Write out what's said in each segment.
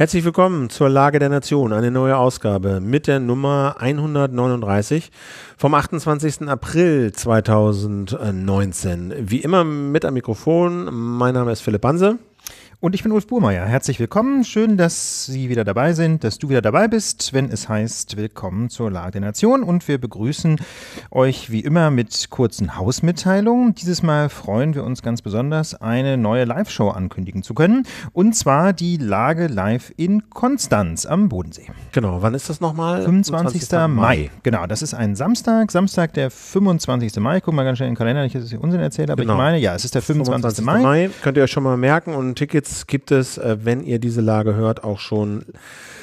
Herzlich willkommen zur Lage der Nation, eine neue Ausgabe mit der Nummer 139 vom 28. April 2019. Wie immer mit am Mikrofon, mein Name ist Philipp Banse. Und ich bin Ulf Burmeier. Herzlich willkommen. Schön, dass Sie wieder dabei sind, dass du wieder dabei bist, wenn es heißt Willkommen zur Lage der Nation. Und wir begrüßen euch wie immer mit kurzen Hausmitteilungen. Dieses Mal freuen wir uns ganz besonders, eine neue Live-Show ankündigen zu können. Und zwar die Lage live in Konstanz am Bodensee. Genau. Wann ist das nochmal? 25. 25. Mai. Genau. Das ist ein Samstag. Samstag, der 25. Mai. Ich gucke mal ganz schnell in den Kalender, nicht, dass ich Unsinn erzähle, aber genau. ich meine, ja, es ist der 25. 25. Mai. Könnt ihr euch schon mal merken und Tickets gibt es, äh, wenn ihr diese Lage hört, auch schon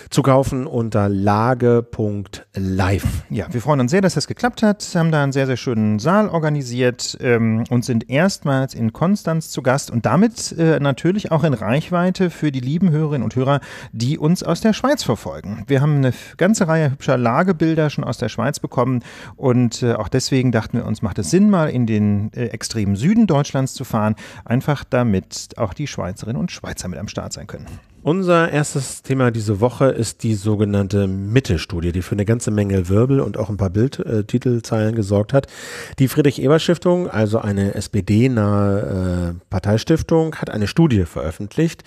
zu kaufen unter lage.live. Ja, wir freuen uns sehr, dass das geklappt hat. Haben da einen sehr, sehr schönen Saal organisiert ähm, und sind erstmals in Konstanz zu Gast und damit äh, natürlich auch in Reichweite für die lieben Hörerinnen und Hörer, die uns aus der Schweiz verfolgen. Wir haben eine ganze Reihe hübscher Lagebilder schon aus der Schweiz bekommen und äh, auch deswegen dachten wir uns, macht es Sinn, mal in den äh, extremen Süden Deutschlands zu fahren, einfach damit auch die Schweizerinnen und Schweizer mit am Start sein können. Unser erstes Thema diese Woche ist die sogenannte Mitte-Studie, die für eine ganze Menge Wirbel und auch ein paar Bildtitelzeilen äh, gesorgt hat. Die friedrich eber stiftung also eine SPD-nahe äh, Parteistiftung, hat eine Studie veröffentlicht,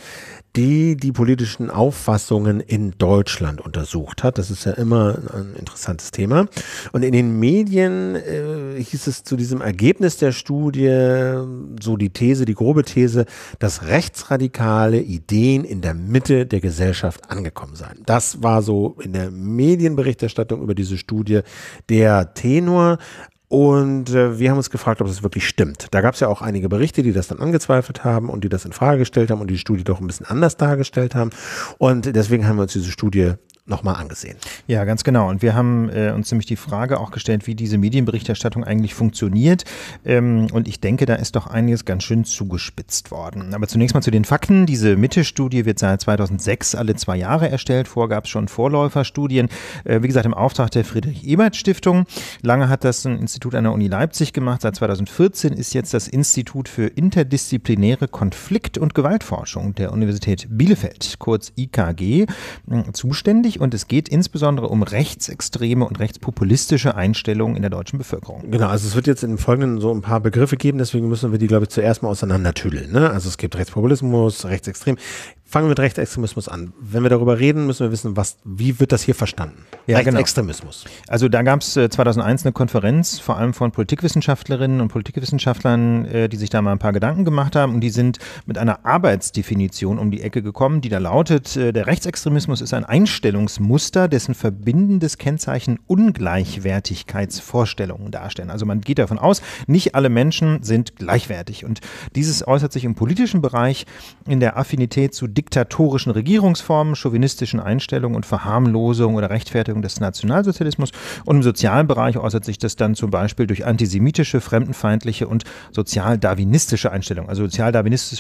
die die politischen Auffassungen in Deutschland untersucht hat. Das ist ja immer ein interessantes Thema. Und in den Medien äh, hieß es zu diesem Ergebnis der Studie so die These, die grobe These, dass rechtsradikale Ideen in der Mitte der Gesellschaft angekommen seien. Das war so in der Medienberichterstattung über diese Studie der Tenor. Und äh, wir haben uns gefragt, ob das wirklich stimmt. Da gab es ja auch einige Berichte, die das dann angezweifelt haben und die das in Frage gestellt haben und die Studie doch ein bisschen anders dargestellt haben. Und deswegen haben wir uns diese Studie nochmal angesehen. Ja, ganz genau. Und wir haben äh, uns nämlich die Frage auch gestellt, wie diese Medienberichterstattung eigentlich funktioniert. Ähm, und ich denke, da ist doch einiges ganz schön zugespitzt worden. Aber zunächst mal zu den Fakten. Diese Mitte-Studie wird seit 2006 alle zwei Jahre erstellt. Vorher gab es schon Vorläuferstudien. Äh, wie gesagt, im Auftrag der Friedrich-Ebert-Stiftung. Lange hat das ein Institut an der Uni Leipzig gemacht. Seit 2014 ist jetzt das Institut für interdisziplinäre Konflikt- und Gewaltforschung der Universität Bielefeld, kurz IKG, äh, zuständig und es geht insbesondere um rechtsextreme und rechtspopulistische Einstellungen in der deutschen Bevölkerung. Genau, also es wird jetzt in den Folgenden so ein paar Begriffe geben, deswegen müssen wir die, glaube ich, zuerst mal auseinandertüdeln. Ne? Also es gibt Rechtspopulismus, rechtsextrem. Fangen wir mit Rechtsextremismus an. Wenn wir darüber reden, müssen wir wissen, was, wie wird das hier verstanden? Ja, genau. Rechtsextremismus. Genau. Also da gab es 2001 eine Konferenz, vor allem von Politikwissenschaftlerinnen und Politikwissenschaftlern, äh, die sich da mal ein paar Gedanken gemacht haben und die sind mit einer Arbeitsdefinition um die Ecke gekommen, die da lautet, äh, der Rechtsextremismus ist ein Einstellungsmuster, dessen verbindendes Kennzeichen Ungleichwertigkeitsvorstellungen darstellen. Also man geht davon aus, nicht alle Menschen sind gleichwertig und dieses äußert sich im politischen Bereich in der Affinität zu diktatorischen Regierungsformen, chauvinistischen Einstellungen und Verharmlosung oder Rechtfertigung des Nationalsozialismus. Und im sozialen Bereich äußert sich das dann zum Beispiel durch antisemitische, fremdenfeindliche und sozialdarwinistische Einstellungen. Also sozialdarwinistisch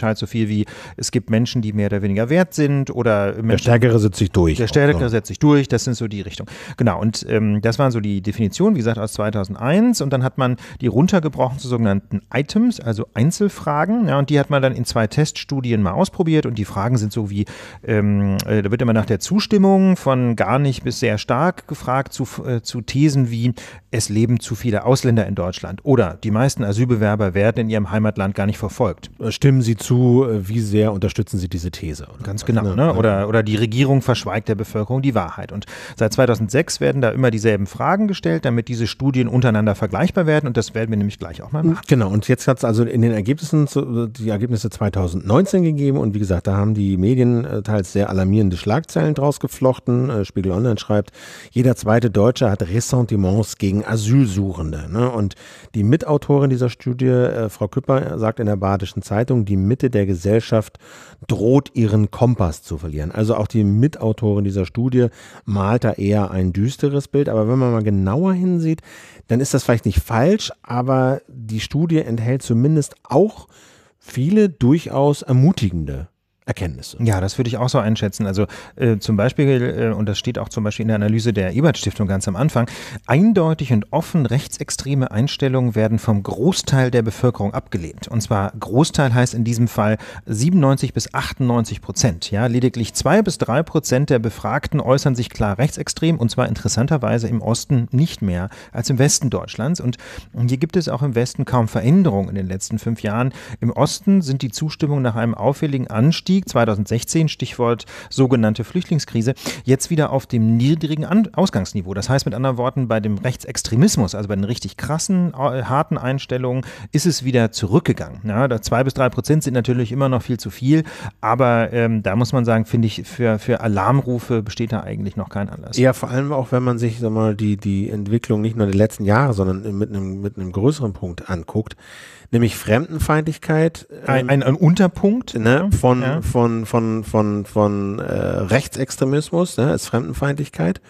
darwinistisch halt so viel wie, es gibt Menschen, die mehr oder weniger wert sind oder Menschen, Der Stärkere setzt sich durch. Der Stärkere so. setzt sich durch, das sind so die Richtungen. Genau, und ähm, das waren so die Definitionen, wie gesagt, aus 2001. Und dann hat man die runtergebrochen zu sogenannten Items, also Einzelfragen. Ja, und die hat man dann in zwei Teststudien mal ausprobiert und die Fragen sind sind so wie, ähm, äh, da wird immer nach der Zustimmung von gar nicht bis sehr stark gefragt zu, äh, zu Thesen wie, es leben zu viele Ausländer in Deutschland oder die meisten Asylbewerber werden in ihrem Heimatland gar nicht verfolgt. Stimmen Sie zu, äh, wie sehr unterstützen Sie diese These? Oder? Ganz genau, ne? oder, oder die Regierung verschweigt der Bevölkerung die Wahrheit. Und seit 2006 werden da immer dieselben Fragen gestellt, damit diese Studien untereinander vergleichbar werden und das werden wir nämlich gleich auch mal machen. Genau, und jetzt hat es also in den Ergebnissen die Ergebnisse 2019 gegeben und wie gesagt, da haben die Medien äh, teils sehr alarmierende Schlagzeilen draus geflochten. Äh, Spiegel Online schreibt, jeder zweite Deutsche hat Ressentiments gegen Asylsuchende. Ne? Und die Mitautorin dieser Studie, äh, Frau Küpper, sagt in der Badischen Zeitung, die Mitte der Gesellschaft droht ihren Kompass zu verlieren. Also auch die Mitautorin dieser Studie malt da eher ein düsteres Bild. Aber wenn man mal genauer hinsieht, dann ist das vielleicht nicht falsch, aber die Studie enthält zumindest auch viele durchaus ermutigende Erkenntnisse. Ja, das würde ich auch so einschätzen. Also äh, zum Beispiel, äh, und das steht auch zum Beispiel in der Analyse der Ebert-Stiftung ganz am Anfang, eindeutig und offen rechtsextreme Einstellungen werden vom Großteil der Bevölkerung abgelehnt. Und zwar Großteil heißt in diesem Fall 97 bis 98 Prozent. Ja, lediglich zwei bis drei Prozent der Befragten äußern sich klar rechtsextrem und zwar interessanterweise im Osten nicht mehr als im Westen Deutschlands. Und hier gibt es auch im Westen kaum Veränderungen in den letzten fünf Jahren. Im Osten sind die Zustimmung nach einem auffälligen Anstieg Krieg 2016, Stichwort sogenannte Flüchtlingskrise, jetzt wieder auf dem niedrigen An Ausgangsniveau. Das heißt mit anderen Worten, bei dem Rechtsextremismus, also bei den richtig krassen, äh, harten Einstellungen, ist es wieder zurückgegangen. Ja, da zwei bis drei Prozent sind natürlich immer noch viel zu viel, aber ähm, da muss man sagen, finde ich, für, für Alarmrufe besteht da eigentlich noch kein Anlass. Ja, vor allem auch, wenn man sich sag mal, die, die Entwicklung nicht nur der letzten Jahre, sondern mit einem, mit einem größeren Punkt anguckt nämlich Fremdenfeindlichkeit. ein, ähm, ein, ein, Unterpunkt ne, von, ja. von, von, von, von, von äh, Rechtsextremismus, ne, ist Fremdenfeindlichkeit.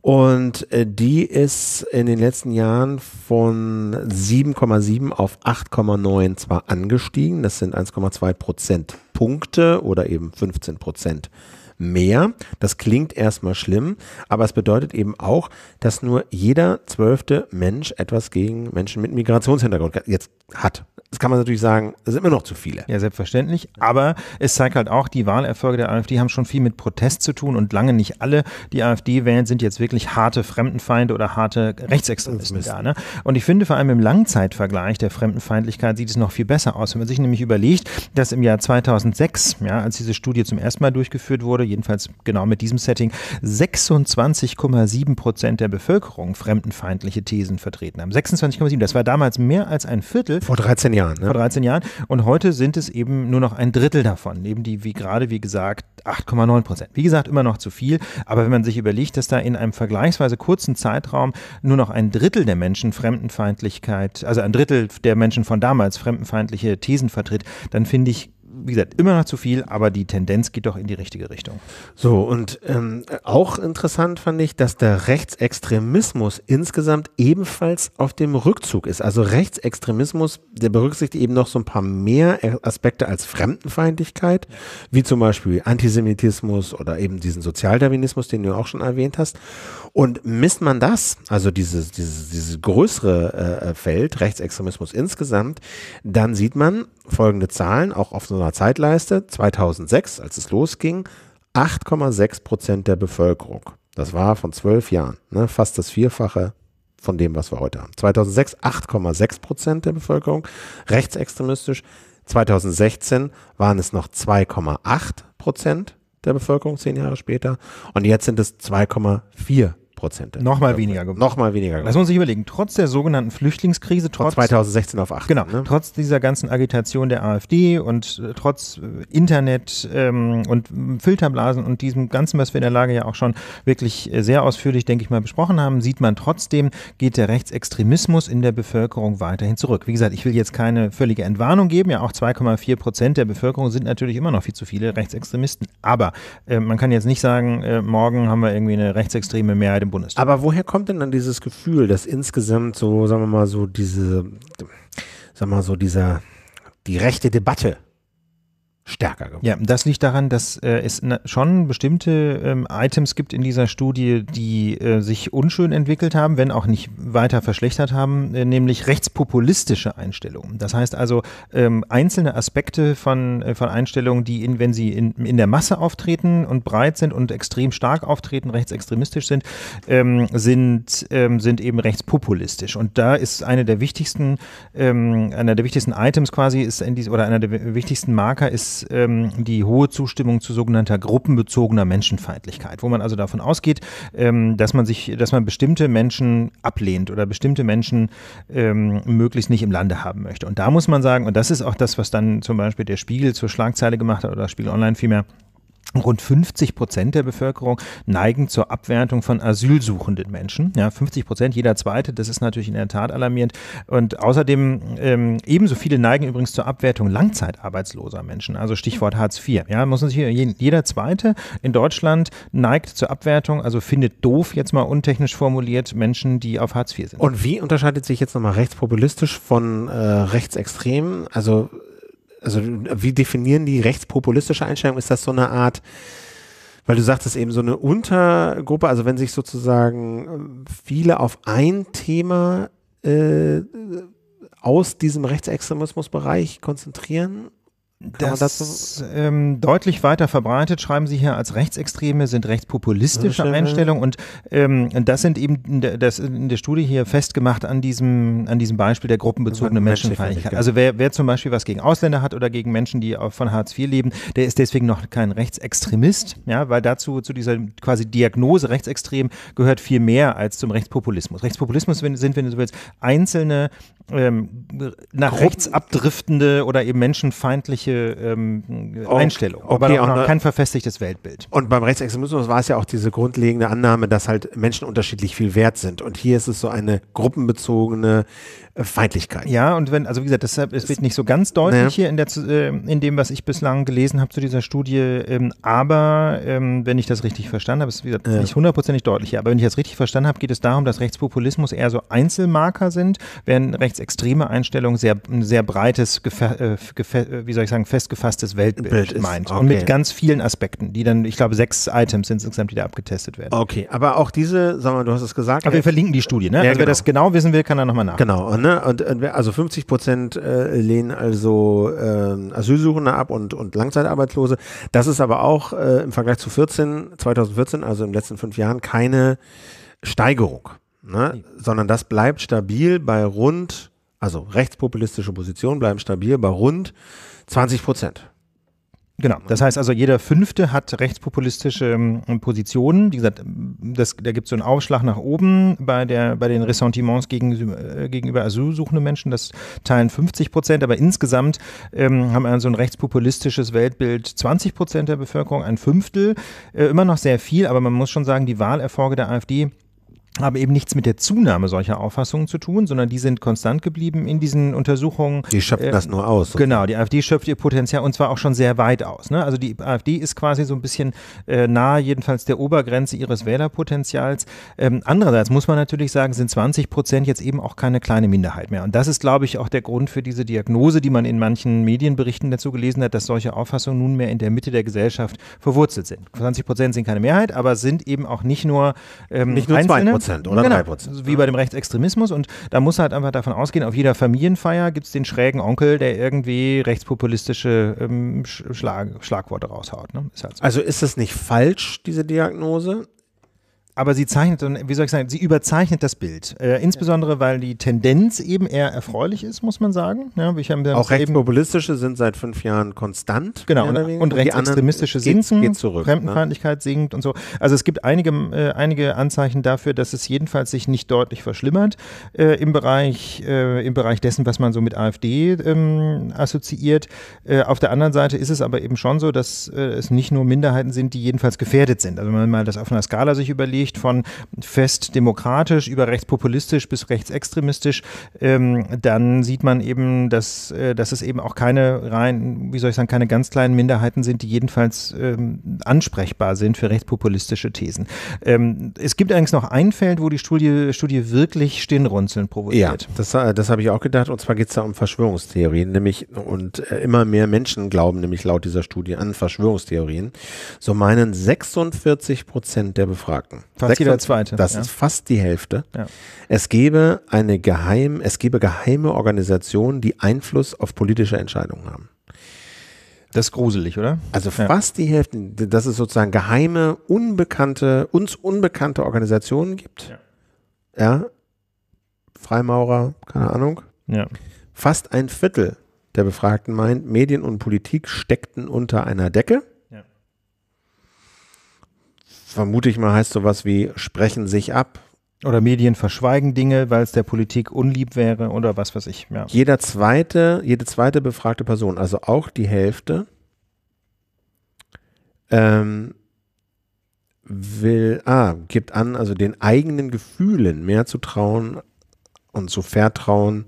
Und äh, die ist in den letzten Jahren von 7,7 auf 8,9 zwar angestiegen, das sind 1,2 Prozent Punkte oder eben 15 Prozent mehr. Das klingt erstmal schlimm, aber es bedeutet eben auch, dass nur jeder zwölfte Mensch etwas gegen Menschen mit Migrationshintergrund jetzt hat. Das kann man natürlich sagen, es sind immer noch zu viele. Ja, selbstverständlich. Aber es zeigt halt auch, die Wahlerfolge der AfD haben schon viel mit Protest zu tun und lange nicht alle, die AfD wählen, sind jetzt wirklich harte Fremdenfeinde oder harte Rechtsextremisten da. Ne? Und ich finde vor allem im Langzeitvergleich der Fremdenfeindlichkeit sieht es noch viel besser aus. Wenn man sich nämlich überlegt, dass im Jahr 2006, ja, als diese Studie zum ersten Mal durchgeführt wurde, jedenfalls genau mit diesem Setting, 26,7 Prozent der Bevölkerung fremdenfeindliche Thesen vertreten haben. 26,7, das war damals mehr als ein Viertel. Vor 13 Jahren. Ne? Vor 13 Jahren. Und heute sind es eben nur noch ein Drittel davon, Neben die, wie gerade, wie gesagt, 8,9 Prozent. Wie gesagt, immer noch zu viel, aber wenn man sich überlegt, dass da in einem vergleichsweise kurzen Zeitraum nur noch ein Drittel der Menschen Fremdenfeindlichkeit, also ein Drittel der Menschen von damals fremdenfeindliche Thesen vertritt, dann finde ich, wie gesagt, immer noch zu viel, aber die Tendenz geht doch in die richtige Richtung. So, und ähm, auch interessant fand ich, dass der Rechtsextremismus insgesamt ebenfalls auf dem Rückzug ist. Also Rechtsextremismus, der berücksichtigt eben noch so ein paar mehr Aspekte als Fremdenfeindlichkeit, wie zum Beispiel Antisemitismus oder eben diesen Sozialdarwinismus, den du auch schon erwähnt hast. Und misst man das, also dieses, dieses, dieses größere äh, Feld, Rechtsextremismus insgesamt, dann sieht man folgende Zahlen, auch auf so einer Zeitleiste, 2006, als es losging, 8,6 Prozent der Bevölkerung. Das war von zwölf Jahren, ne? fast das Vierfache von dem, was wir heute haben. 2006 8,6 Prozent der Bevölkerung rechtsextremistisch. 2016 waren es noch 2,8 Prozent der Bevölkerung zehn Jahre später. Und jetzt sind es 2,4 Prozent. Nochmal weniger geworden. Nochmal weniger geworden. Das muss man sich überlegen. Trotz der sogenannten Flüchtlingskrise, trotz. Von 2016 auf 8. Genau. Ne? Trotz dieser ganzen Agitation der AfD und äh, trotz äh, Internet ähm, und Filterblasen und diesem Ganzen, was wir in der Lage ja auch schon wirklich äh, sehr ausführlich, denke ich mal, besprochen haben, sieht man trotzdem, geht der Rechtsextremismus in der Bevölkerung weiterhin zurück. Wie gesagt, ich will jetzt keine völlige Entwarnung geben. Ja, auch 2,4 Prozent der Bevölkerung sind natürlich immer noch viel zu viele Rechtsextremisten. Aber äh, man kann jetzt nicht sagen, äh, morgen haben wir irgendwie eine rechtsextreme Mehrheit im Bundestag. Aber woher kommt denn dann dieses Gefühl, dass insgesamt so, sagen wir mal, so diese, sagen wir mal, so dieser, die rechte Debatte stärker geworden. Ja, das liegt daran, dass äh, es schon bestimmte ähm, Items gibt in dieser Studie, die äh, sich unschön entwickelt haben, wenn auch nicht weiter verschlechtert haben, äh, nämlich rechtspopulistische Einstellungen. Das heißt also ähm, einzelne Aspekte von, äh, von Einstellungen, die, in, wenn sie in, in der Masse auftreten und breit sind und extrem stark auftreten, rechtsextremistisch sind, ähm, sind, ähm, sind eben rechtspopulistisch. Und da ist eine der wichtigsten, ähm, einer der wichtigsten Items quasi ist in diesem, oder einer der wichtigsten Marker ist ähm, die hohe Zustimmung zu sogenannter gruppenbezogener Menschenfeindlichkeit, wo man also davon ausgeht, ähm, dass man sich, dass man bestimmte Menschen ablehnt oder bestimmte Menschen ähm, möglichst nicht im Lande haben möchte. Und da muss man sagen, und das ist auch das, was dann zum Beispiel der Spiegel zur Schlagzeile gemacht hat oder Spiegel Online vielmehr, Rund 50 Prozent der Bevölkerung neigen zur Abwertung von asylsuchenden Menschen. Ja, 50 Prozent, jeder zweite, das ist natürlich in der Tat alarmierend. Und außerdem ähm, ebenso viele neigen übrigens zur Abwertung langzeitarbeitsloser Menschen, also Stichwort Hartz IV. Ja, muss man sich hier, jeder zweite in Deutschland neigt zur Abwertung, also findet doof, jetzt mal untechnisch formuliert, Menschen, die auf Hartz IV sind. Und wie unterscheidet sich jetzt nochmal rechtspopulistisch von äh, rechtsextremen? Also also wie definieren die rechtspopulistische Einstellung? Ist das so eine Art, weil du sagtest eben so eine Untergruppe, also wenn sich sozusagen äh, viele auf ein Thema äh, aus diesem Rechtsextremismusbereich konzentrieren, kann das ähm, deutlich weiter verbreitet, schreiben Sie hier als Rechtsextreme, sind rechtspopulistische äh, Einstellungen und ähm, das sind eben in der, das in der Studie hier festgemacht an diesem, an diesem Beispiel der gruppenbezogene Menschenfeindlichkeit. Also wer, wer zum Beispiel was gegen Ausländer hat oder gegen Menschen, die von Hartz IV leben, der ist deswegen noch kein Rechtsextremist, ja, weil dazu zu dieser quasi Diagnose rechtsextrem gehört viel mehr als zum Rechtspopulismus. Rechtspopulismus sind, wenn du so willst, einzelne ähm, nach Gruppen. rechts abdriftende oder eben menschenfeindliche ähnliche ähm, auch, Einstellung, okay, aber auch noch äh, kein verfestigtes Weltbild. Und beim Rechtsextremismus war es ja auch diese grundlegende Annahme, dass halt Menschen unterschiedlich viel wert sind. Und hier ist es so eine gruppenbezogene Feindlichkeit. Ja, und wenn, also wie gesagt, deshalb, es wird nicht so ganz deutlich naja. hier in, der, äh, in dem, was ich bislang gelesen habe zu dieser Studie, ähm, aber ähm, wenn ich das richtig verstanden habe, ist wie gesagt ja. nicht hundertprozentig deutlich, aber wenn ich das richtig verstanden habe, geht es darum, dass Rechtspopulismus eher so Einzelmarker sind, während rechtsextreme Einstellungen sehr, ein sehr breites, äh, äh, wie soll ich sagen, festgefasstes Weltbild Bild meint. okay. Und mit ganz vielen Aspekten, die dann, ich glaube, sechs Items sind insgesamt, die da abgetestet werden. Okay, aber auch diese, sag mal, du hast es gesagt. Aber wir verlinken die Studie, ne? Ja, also, genau. Wer das genau wissen will, kann da nochmal nach. Genau, und ne? Und, also 50 Prozent äh, lehnen also äh, Asylsuchende ab und, und Langzeitarbeitslose. Das ist aber auch äh, im Vergleich zu 14, 2014, also in den letzten fünf Jahren, keine Steigerung, ne? sondern das bleibt stabil bei rund, also rechtspopulistische Positionen bleiben stabil bei rund 20 Prozent. Genau, mhm. das heißt also, jeder Fünfte hat rechtspopulistische ähm, Positionen. Wie gesagt, das, da gibt es so einen Aufschlag nach oben bei, der, bei den Ressentiments gegen, äh, gegenüber asylsuchenden Menschen. Das teilen 50 Prozent, aber insgesamt ähm, haben wir so also ein rechtspopulistisches Weltbild 20 Prozent der Bevölkerung, ein Fünftel. Äh, immer noch sehr viel, aber man muss schon sagen, die Wahlerfolge der AfD haben eben nichts mit der Zunahme solcher Auffassungen zu tun, sondern die sind konstant geblieben in diesen Untersuchungen. Die schöpft äh, das nur aus. Sozusagen. Genau, die AfD schöpft ihr Potenzial und zwar auch schon sehr weit aus. Ne? Also die AfD ist quasi so ein bisschen äh, nahe jedenfalls der Obergrenze ihres Wählerpotenzials. Ähm, andererseits muss man natürlich sagen, sind 20 Prozent jetzt eben auch keine kleine Minderheit mehr. Und das ist, glaube ich, auch der Grund für diese Diagnose, die man in manchen Medienberichten dazu gelesen hat, dass solche Auffassungen nunmehr in der Mitte der Gesellschaft verwurzelt sind. 20 Prozent sind keine Mehrheit, aber sind eben auch nicht nur, ähm, nicht nur Einzelne. Prozent oder genau. 3 Prozent. wie bei dem Rechtsextremismus. Und da muss halt einfach davon ausgehen, auf jeder Familienfeier gibt es den schrägen Onkel, der irgendwie rechtspopulistische ähm, Schlag, Schlagworte raushaut. Ne? Ist halt so. Also ist es nicht falsch, diese Diagnose? aber sie zeichnet, wie soll ich sagen, sie überzeichnet das Bild. Äh, insbesondere, weil die Tendenz eben eher erfreulich ist, muss man sagen. Ja, auch rechtspopulistische sind seit fünf Jahren konstant. Genau, und, und rechtsextremistische sinken, ne? Fremdenfeindlichkeit ne? sinkt und so. Also es gibt einige, äh, einige Anzeichen dafür, dass es jedenfalls sich nicht deutlich verschlimmert äh, im, Bereich, äh, im Bereich dessen, was man so mit AfD ähm, assoziiert. Äh, auf der anderen Seite ist es aber eben schon so, dass äh, es nicht nur Minderheiten sind, die jedenfalls gefährdet sind. Also wenn man mal das auf einer Skala sich überlegt, Spektrum von fest demokratisch über rechtspopulistisch bis rechtsextremistisch, ähm, dann sieht man eben, dass, äh, dass es eben auch keine rein, wie soll ich sagen, keine ganz kleinen Minderheiten sind, die jedenfalls ähm, ansprechbar sind für rechtspopulistische Thesen. Ähm, es gibt allerdings noch ein Feld, wo die Studie, Studie wirklich Stirnrunzeln provoziert. Ja, das, äh, das habe ich auch gedacht. Und zwar geht es da um Verschwörungstheorien, nämlich und äh, immer mehr Menschen glauben nämlich laut dieser Studie an Verschwörungstheorien. So meinen 46 Prozent der Befragten. Fast Sechs jeder zweite. Das ja. ist fast die Hälfte. Ja. Es gäbe eine geheim, es gäbe geheime Organisationen, die Einfluss auf politische Entscheidungen haben. Das ist gruselig, oder? Also fast die Hälfte, dass es sozusagen geheime, unbekannte, uns unbekannte Organisationen gibt. Ja. ja. Freimaurer, keine Ahnung. Ja. Fast ein Viertel der Befragten meint, Medien und Politik steckten unter einer Decke vermute ich mal, heißt sowas wie sprechen sich ab. Oder Medien verschweigen Dinge, weil es der Politik unlieb wäre oder was weiß ich. Ja. Jeder zweite, jede zweite befragte Person, also auch die Hälfte, ähm, will, ah, gibt an, also den eigenen Gefühlen mehr zu trauen und zu vertrauen,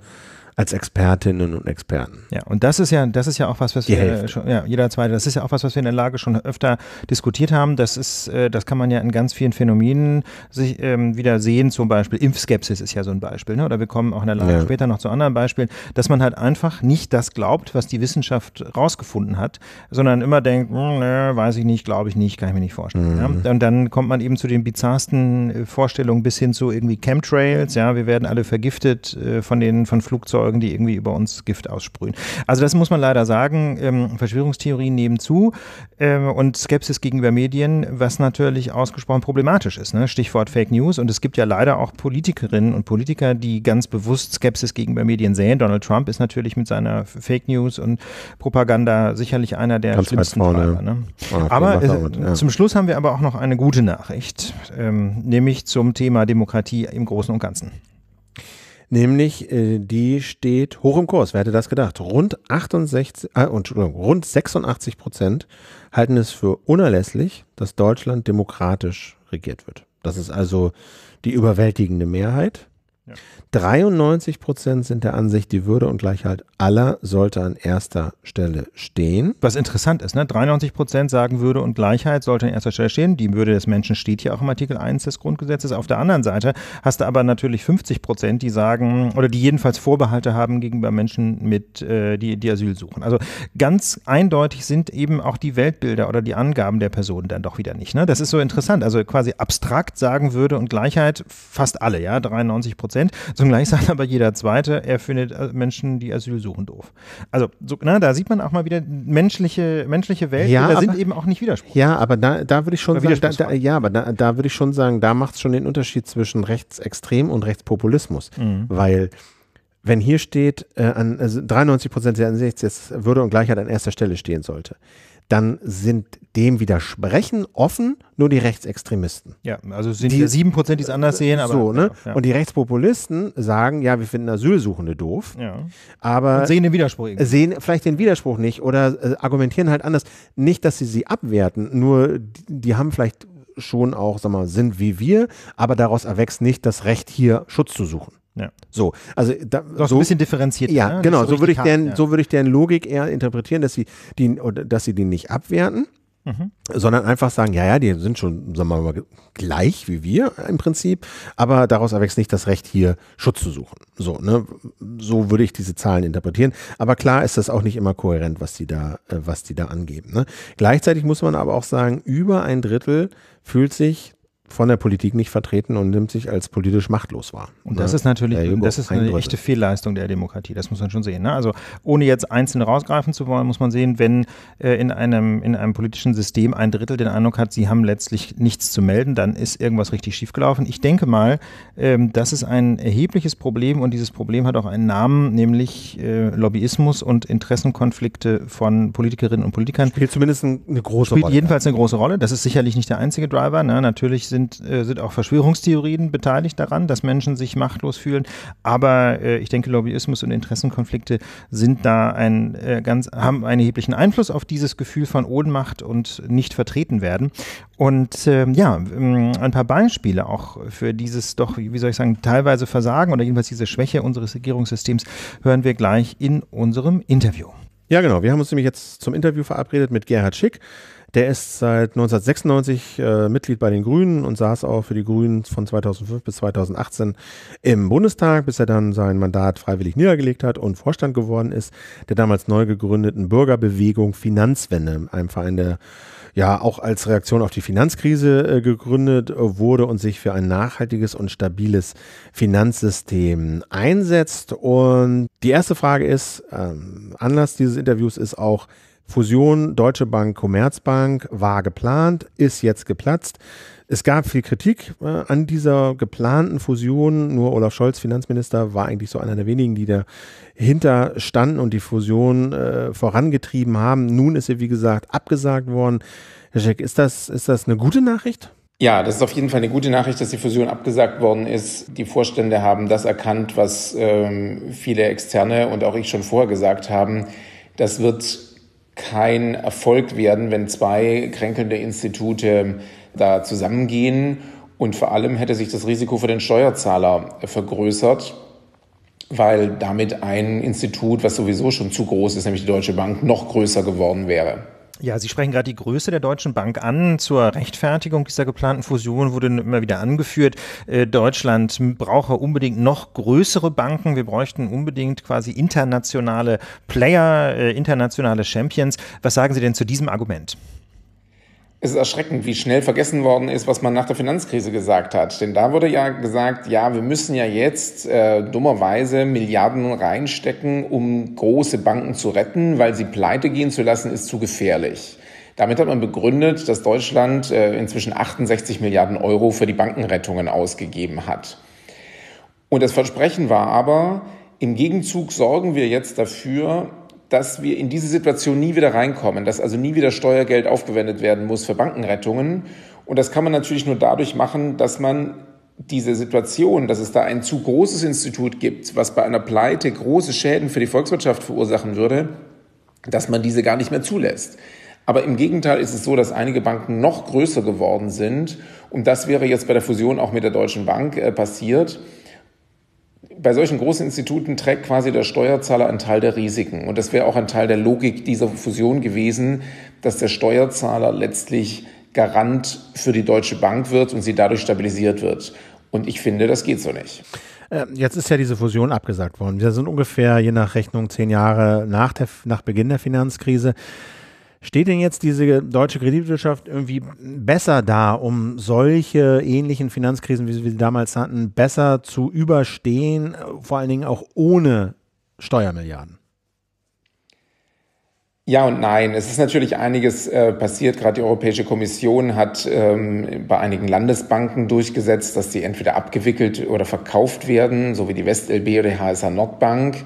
als Expertinnen und Experten. Ja, und das ist ja, das ist ja auch was, was Die wir äh, Hälfte. schon, ja, jeder zweite, das ist ja auch was, was wir in der Lage schon öfter diskutiert haben. Das ist, äh, das kann man ja in ganz vielen Phänomenen sich ähm, wieder sehen, zum Beispiel Impfskepsis ist ja so ein Beispiel, ne? Oder wir kommen auch in der Lage ja. später noch zu anderen Beispielen, dass man halt einfach nicht das glaubt, was die Wissenschaft rausgefunden hat, sondern immer denkt, hm, ne, weiß ich nicht, glaube ich nicht, kann ich mir nicht vorstellen. Mhm. Ja? Und dann kommt man eben zu den bizarrsten äh, Vorstellungen bis hin zu irgendwie Chemtrails, ja, wir werden alle vergiftet äh, von den von Flugzeugen erzeugen, die irgendwie über uns Gift aussprühen. Also das muss man leider sagen. Ähm, Verschwörungstheorien nehmen zu ähm, und Skepsis gegenüber Medien, was natürlich ausgesprochen problematisch ist. Ne? Stichwort Fake News. Und es gibt ja leider auch Politikerinnen und Politiker, die ganz bewusst Skepsis gegenüber Medien sehen. Donald Trump ist natürlich mit seiner Fake News und Propaganda sicherlich einer der ganz schlimmsten vorne. Treiber, ne? ah, aber äh, ja. zum Schluss haben wir aber auch noch eine gute Nachricht, ähm, nämlich zum Thema Demokratie im Großen und Ganzen nämlich äh, die steht hoch im Kurs. Wer hätte das gedacht? Rund 68, äh, Entschuldigung, rund 86 Prozent halten es für unerlässlich, dass Deutschland demokratisch regiert wird. Das ist also die überwältigende Mehrheit. 93 Prozent sind der Ansicht, die Würde und Gleichheit aller sollte an erster Stelle stehen. Was interessant ist, ne? 93 Prozent sagen, Würde und Gleichheit sollte an erster Stelle stehen. Die Würde des Menschen steht hier auch im Artikel 1 des Grundgesetzes. Auf der anderen Seite hast du aber natürlich 50 Prozent, die sagen, oder die jedenfalls Vorbehalte haben gegenüber Menschen mit, äh, die, die Asyl suchen. Also ganz eindeutig sind eben auch die Weltbilder oder die Angaben der Personen dann doch wieder nicht. Ne? Das ist so interessant. Also quasi abstrakt sagen Würde und Gleichheit fast alle, ja, 93 Prozent. Prozent. Zugleich sagt aber jeder Zweite, er findet äh, Menschen, die Asyl suchen, doof. Also so, na, da sieht man auch mal wieder menschliche, menschliche Welt, ja, da sind eben auch nicht Widersprüche. Ja, aber da, da würde ich schon sagen, da, da, ja, aber da, da würde ich schon sagen, da macht es schon den Unterschied zwischen Rechtsextrem und Rechtspopulismus. Mhm. Weil wenn hier steht, äh, an, also 93 Prozent der Ansicht, dass Würde und Gleichheit halt an erster Stelle stehen sollte, dann sind dem widersprechen offen nur die Rechtsextremisten. Ja, also sind die sieben Prozent, die es anders äh, sehen. Aber, so, ne? Ja, ja. Und die Rechtspopulisten sagen, ja, wir finden Asylsuchende doof. Ja. Aber und sehen den Widerspruch. Irgendwie. Sehen vielleicht den Widerspruch nicht oder äh, argumentieren halt anders. Nicht, dass sie sie abwerten, nur die, die haben vielleicht schon auch, sag mal, sind wie wir, aber daraus erwächst nicht das Recht, hier Schutz zu suchen. Ja. So, also da, so ein bisschen differenziert. Ja, ne? genau. So, so würde ich deren, ja. so würde ich deren Logik eher interpretieren, dass sie die, dass sie die nicht abwerten. Mhm. sondern einfach sagen, ja, ja, die sind schon, sagen wir mal, gleich wie wir im Prinzip, aber daraus erwächst nicht das Recht, hier Schutz zu suchen. So, ne? so würde ich diese Zahlen interpretieren. Aber klar ist das auch nicht immer kohärent, was die da, äh, was die da angeben. Ne? Gleichzeitig muss man aber auch sagen, über ein Drittel fühlt sich von der Politik nicht vertreten und nimmt sich als politisch machtlos wahr. Und das ne? ist natürlich, das ist eine echte Fehlleistung der Demokratie, das muss man schon sehen. Ne? Also ohne jetzt einzeln rausgreifen zu wollen, muss man sehen, wenn äh, in, einem, in einem politischen System ein Drittel den Eindruck hat, sie haben letztlich nichts zu melden, dann ist irgendwas richtig schiefgelaufen. Ich denke mal, ähm, das ist ein erhebliches Problem und dieses Problem hat auch einen Namen, nämlich äh, Lobbyismus und Interessenkonflikte von Politikerinnen und Politikern. Spielt zumindest eine große spielt Rolle. Spielt jedenfalls eine große Rolle. Das ist sicherlich nicht der einzige Driver. Ne? Natürlich sind sind, äh, sind auch Verschwörungstheorien beteiligt daran, dass Menschen sich machtlos fühlen. Aber äh, ich denke, Lobbyismus und Interessenkonflikte sind da ein äh, ganz, haben einen erheblichen Einfluss auf dieses Gefühl von Ohnmacht und nicht vertreten werden. Und ähm, ja, mm, ein paar Beispiele auch für dieses doch, wie soll ich sagen, teilweise Versagen oder jedenfalls diese Schwäche unseres Regierungssystems hören wir gleich in unserem Interview. Ja, genau. Wir haben uns nämlich jetzt zum Interview verabredet mit Gerhard Schick. Der ist seit 1996 äh, Mitglied bei den Grünen und saß auch für die Grünen von 2005 bis 2018 im Bundestag, bis er dann sein Mandat freiwillig niedergelegt hat und Vorstand geworden ist, der damals neu gegründeten Bürgerbewegung Finanzwende, einem Verein, der ja auch als Reaktion auf die Finanzkrise äh, gegründet wurde und sich für ein nachhaltiges und stabiles Finanzsystem einsetzt. Und die erste Frage ist, ähm, Anlass dieses Interviews ist auch, Fusion Deutsche Bank, Commerzbank war geplant, ist jetzt geplatzt. Es gab viel Kritik äh, an dieser geplanten Fusion. Nur Olaf Scholz, Finanzminister, war eigentlich so einer der wenigen, die dahinter standen und die Fusion äh, vorangetrieben haben. Nun ist sie, wie gesagt, abgesagt worden. Herr Scheck, ist das, ist das eine gute Nachricht? Ja, das ist auf jeden Fall eine gute Nachricht, dass die Fusion abgesagt worden ist. Die Vorstände haben das erkannt, was ähm, viele Externe und auch ich schon vorher gesagt haben. Das wird kein Erfolg werden, wenn zwei kränkelnde Institute ähm, da zusammengehen. Und vor allem hätte sich das Risiko für den Steuerzahler äh, vergrößert, weil damit ein Institut, was sowieso schon zu groß ist, nämlich die Deutsche Bank, noch größer geworden wäre. Ja, Sie sprechen gerade die Größe der Deutschen Bank an. Zur Rechtfertigung dieser geplanten Fusion wurde immer wieder angeführt, äh, Deutschland brauche unbedingt noch größere Banken. Wir bräuchten unbedingt quasi internationale Player, äh, internationale Champions. Was sagen Sie denn zu diesem Argument? Es ist erschreckend, wie schnell vergessen worden ist, was man nach der Finanzkrise gesagt hat. Denn da wurde ja gesagt, ja, wir müssen ja jetzt äh, dummerweise Milliarden reinstecken, um große Banken zu retten, weil sie pleite gehen zu lassen, ist zu gefährlich. Damit hat man begründet, dass Deutschland äh, inzwischen 68 Milliarden Euro für die Bankenrettungen ausgegeben hat. Und das Versprechen war aber, im Gegenzug sorgen wir jetzt dafür, dass wir in diese Situation nie wieder reinkommen, dass also nie wieder Steuergeld aufgewendet werden muss für Bankenrettungen. Und das kann man natürlich nur dadurch machen, dass man diese Situation, dass es da ein zu großes Institut gibt, was bei einer Pleite große Schäden für die Volkswirtschaft verursachen würde, dass man diese gar nicht mehr zulässt. Aber im Gegenteil ist es so, dass einige Banken noch größer geworden sind. Und das wäre jetzt bei der Fusion auch mit der Deutschen Bank äh, passiert bei solchen großen Instituten trägt quasi der Steuerzahler einen Teil der Risiken. Und das wäre auch ein Teil der Logik dieser Fusion gewesen, dass der Steuerzahler letztlich Garant für die Deutsche Bank wird und sie dadurch stabilisiert wird. Und ich finde, das geht so nicht. Äh, jetzt ist ja diese Fusion abgesagt worden. Wir sind ungefähr, je nach Rechnung, zehn Jahre nach, der, nach Beginn der Finanzkrise. Steht denn jetzt diese deutsche Kreditwirtschaft irgendwie besser da, um solche ähnlichen Finanzkrisen, wie wir sie damals hatten, besser zu überstehen, vor allen Dingen auch ohne Steuermilliarden? Ja und nein. Es ist natürlich einiges äh, passiert. Gerade die Europäische Kommission hat ähm, bei einigen Landesbanken durchgesetzt, dass sie entweder abgewickelt oder verkauft werden, so wie die WestLB oder die HSH Nordbank.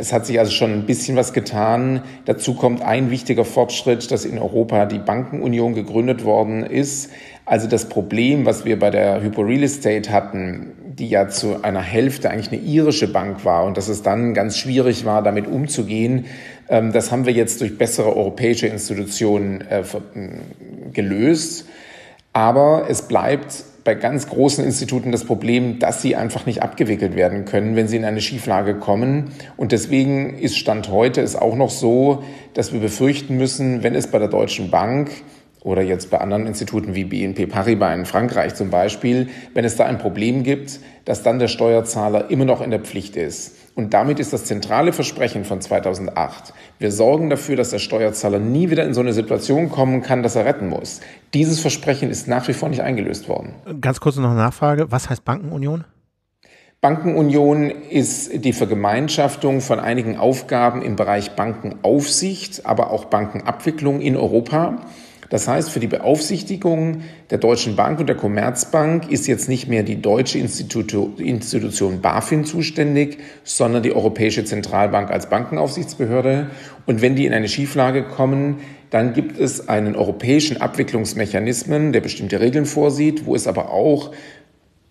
Es hat sich also schon ein bisschen was getan. Dazu kommt ein wichtiger Fortschritt, dass in Europa die Bankenunion gegründet worden ist. Also das Problem, was wir bei der Hypo Real Estate hatten, die ja zu einer Hälfte eigentlich eine irische Bank war und dass es dann ganz schwierig war, damit umzugehen, ähm, das haben wir jetzt durch bessere europäische Institutionen äh, gelöst. Aber es bleibt bei ganz großen Instituten das Problem, dass sie einfach nicht abgewickelt werden können, wenn sie in eine Schieflage kommen. Und deswegen ist Stand heute es auch noch so, dass wir befürchten müssen, wenn es bei der Deutschen Bank oder jetzt bei anderen Instituten wie BNP Paribas in Frankreich zum Beispiel, wenn es da ein Problem gibt, dass dann der Steuerzahler immer noch in der Pflicht ist. Und damit ist das zentrale Versprechen von 2008, wir sorgen dafür, dass der Steuerzahler nie wieder in so eine Situation kommen kann, dass er retten muss. Dieses Versprechen ist nach wie vor nicht eingelöst worden. Ganz kurz noch eine Nachfrage, was heißt Bankenunion? Bankenunion ist die Vergemeinschaftung von einigen Aufgaben im Bereich Bankenaufsicht, aber auch Bankenabwicklung in Europa. Das heißt, für die Beaufsichtigung der Deutschen Bank und der Commerzbank ist jetzt nicht mehr die deutsche Institu Institution BaFin zuständig, sondern die Europäische Zentralbank als Bankenaufsichtsbehörde. Und wenn die in eine Schieflage kommen, dann gibt es einen europäischen Abwicklungsmechanismen, der bestimmte Regeln vorsieht, wo es aber auch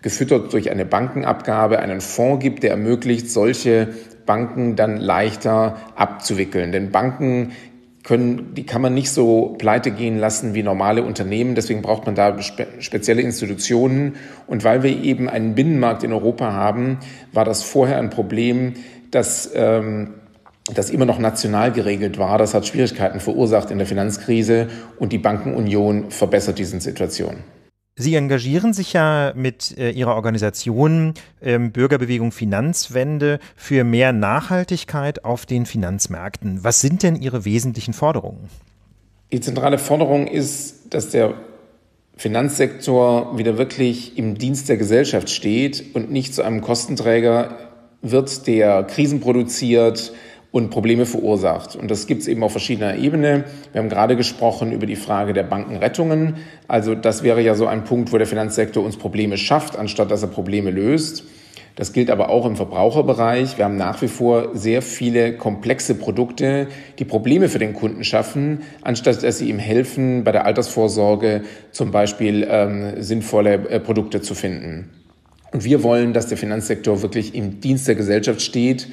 gefüttert durch eine Bankenabgabe einen Fonds gibt, der ermöglicht, solche Banken dann leichter abzuwickeln. Denn Banken können, die kann man nicht so pleite gehen lassen wie normale Unternehmen. Deswegen braucht man da spe spezielle Institutionen. Und weil wir eben einen Binnenmarkt in Europa haben, war das vorher ein Problem, dass ähm, das immer noch national geregelt war. Das hat Schwierigkeiten verursacht in der Finanzkrise und die Bankenunion verbessert diese Situation. Sie engagieren sich ja mit äh, Ihrer Organisation ähm, Bürgerbewegung Finanzwende für mehr Nachhaltigkeit auf den Finanzmärkten. Was sind denn Ihre wesentlichen Forderungen? Die zentrale Forderung ist, dass der Finanzsektor wieder wirklich im Dienst der Gesellschaft steht und nicht zu einem Kostenträger wird, der Krisen produziert, und Probleme verursacht. Und das gibt es eben auf verschiedener Ebene. Wir haben gerade gesprochen über die Frage der Bankenrettungen. Also das wäre ja so ein Punkt, wo der Finanzsektor uns Probleme schafft, anstatt dass er Probleme löst. Das gilt aber auch im Verbraucherbereich. Wir haben nach wie vor sehr viele komplexe Produkte, die Probleme für den Kunden schaffen, anstatt dass sie ihm helfen, bei der Altersvorsorge zum Beispiel ähm, sinnvolle äh, Produkte zu finden. Und wir wollen, dass der Finanzsektor wirklich im Dienst der Gesellschaft steht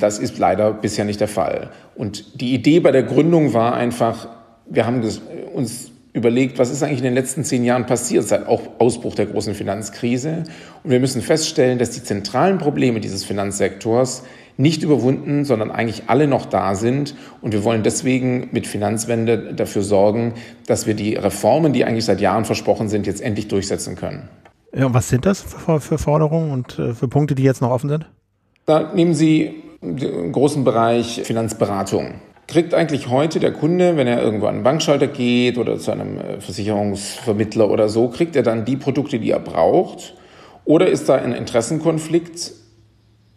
das ist leider bisher nicht der Fall. Und die Idee bei der Gründung war einfach, wir haben uns überlegt, was ist eigentlich in den letzten zehn Jahren passiert seit auch Ausbruch der großen Finanzkrise. Und wir müssen feststellen, dass die zentralen Probleme dieses Finanzsektors nicht überwunden, sondern eigentlich alle noch da sind. Und wir wollen deswegen mit Finanzwende dafür sorgen, dass wir die Reformen, die eigentlich seit Jahren versprochen sind, jetzt endlich durchsetzen können. Ja, und was sind das für Forderungen und äh, für Punkte, die jetzt noch offen sind? Da nehmen Sie im großen Bereich Finanzberatung. Kriegt eigentlich heute der Kunde, wenn er irgendwo an einen Bankschalter geht oder zu einem äh, Versicherungsvermittler oder so, kriegt er dann die Produkte, die er braucht? Oder ist da ein Interessenkonflikt,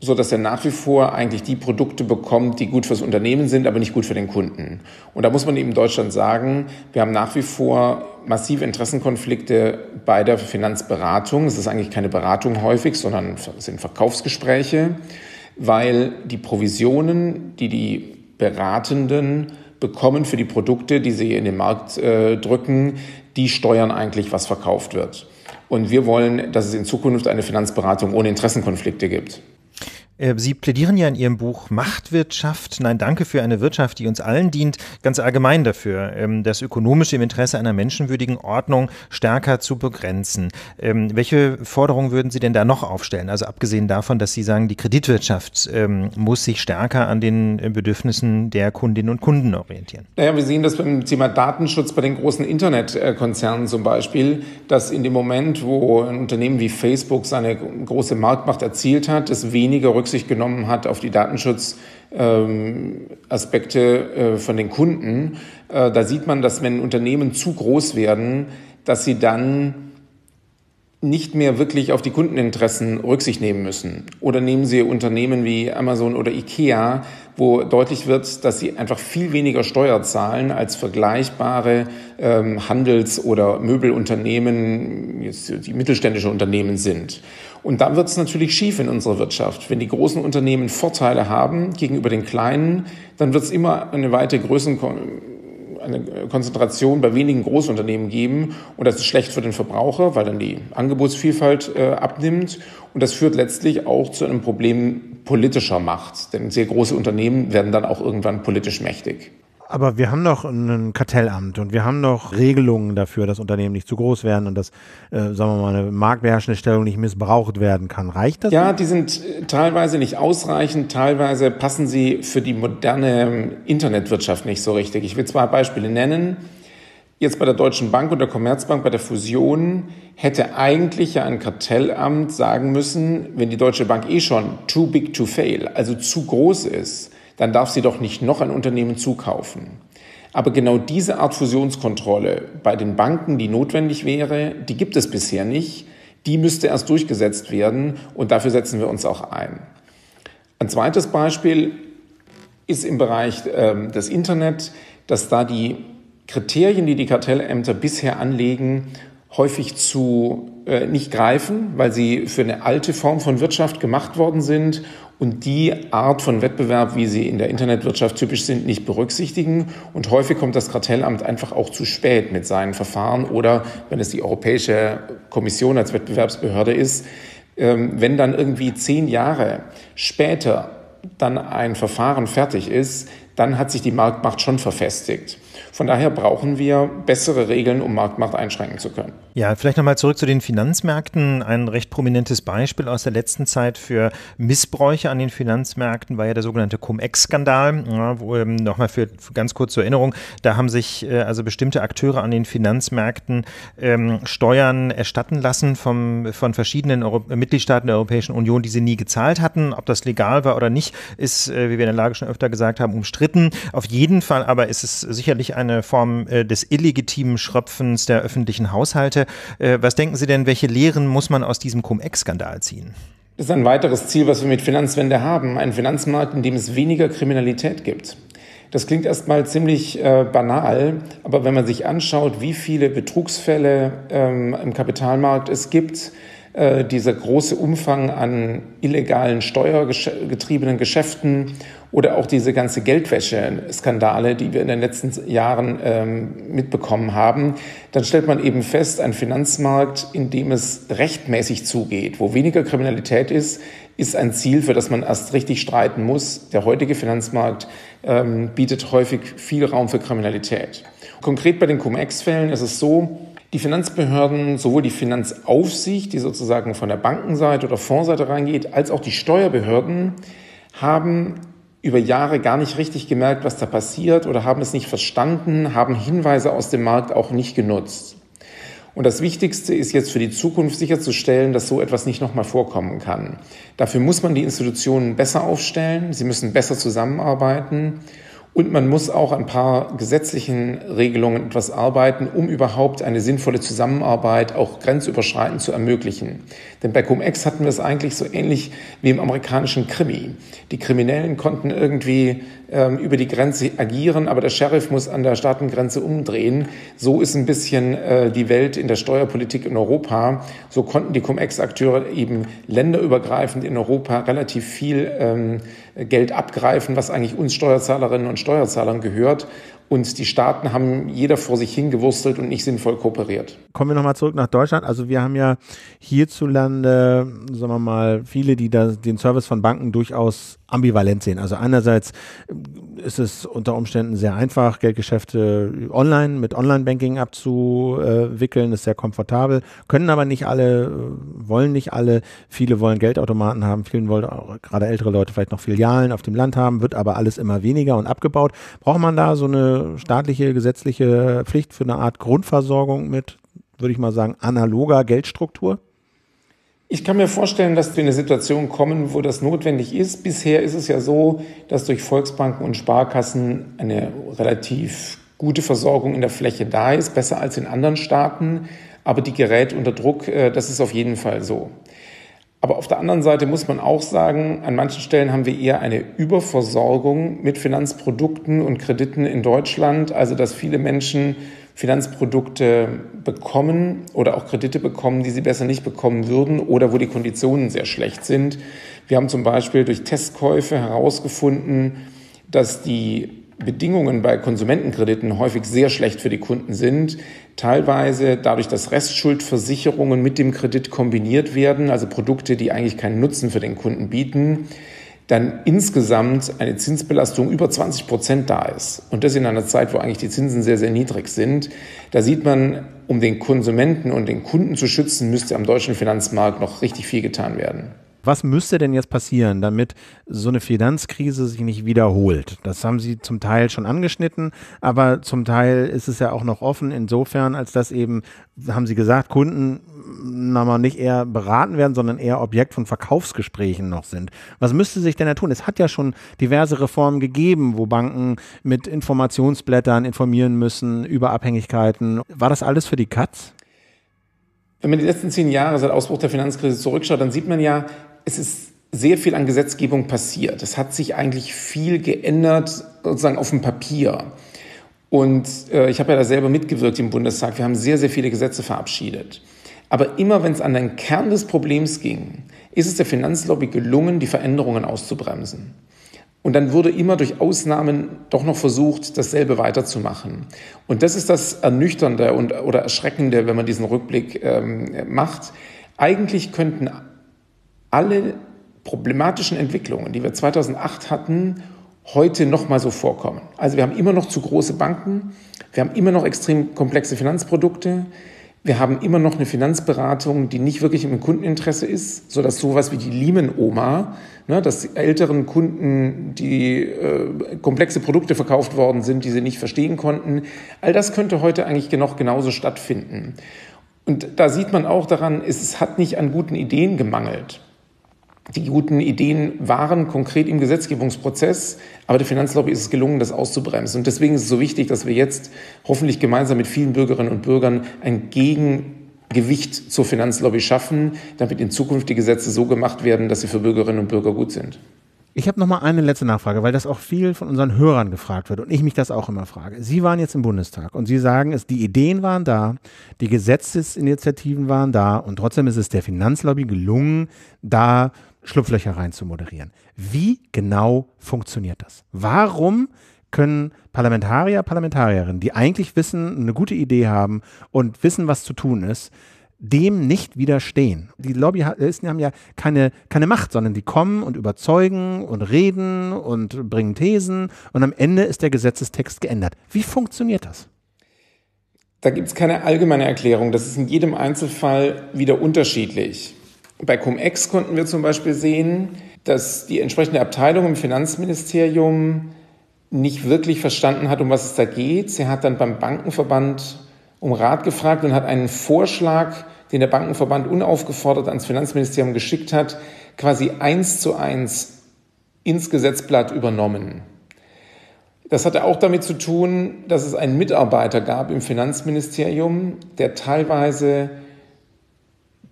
so dass er nach wie vor eigentlich die Produkte bekommt, die gut fürs Unternehmen sind, aber nicht gut für den Kunden? Und da muss man eben in Deutschland sagen, wir haben nach wie vor massive Interessenkonflikte bei der Finanzberatung. Es ist eigentlich keine Beratung häufig, sondern es sind Verkaufsgespräche weil die Provisionen, die die Beratenden bekommen für die Produkte, die sie in den Markt äh, drücken, die steuern eigentlich, was verkauft wird. Und wir wollen, dass es in Zukunft eine Finanzberatung ohne Interessenkonflikte gibt. Äh, Sie plädieren ja in Ihrem Buch Machtwirtschaft, nein, danke für eine Wirtschaft, die uns allen dient, ganz allgemein dafür, ähm, das Ökonomische im Interesse einer menschenwürdigen Ordnung stärker zu begrenzen. Ähm, welche Forderungen würden Sie denn da noch aufstellen? Also abgesehen davon, dass Sie sagen, die Kreditwirtschaft ähm, muss sich stärker an den äh, Bedürfnissen der Kundinnen und Kunden orientieren. Naja, wir sehen das beim Thema Datenschutz bei den großen Internetkonzernen zum Beispiel, dass in dem Moment, wo ein Unternehmen wie Facebook seine große Marktmacht erzielt hat, es weniger Rücksicht genommen hat auf die Datenschutzaspekte äh, von den Kunden. Äh, da sieht man, dass wenn Unternehmen zu groß werden, dass sie dann nicht mehr wirklich auf die Kundeninteressen Rücksicht nehmen müssen. Oder nehmen Sie Unternehmen wie Amazon oder IKEA, wo deutlich wird, dass sie einfach viel weniger Steuer zahlen als vergleichbare ähm, Handels- oder Möbelunternehmen, die mittelständische Unternehmen sind. Und da wird es natürlich schief in unserer Wirtschaft. Wenn die großen Unternehmen Vorteile haben gegenüber den kleinen, dann wird es immer eine weite Größen eine äh, Konzentration bei wenigen Großunternehmen geben und das ist schlecht für den Verbraucher, weil dann die Angebotsvielfalt äh, abnimmt und das führt letztlich auch zu einem Problem politischer Macht, denn sehr große Unternehmen werden dann auch irgendwann politisch mächtig aber wir haben doch ein Kartellamt und wir haben doch Regelungen dafür, dass Unternehmen nicht zu groß werden und dass, äh, sagen wir mal, eine marktbeherrschende Stellung nicht missbraucht werden kann. Reicht das? Ja, nicht? die sind äh, teilweise nicht ausreichend, teilweise passen sie für die moderne ähm, Internetwirtschaft nicht so richtig. Ich will zwei Beispiele nennen. Jetzt bei der Deutschen Bank und der Commerzbank bei der Fusion hätte eigentlich ja ein Kartellamt sagen müssen, wenn die Deutsche Bank eh schon too big to fail, also zu groß ist, dann darf sie doch nicht noch ein Unternehmen zukaufen. Aber genau diese Art Fusionskontrolle bei den Banken, die notwendig wäre, die gibt es bisher nicht. Die müsste erst durchgesetzt werden und dafür setzen wir uns auch ein. Ein zweites Beispiel ist im Bereich äh, des Internet, dass da die Kriterien, die die Kartellämter bisher anlegen, häufig zu äh, nicht greifen, weil sie für eine alte Form von Wirtschaft gemacht worden sind und die Art von Wettbewerb, wie sie in der Internetwirtschaft typisch sind, nicht berücksichtigen. Und häufig kommt das Kartellamt einfach auch zu spät mit seinen Verfahren oder wenn es die Europäische Kommission als Wettbewerbsbehörde ist, ähm, wenn dann irgendwie zehn Jahre später dann ein Verfahren fertig ist, dann hat sich die Marktmacht schon verfestigt. Von daher brauchen wir bessere Regeln, um Marktmacht einschränken zu können. Ja, vielleicht nochmal zurück zu den Finanzmärkten. Ein recht prominentes Beispiel aus der letzten Zeit für Missbräuche an den Finanzmärkten war ja der sogenannte Cum-Ex-Skandal. Ja, ähm, nochmal für, für, ganz kurz zur Erinnerung, da haben sich äh, also bestimmte Akteure an den Finanzmärkten ähm, Steuern erstatten lassen vom, von verschiedenen Euro äh, Mitgliedstaaten der Europäischen Union, die sie nie gezahlt hatten. Ob das legal war oder nicht, ist, äh, wie wir in der Lage schon öfter gesagt haben, umstritten. Auf jeden Fall aber ist es sicherlich ein eine Form äh, des illegitimen Schröpfens der öffentlichen Haushalte. Äh, was denken Sie denn, welche Lehren muss man aus diesem Cum-Ex-Skandal ziehen? Das ist ein weiteres Ziel, was wir mit Finanzwende haben. Ein Finanzmarkt, in dem es weniger Kriminalität gibt. Das klingt erstmal ziemlich äh, banal, aber wenn man sich anschaut, wie viele Betrugsfälle ähm, im Kapitalmarkt es gibt, äh, dieser große Umfang an illegalen steuergetriebenen Geschäften oder auch diese ganze Geldwäsche-Skandale, die wir in den letzten Jahren ähm, mitbekommen haben, dann stellt man eben fest, ein Finanzmarkt, in dem es rechtmäßig zugeht, wo weniger Kriminalität ist, ist ein Ziel, für das man erst richtig streiten muss. Der heutige Finanzmarkt ähm, bietet häufig viel Raum für Kriminalität. Konkret bei den Cum-Ex-Fällen ist es so, die Finanzbehörden, sowohl die Finanzaufsicht, die sozusagen von der Bankenseite oder Fondsseite reingeht, als auch die Steuerbehörden haben über Jahre gar nicht richtig gemerkt, was da passiert oder haben es nicht verstanden, haben Hinweise aus dem Markt auch nicht genutzt. Und das Wichtigste ist jetzt für die Zukunft sicherzustellen, dass so etwas nicht nochmal vorkommen kann. Dafür muss man die Institutionen besser aufstellen, sie müssen besser zusammenarbeiten und man muss auch ein paar gesetzlichen Regelungen etwas arbeiten, um überhaupt eine sinnvolle Zusammenarbeit auch grenzüberschreitend zu ermöglichen. Denn bei Cum-Ex hatten wir es eigentlich so ähnlich wie im amerikanischen Krimi. Die Kriminellen konnten irgendwie ähm, über die Grenze agieren, aber der Sheriff muss an der Staatengrenze umdrehen. So ist ein bisschen äh, die Welt in der Steuerpolitik in Europa. So konnten die Cum-Ex-Akteure eben länderübergreifend in Europa relativ viel ähm, Geld abgreifen, was eigentlich uns Steuerzahlerinnen und Steuerzahlern gehört. Und die Staaten haben jeder vor sich hingewurstelt und nicht sinnvoll kooperiert. Kommen wir nochmal zurück nach Deutschland. Also wir haben ja hierzulande, sagen wir mal, viele, die da den Service von Banken durchaus ambivalent sehen. Also einerseits ist es unter Umständen sehr einfach, Geldgeschäfte online mit Online-Banking abzuwickeln, ist sehr komfortabel, können aber nicht alle, äh, wollen nicht alle. Viele wollen Geldautomaten haben, vielen wollen auch, gerade ältere Leute vielleicht noch Filialen auf dem Land haben, wird aber alles immer weniger und abgebaut. Braucht man da so eine staatliche, gesetzliche Pflicht für eine Art Grundversorgung mit, würde ich mal sagen, analoger Geldstruktur? Ich kann mir vorstellen, dass wir in eine Situation kommen, wo das notwendig ist. Bisher ist es ja so, dass durch Volksbanken und Sparkassen eine relativ gute Versorgung in der Fläche da ist, besser als in anderen Staaten. Aber die gerät unter Druck, äh, das ist auf jeden Fall so. Aber auf der anderen Seite muss man auch sagen, an manchen Stellen haben wir eher eine Überversorgung mit Finanzprodukten und Krediten in Deutschland, also dass viele Menschen Finanzprodukte bekommen oder auch Kredite bekommen, die sie besser nicht bekommen würden oder wo die Konditionen sehr schlecht sind. Wir haben zum Beispiel durch Testkäufe herausgefunden, dass die Bedingungen bei Konsumentenkrediten häufig sehr schlecht für die Kunden sind. Teilweise dadurch, dass Restschuldversicherungen mit dem Kredit kombiniert werden, also Produkte, die eigentlich keinen Nutzen für den Kunden bieten, dann insgesamt eine Zinsbelastung über 20 Prozent da ist. Und das in einer Zeit, wo eigentlich die Zinsen sehr, sehr niedrig sind. Da sieht man, um den Konsumenten und den Kunden zu schützen, müsste am deutschen Finanzmarkt noch richtig viel getan werden. Was müsste denn jetzt passieren, damit so eine Finanzkrise sich nicht wiederholt? Das haben Sie zum Teil schon angeschnitten, aber zum Teil ist es ja auch noch offen, insofern, als dass eben, haben Sie gesagt, Kunden na nicht eher beraten werden, sondern eher Objekt von Verkaufsgesprächen noch sind. Was müsste sich denn da tun? Es hat ja schon diverse Reformen gegeben, wo Banken mit Informationsblättern informieren müssen über Abhängigkeiten. War das alles für die Katz? Wenn man die letzten zehn Jahre seit Ausbruch der Finanzkrise zurückschaut, dann sieht man ja, es ist sehr viel an Gesetzgebung passiert. Es hat sich eigentlich viel geändert, sozusagen auf dem Papier. Und äh, ich habe ja da selber mitgewirkt im Bundestag. Wir haben sehr, sehr viele Gesetze verabschiedet. Aber immer wenn es an den Kern des Problems ging, ist es der Finanzlobby gelungen, die Veränderungen auszubremsen. Und dann wurde immer durch Ausnahmen doch noch versucht, dasselbe weiterzumachen. Und das ist das Ernüchternde und, oder Erschreckende, wenn man diesen Rückblick ähm, macht. Eigentlich könnten alle problematischen Entwicklungen, die wir 2008 hatten, heute noch mal so vorkommen. Also wir haben immer noch zu große Banken, wir haben immer noch extrem komplexe Finanzprodukte, wir haben immer noch eine Finanzberatung, die nicht wirklich im Kundeninteresse ist, sodass sowas wie die Lehman-Oma, ne, dass älteren Kunden, die äh, komplexe Produkte verkauft worden sind, die sie nicht verstehen konnten, all das könnte heute eigentlich noch genauso stattfinden. Und da sieht man auch daran, es hat nicht an guten Ideen gemangelt. Die guten Ideen waren konkret im Gesetzgebungsprozess, aber der Finanzlobby ist es gelungen, das auszubremsen. Und deswegen ist es so wichtig, dass wir jetzt hoffentlich gemeinsam mit vielen Bürgerinnen und Bürgern ein Gegengewicht zur Finanzlobby schaffen, damit in Zukunft die Gesetze so gemacht werden, dass sie für Bürgerinnen und Bürger gut sind. Ich habe noch mal eine letzte Nachfrage, weil das auch viel von unseren Hörern gefragt wird und ich mich das auch immer frage. Sie waren jetzt im Bundestag und Sie sagen es, die Ideen waren da, die Gesetzesinitiativen waren da und trotzdem ist es der Finanzlobby gelungen, da Schlupflöcher rein zu moderieren. Wie genau funktioniert das? Warum können Parlamentarier, Parlamentarierinnen, die eigentlich wissen, eine gute Idee haben und wissen, was zu tun ist, dem nicht widerstehen. Die Lobbyisten äh, haben ja keine, keine Macht, sondern die kommen und überzeugen und reden und bringen Thesen und am Ende ist der Gesetzestext geändert. Wie funktioniert das? Da gibt es keine allgemeine Erklärung. Das ist in jedem Einzelfall wieder unterschiedlich. Bei Cum-Ex konnten wir zum Beispiel sehen, dass die entsprechende Abteilung im Finanzministerium nicht wirklich verstanden hat, um was es da geht. Sie hat dann beim Bankenverband um Rat gefragt und hat einen Vorschlag, den der Bankenverband unaufgefordert ans Finanzministerium geschickt hat, quasi eins zu eins ins Gesetzblatt übernommen. Das hatte auch damit zu tun, dass es einen Mitarbeiter gab im Finanzministerium, der teilweise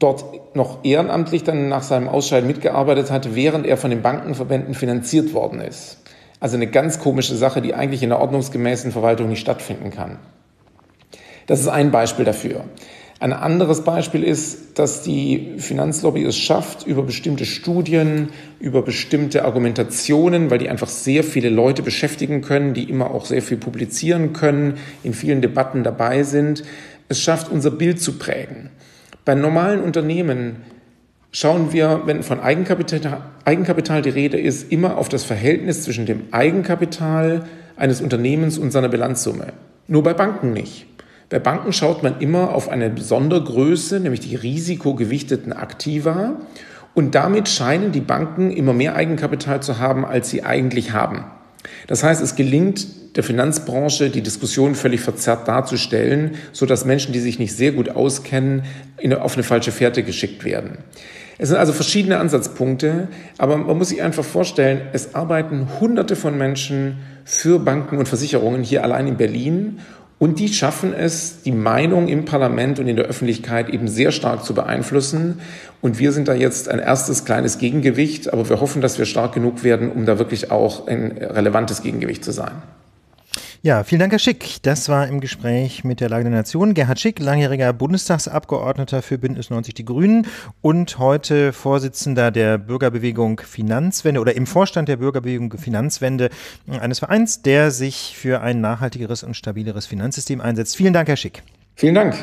dort noch ehrenamtlich dann nach seinem Ausscheiden mitgearbeitet hat, während er von den Bankenverbänden finanziert worden ist. Also eine ganz komische Sache, die eigentlich in der ordnungsgemäßen Verwaltung nicht stattfinden kann. Das ist ein Beispiel dafür. Ein anderes Beispiel ist, dass die Finanzlobby es schafft, über bestimmte Studien, über bestimmte Argumentationen, weil die einfach sehr viele Leute beschäftigen können, die immer auch sehr viel publizieren können, in vielen Debatten dabei sind, es schafft, unser Bild zu prägen. Bei normalen Unternehmen schauen wir, wenn von Eigenkapital, Eigenkapital die Rede ist, immer auf das Verhältnis zwischen dem Eigenkapital eines Unternehmens und seiner Bilanzsumme. Nur bei Banken nicht. Bei Banken schaut man immer auf eine Sondergröße, nämlich die risikogewichteten Aktiva. Und damit scheinen die Banken immer mehr Eigenkapital zu haben, als sie eigentlich haben. Das heißt, es gelingt der Finanzbranche, die Diskussion völlig verzerrt darzustellen, sodass Menschen, die sich nicht sehr gut auskennen, auf eine falsche Fährte geschickt werden. Es sind also verschiedene Ansatzpunkte, aber man muss sich einfach vorstellen, es arbeiten Hunderte von Menschen für Banken und Versicherungen hier allein in Berlin und die schaffen es, die Meinung im Parlament und in der Öffentlichkeit eben sehr stark zu beeinflussen. Und wir sind da jetzt ein erstes kleines Gegengewicht, aber wir hoffen, dass wir stark genug werden, um da wirklich auch ein relevantes Gegengewicht zu sein. Ja, vielen Dank, Herr Schick. Das war im Gespräch mit der Lage der Nation. Gerhard Schick, langjähriger Bundestagsabgeordneter für Bündnis 90 Die Grünen und heute Vorsitzender der Bürgerbewegung Finanzwende oder im Vorstand der Bürgerbewegung Finanzwende eines Vereins, der sich für ein nachhaltigeres und stabileres Finanzsystem einsetzt. Vielen Dank, Herr Schick. Vielen Dank.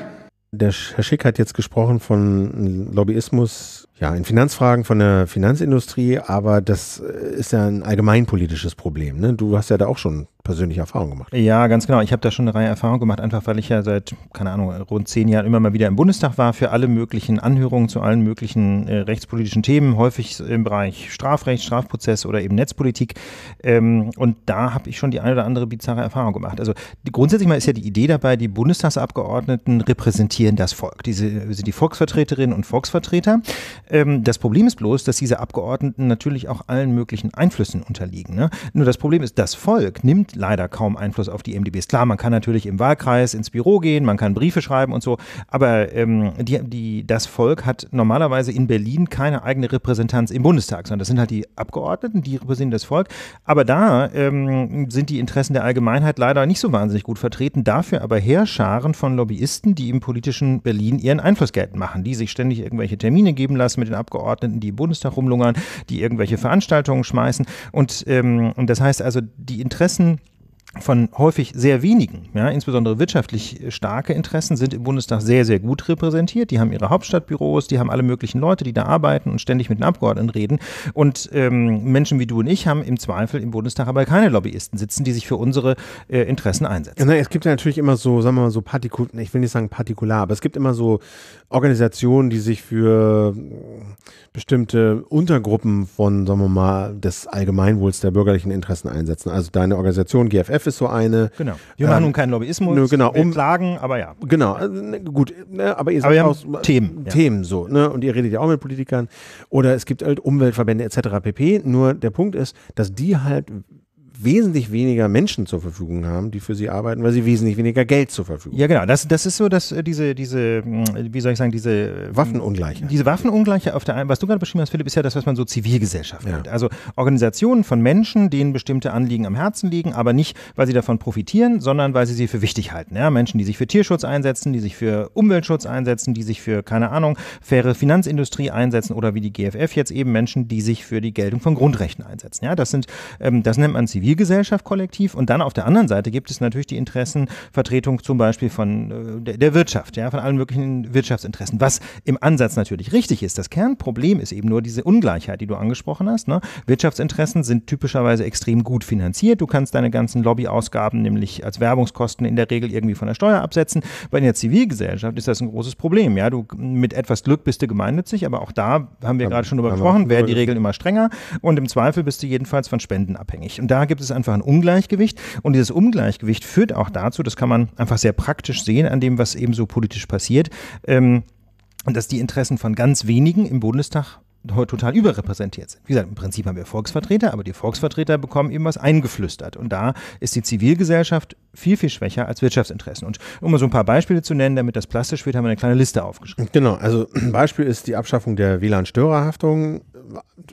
Der Herr Schick hat jetzt gesprochen von Lobbyismus ja, in Finanzfragen von der Finanzindustrie, aber das äh, ist ja ein allgemeinpolitisches Problem. Ne? Du hast ja da auch schon persönliche Erfahrungen gemacht. Ja, ganz genau. Ich habe da schon eine Reihe Erfahrungen gemacht, einfach weil ich ja seit, keine Ahnung, rund zehn Jahren immer mal wieder im Bundestag war für alle möglichen Anhörungen zu allen möglichen äh, rechtspolitischen Themen, häufig im Bereich Strafrecht, Strafprozess oder eben Netzpolitik. Ähm, und da habe ich schon die eine oder andere bizarre Erfahrung gemacht. Also die, grundsätzlich mal ist ja die Idee dabei, die Bundestagsabgeordneten repräsentieren das Volk. Diese sind die Volksvertreterinnen und Volksvertreter. Ähm, das Problem ist bloß, dass diese Abgeordneten natürlich auch allen möglichen Einflüssen unterliegen. Ne? Nur das Problem ist, das Volk nimmt leider kaum Einfluss auf die MDBs. Klar, man kann natürlich im Wahlkreis ins Büro gehen, man kann Briefe schreiben und so, aber ähm, die, die, das Volk hat normalerweise in Berlin keine eigene Repräsentanz im Bundestag, sondern das sind halt die Abgeordneten, die repräsentieren das Volk. Aber da ähm, sind die Interessen der Allgemeinheit leider nicht so wahnsinnig gut vertreten, dafür aber Heerscharen von Lobbyisten, die im politischen Berlin ihren Einfluss geltend machen, die sich ständig irgendwelche Termine geben lassen mit den Abgeordneten, die im Bundestag rumlungern, die irgendwelche Veranstaltungen schmeißen. Und, ähm, und das heißt also, die Interessen von häufig sehr wenigen, ja, insbesondere wirtschaftlich starke Interessen sind im Bundestag sehr, sehr gut repräsentiert. Die haben ihre Hauptstadtbüros, die haben alle möglichen Leute, die da arbeiten und ständig mit den Abgeordneten reden. Und ähm, Menschen wie du und ich haben im Zweifel im Bundestag aber keine Lobbyisten sitzen, die sich für unsere äh, Interessen einsetzen. Na, es gibt ja natürlich immer so, sagen wir mal so, Partiku ich will nicht sagen partikular, aber es gibt immer so Organisationen, die sich für äh, bestimmte Untergruppen von, sagen wir mal, des Allgemeinwohls der bürgerlichen Interessen einsetzen. Also deine Organisation GFF WWF ist so eine. Genau. Wir ähm, machen nun keinen Lobbyismus. Nö, genau. Um, Klagen, aber ja. Genau. Äh, ne, gut. Ne, aber ihr seid aus Themen. Äh, Themen ja. so. Ne? Und ihr redet ja auch mit Politikern. Oder es gibt halt Umweltverbände etc. pp. Nur der Punkt ist, dass die halt wesentlich weniger Menschen zur Verfügung haben, die für sie arbeiten, weil sie wesentlich weniger Geld zur Verfügung haben. Ja, genau. Das, das ist so, dass äh, diese, diese, äh, wie soll ich sagen, diese äh, Waffenungleichheit. Diese Waffenungleichheit auf der einen, was du gerade beschrieben hast, Philipp, ist ja das, was man so Zivilgesellschaft nennt. Ja. Also Organisationen von Menschen, denen bestimmte Anliegen am Herzen liegen, aber nicht, weil sie davon profitieren, sondern weil sie sie für wichtig halten. Ja, Menschen, die sich für Tierschutz einsetzen, die sich für Umweltschutz einsetzen, die sich für, keine Ahnung, faire Finanzindustrie einsetzen oder wie die GFF jetzt eben Menschen, die sich für die Geltung von Grundrechten einsetzen. Ja, das sind, ähm, das nennt man Zivilgesellschaft. Zivilgesellschaft kollektiv und dann auf der anderen Seite gibt es natürlich die Interessenvertretung zum Beispiel von äh, der Wirtschaft, ja, von allen möglichen Wirtschaftsinteressen, was im Ansatz natürlich richtig ist. Das Kernproblem ist eben nur diese Ungleichheit, die du angesprochen hast. Ne? Wirtschaftsinteressen sind typischerweise extrem gut finanziert. Du kannst deine ganzen Lobbyausgaben nämlich als Werbungskosten in der Regel irgendwie von der Steuer absetzen. Bei der Zivilgesellschaft ist das ein großes Problem. Ja, du mit etwas Glück bist du gemeinnützig, aber auch da haben wir gerade schon drüber gesprochen, werden die Regeln immer strenger und im Zweifel bist du jedenfalls von Spenden abhängig. Und da gibt gibt es einfach ein Ungleichgewicht. Und dieses Ungleichgewicht führt auch dazu, das kann man einfach sehr praktisch sehen an dem, was eben so politisch passiert, ähm, dass die Interessen von ganz wenigen im Bundestag total überrepräsentiert sind. Wie gesagt, im Prinzip haben wir Volksvertreter, aber die Volksvertreter bekommen eben was eingeflüstert. Und da ist die Zivilgesellschaft viel, viel schwächer als Wirtschaftsinteressen. Und um mal so ein paar Beispiele zu nennen, damit das plastisch wird, haben wir eine kleine Liste aufgeschrieben. Genau, also ein Beispiel ist die Abschaffung der WLAN-Störerhaftung,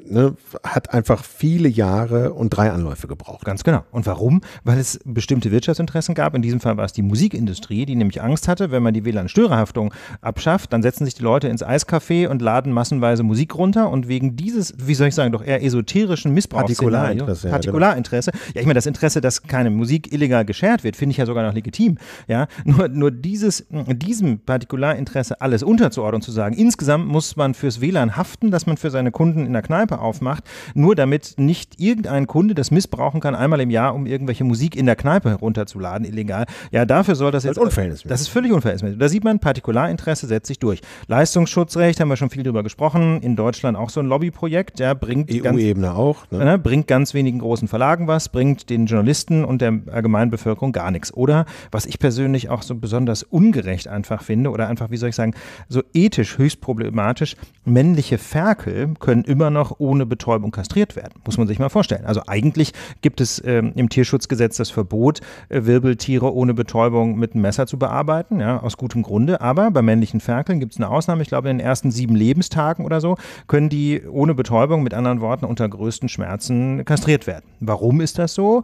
ne, hat einfach viele Jahre und drei Anläufe gebraucht. Ganz genau. Und warum? Weil es bestimmte Wirtschaftsinteressen gab. In diesem Fall war es die Musikindustrie, die nämlich Angst hatte, wenn man die WLAN-Störerhaftung abschafft, dann setzen sich die Leute ins Eiscafé und laden massenweise Musik runter. Und wegen dieses, wie soll ich sagen, doch eher esoterischen Missbrauchs. Partikularinteresse. Genau. Partikularinteresse. Ja, ja, ich meine, das Interesse, dass keine Musik illegal geschert wird, finde ich ja sogar noch legitim. Ja, nur, nur dieses, diesem Partikularinteresse alles unterzuordnen, zu sagen, insgesamt muss man fürs WLAN haften, dass man für seine Kunden in der Kneipe aufmacht, nur damit nicht irgendein Kunde das missbrauchen kann, einmal im Jahr, um irgendwelche Musik in der Kneipe herunterzuladen, illegal. Ja, dafür soll das jetzt. Das ist unverhältnismäßig. Das ist völlig unverhältnismäßig. Da sieht man, Partikularinteresse setzt sich durch. Leistungsschutzrecht, haben wir schon viel drüber gesprochen. In Deutschland auch so ein Lobbyprojekt. Ja, bringt EU-Ebene auch. Ne? ne? bringt ganz wenigen großen Verlagen was, bringt den Journalisten und der allgemeinen Bevölkerung gar nichts. Oder was ich persönlich auch so besonders ungerecht einfach finde oder einfach, wie soll ich sagen, so ethisch höchst problematisch, männliche Ferkel können immer noch ohne Betäubung kastriert werden. Muss man sich mal vorstellen. Also eigentlich gibt es ähm, im Tierschutzgesetz das Verbot, äh, Wirbeltiere ohne Betäubung mit einem Messer zu bearbeiten, ja, aus gutem Grunde. Aber bei männlichen Ferkeln gibt es eine Ausnahme. Ich glaube, in den ersten sieben Lebenstagen oder so können die ohne Betäubung, mit anderen Worten, unter größten Schmerzen kastriert werden. Warum ist das so?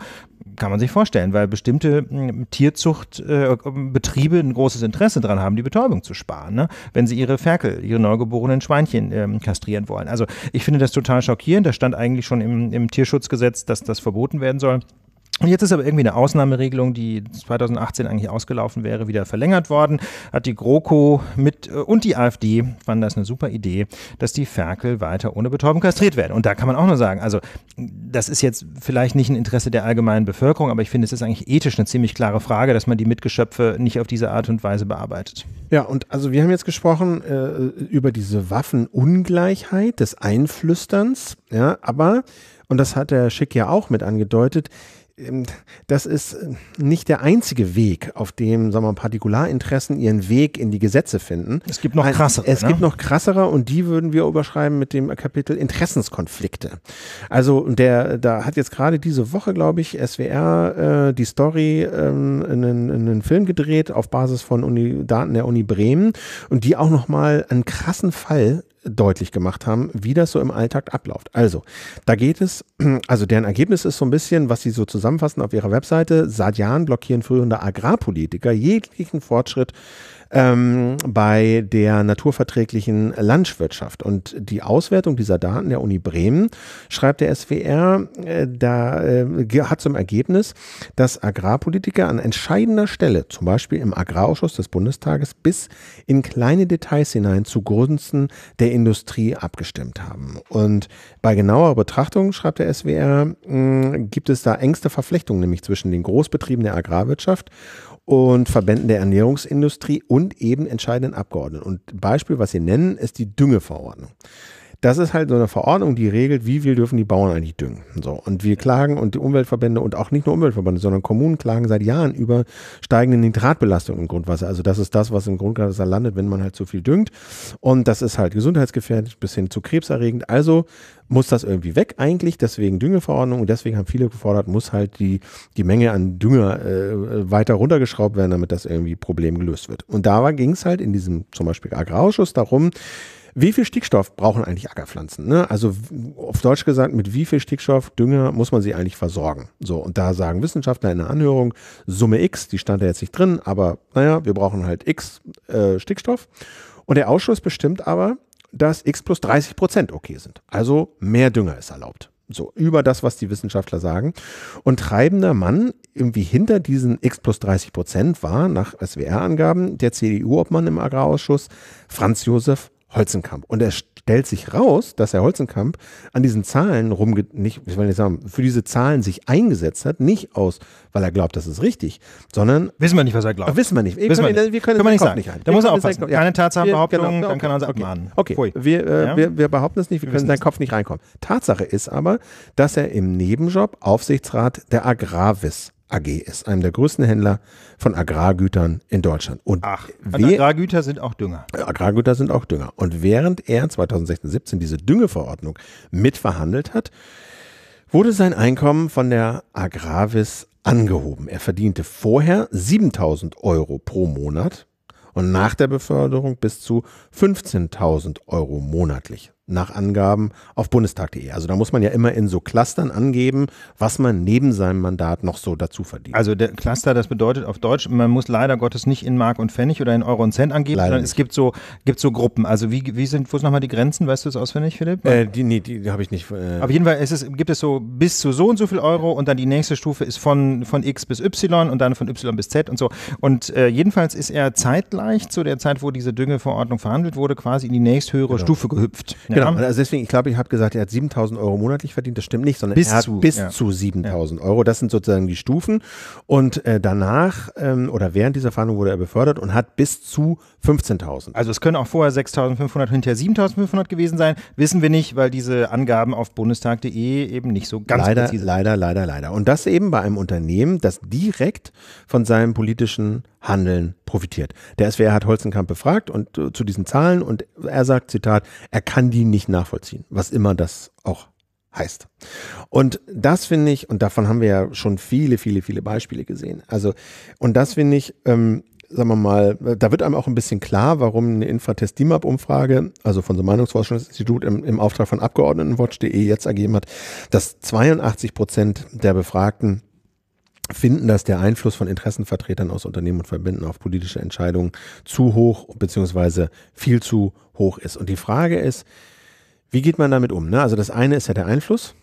Kann man sich vorstellen, weil bestimmte hm, Tierzuchtbetriebe äh, ein großes Interesse daran haben, die Betäubung zu sparen, ne? wenn sie ihre Ferkel, ihre neugeborenen Schweinchen äh, kastrieren wollen. Also ich ich finde das total schockierend. Da stand eigentlich schon im, im Tierschutzgesetz, dass das verboten werden soll. Und jetzt ist aber irgendwie eine Ausnahmeregelung, die 2018 eigentlich ausgelaufen wäre, wieder verlängert worden. Hat die GroKo mit äh, und die AfD fanden das eine super Idee, dass die Ferkel weiter ohne Betäubung kastriert werden. Und da kann man auch nur sagen, also das ist jetzt vielleicht nicht ein Interesse der allgemeinen Bevölkerung, aber ich finde, es ist eigentlich ethisch eine ziemlich klare Frage, dass man die Mitgeschöpfe nicht auf diese Art und Weise bearbeitet. Ja, und also wir haben jetzt gesprochen äh, über diese Waffenungleichheit des Einflüsterns, ja, aber und das hat der Schick ja auch mit angedeutet, ähm, das ist äh, nicht der einzige Weg, auf dem sagen wir, mal, Partikularinteressen ihren Weg in die Gesetze finden. Es gibt noch krassere. Es ne? gibt noch krassere und die würden wir überschreiben mit dem Kapitel Interessenskonflikte. Also der, da hat jetzt gerade diese Woche, glaube ich, SWR äh, die Story ähm, einen, einen Film gedreht auf Basis von Uni, Daten der Uni Bremen und die auch nochmal einen krassen Fall deutlich gemacht haben, wie das so im Alltag abläuft. Also, da geht es, also deren Ergebnis ist so ein bisschen, was sie so zusammenfassen auf ihrer Webseite, seit Jahren blockieren führende Agrarpolitiker jeglichen Fortschritt ähm, bei der naturverträglichen Landwirtschaft. Und die Auswertung dieser Daten der Uni Bremen, schreibt der SWR, äh, da äh, hat zum Ergebnis, dass Agrarpolitiker an entscheidender Stelle, zum Beispiel im Agrarausschuss des Bundestages, bis in kleine Details hinein zugunsten der Industrie abgestimmt haben. Und bei genauer Betrachtung, schreibt der SWR, mh, gibt es da engste Verflechtungen, nämlich zwischen den Großbetrieben der Agrarwirtschaft und Verbänden der Ernährungsindustrie und eben entscheidenden Abgeordneten. Und Beispiel, was Sie nennen, ist die Düngeverordnung das ist halt so eine Verordnung, die regelt, wie viel dürfen die Bauern eigentlich düngen. So, und wir klagen und die Umweltverbände und auch nicht nur Umweltverbände, sondern Kommunen klagen seit Jahren über steigende Nitratbelastung im Grundwasser. Also das ist das, was im Grundwasser landet, wenn man halt zu viel düngt. Und das ist halt gesundheitsgefährdend bis hin zu krebserregend. Also muss das irgendwie weg eigentlich, deswegen Düngeverordnung und deswegen haben viele gefordert, muss halt die, die Menge an Dünger äh, weiter runtergeschraubt werden, damit das irgendwie Problem gelöst wird. Und da ging es halt in diesem zum Beispiel Agrarausschuss darum, wie viel Stickstoff brauchen eigentlich Ackerpflanzen? Ne? Also auf Deutsch gesagt, mit wie viel Stickstoff, Dünger muss man sie eigentlich versorgen? So, und da sagen Wissenschaftler in der Anhörung, Summe X, die stand da jetzt nicht drin, aber naja, wir brauchen halt X äh, Stickstoff. Und der Ausschuss bestimmt aber, dass X plus 30 Prozent okay sind. Also mehr Dünger ist erlaubt. So, über das, was die Wissenschaftler sagen. Und treibender Mann irgendwie hinter diesen X plus 30 Prozent war, nach SWR-Angaben, der CDU-Obmann im Agrarausschuss, Franz Josef Holzenkamp. Und er stellt sich raus, dass Herr Holzenkamp an diesen Zahlen rumge nicht, ich will nicht sagen, für diese Zahlen sich eingesetzt hat, nicht aus, weil er glaubt, das ist richtig, sondern wissen wir nicht, was er glaubt. Wissen wir nicht. Wir wissen können, wir nicht. können, können nicht sagen. Nicht ein. Da wir muss er aufpassen. Keine ja. Tatsachenbehauptung, genau, genau, dann kann er uns okay. abmahnen. Okay, okay. Wir, äh, ja? wir, wir, behaupten es nicht, wir, wir können in seinen Kopf nicht reinkommen. Tatsache ist aber, dass er im Nebenjob Aufsichtsrat der Agravis AG ist einem der größten Händler von Agrargütern in Deutschland. Und Ach, also Agrargüter sind auch Dünger. Agrargüter sind auch Dünger. Und während er 2016-17 diese Düngeverordnung mitverhandelt hat, wurde sein Einkommen von der Agravis angehoben. Er verdiente vorher 7000 Euro pro Monat und nach der Beförderung bis zu 15.000 Euro monatlich nach Angaben auf bundestag.de. Also da muss man ja immer in so Clustern angeben, was man neben seinem Mandat noch so dazu verdient. Also der Cluster, das bedeutet auf Deutsch, man muss leider Gottes nicht in Mark und Pfennig oder in Euro und Cent angeben, leider sondern nicht. es gibt so, gibt so Gruppen. Also wie, wie sind, wo sind nochmal die Grenzen? Weißt du das auswendig, Philipp? Äh, die, nee, die, die habe ich nicht. Äh Auf jeden Fall ist es, gibt es so bis zu so und so viel Euro und dann die nächste Stufe ist von, von X bis Y und dann von Y bis Z und so. Und äh, jedenfalls ist er zeitgleich zu der Zeit, wo diese Düngeverordnung verhandelt wurde, quasi in die nächsthöhere genau. Stufe gehüpft. Ja. Genau, ne? also deswegen, ich glaube, ich habe gesagt, er hat 7000 Euro monatlich verdient, das stimmt nicht, sondern bis er hat zu, bis ja. zu 7000 ja. Euro, das sind sozusagen die Stufen und äh, danach ähm, oder während dieser Verhandlung wurde er befördert und hat bis zu 15.000. Also es können auch vorher 6.500, hinterher 7.500 gewesen sein, wissen wir nicht, weil diese Angaben auf bundestag.de eben nicht so ganz leider, präzise sind. Leider, leider, leider. Und das eben bei einem Unternehmen, das direkt von seinem politischen Handeln profitiert. Der SWR hat Holzenkamp befragt und äh, zu diesen Zahlen und er sagt, Zitat, er kann die nicht nachvollziehen, was immer das auch heißt. Und das finde ich, und davon haben wir ja schon viele, viele, viele Beispiele gesehen. Also, und das finde ich, ähm, sagen wir mal, da wird einem auch ein bisschen klar, warum eine Infratest-DIMAP-Umfrage, also von so Meinungsforschungsinstitut im, im Auftrag von Abgeordnetenwatch.de jetzt ergeben hat, dass 82 Prozent der Befragten finden, dass der Einfluss von Interessenvertretern aus Unternehmen und Verbänden auf politische Entscheidungen zu hoch bzw. viel zu hoch ist. Und die Frage ist, wie geht man damit um? Ne? Also das eine ist ja der Einfluss,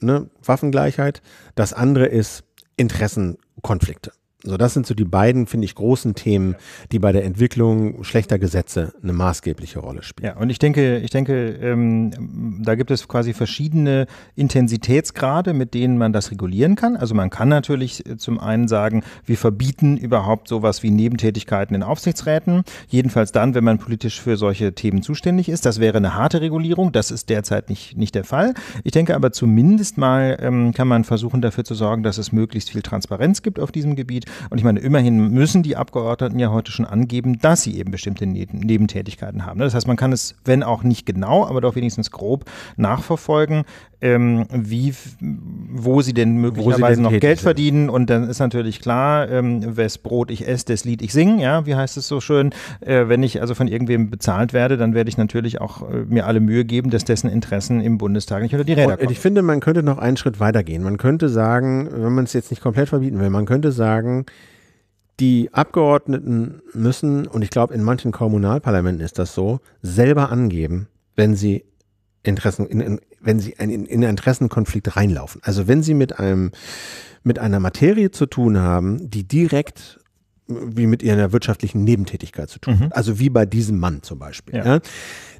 ne? Waffengleichheit, das andere ist Interessenkonflikte. So, das sind so die beiden, finde ich, großen Themen, die bei der Entwicklung schlechter Gesetze eine maßgebliche Rolle spielen. Ja, und ich denke, ich denke, ähm, da gibt es quasi verschiedene Intensitätsgrade, mit denen man das regulieren kann. Also man kann natürlich äh, zum einen sagen, wir verbieten überhaupt sowas wie Nebentätigkeiten in Aufsichtsräten. Jedenfalls dann, wenn man politisch für solche Themen zuständig ist. Das wäre eine harte Regulierung. Das ist derzeit nicht, nicht der Fall. Ich denke aber zumindest mal ähm, kann man versuchen, dafür zu sorgen, dass es möglichst viel Transparenz gibt auf diesem Gebiet und ich meine, immerhin müssen die Abgeordneten ja heute schon angeben, dass sie eben bestimmte Nebentätigkeiten haben. Das heißt, man kann es, wenn auch nicht genau, aber doch wenigstens grob nachverfolgen, ähm, wie, wo sie denn möglicherweise sie noch Geld sind. verdienen. Und dann ist natürlich klar, ähm, wes Brot ich esse, des Lied ich singe. ja, wie heißt es so schön. Äh, wenn ich also von irgendwem bezahlt werde, dann werde ich natürlich auch äh, mir alle Mühe geben, dass dessen Interessen im Bundestag nicht unter die Räder kommen. Ich finde, man könnte noch einen Schritt weiter gehen. Man könnte sagen, wenn man es jetzt nicht komplett verbieten will, man könnte sagen, die Abgeordneten müssen, und ich glaube, in manchen Kommunalparlamenten ist das so, selber angeben, wenn sie Interessen, in, in wenn sie in, in einen Interessenkonflikt reinlaufen. Also wenn sie mit einem, mit einer Materie zu tun haben, die direkt äh, wie mit ihrer wirtschaftlichen Nebentätigkeit zu tun. Mhm. Also wie bei diesem Mann zum Beispiel. Ja. Ja.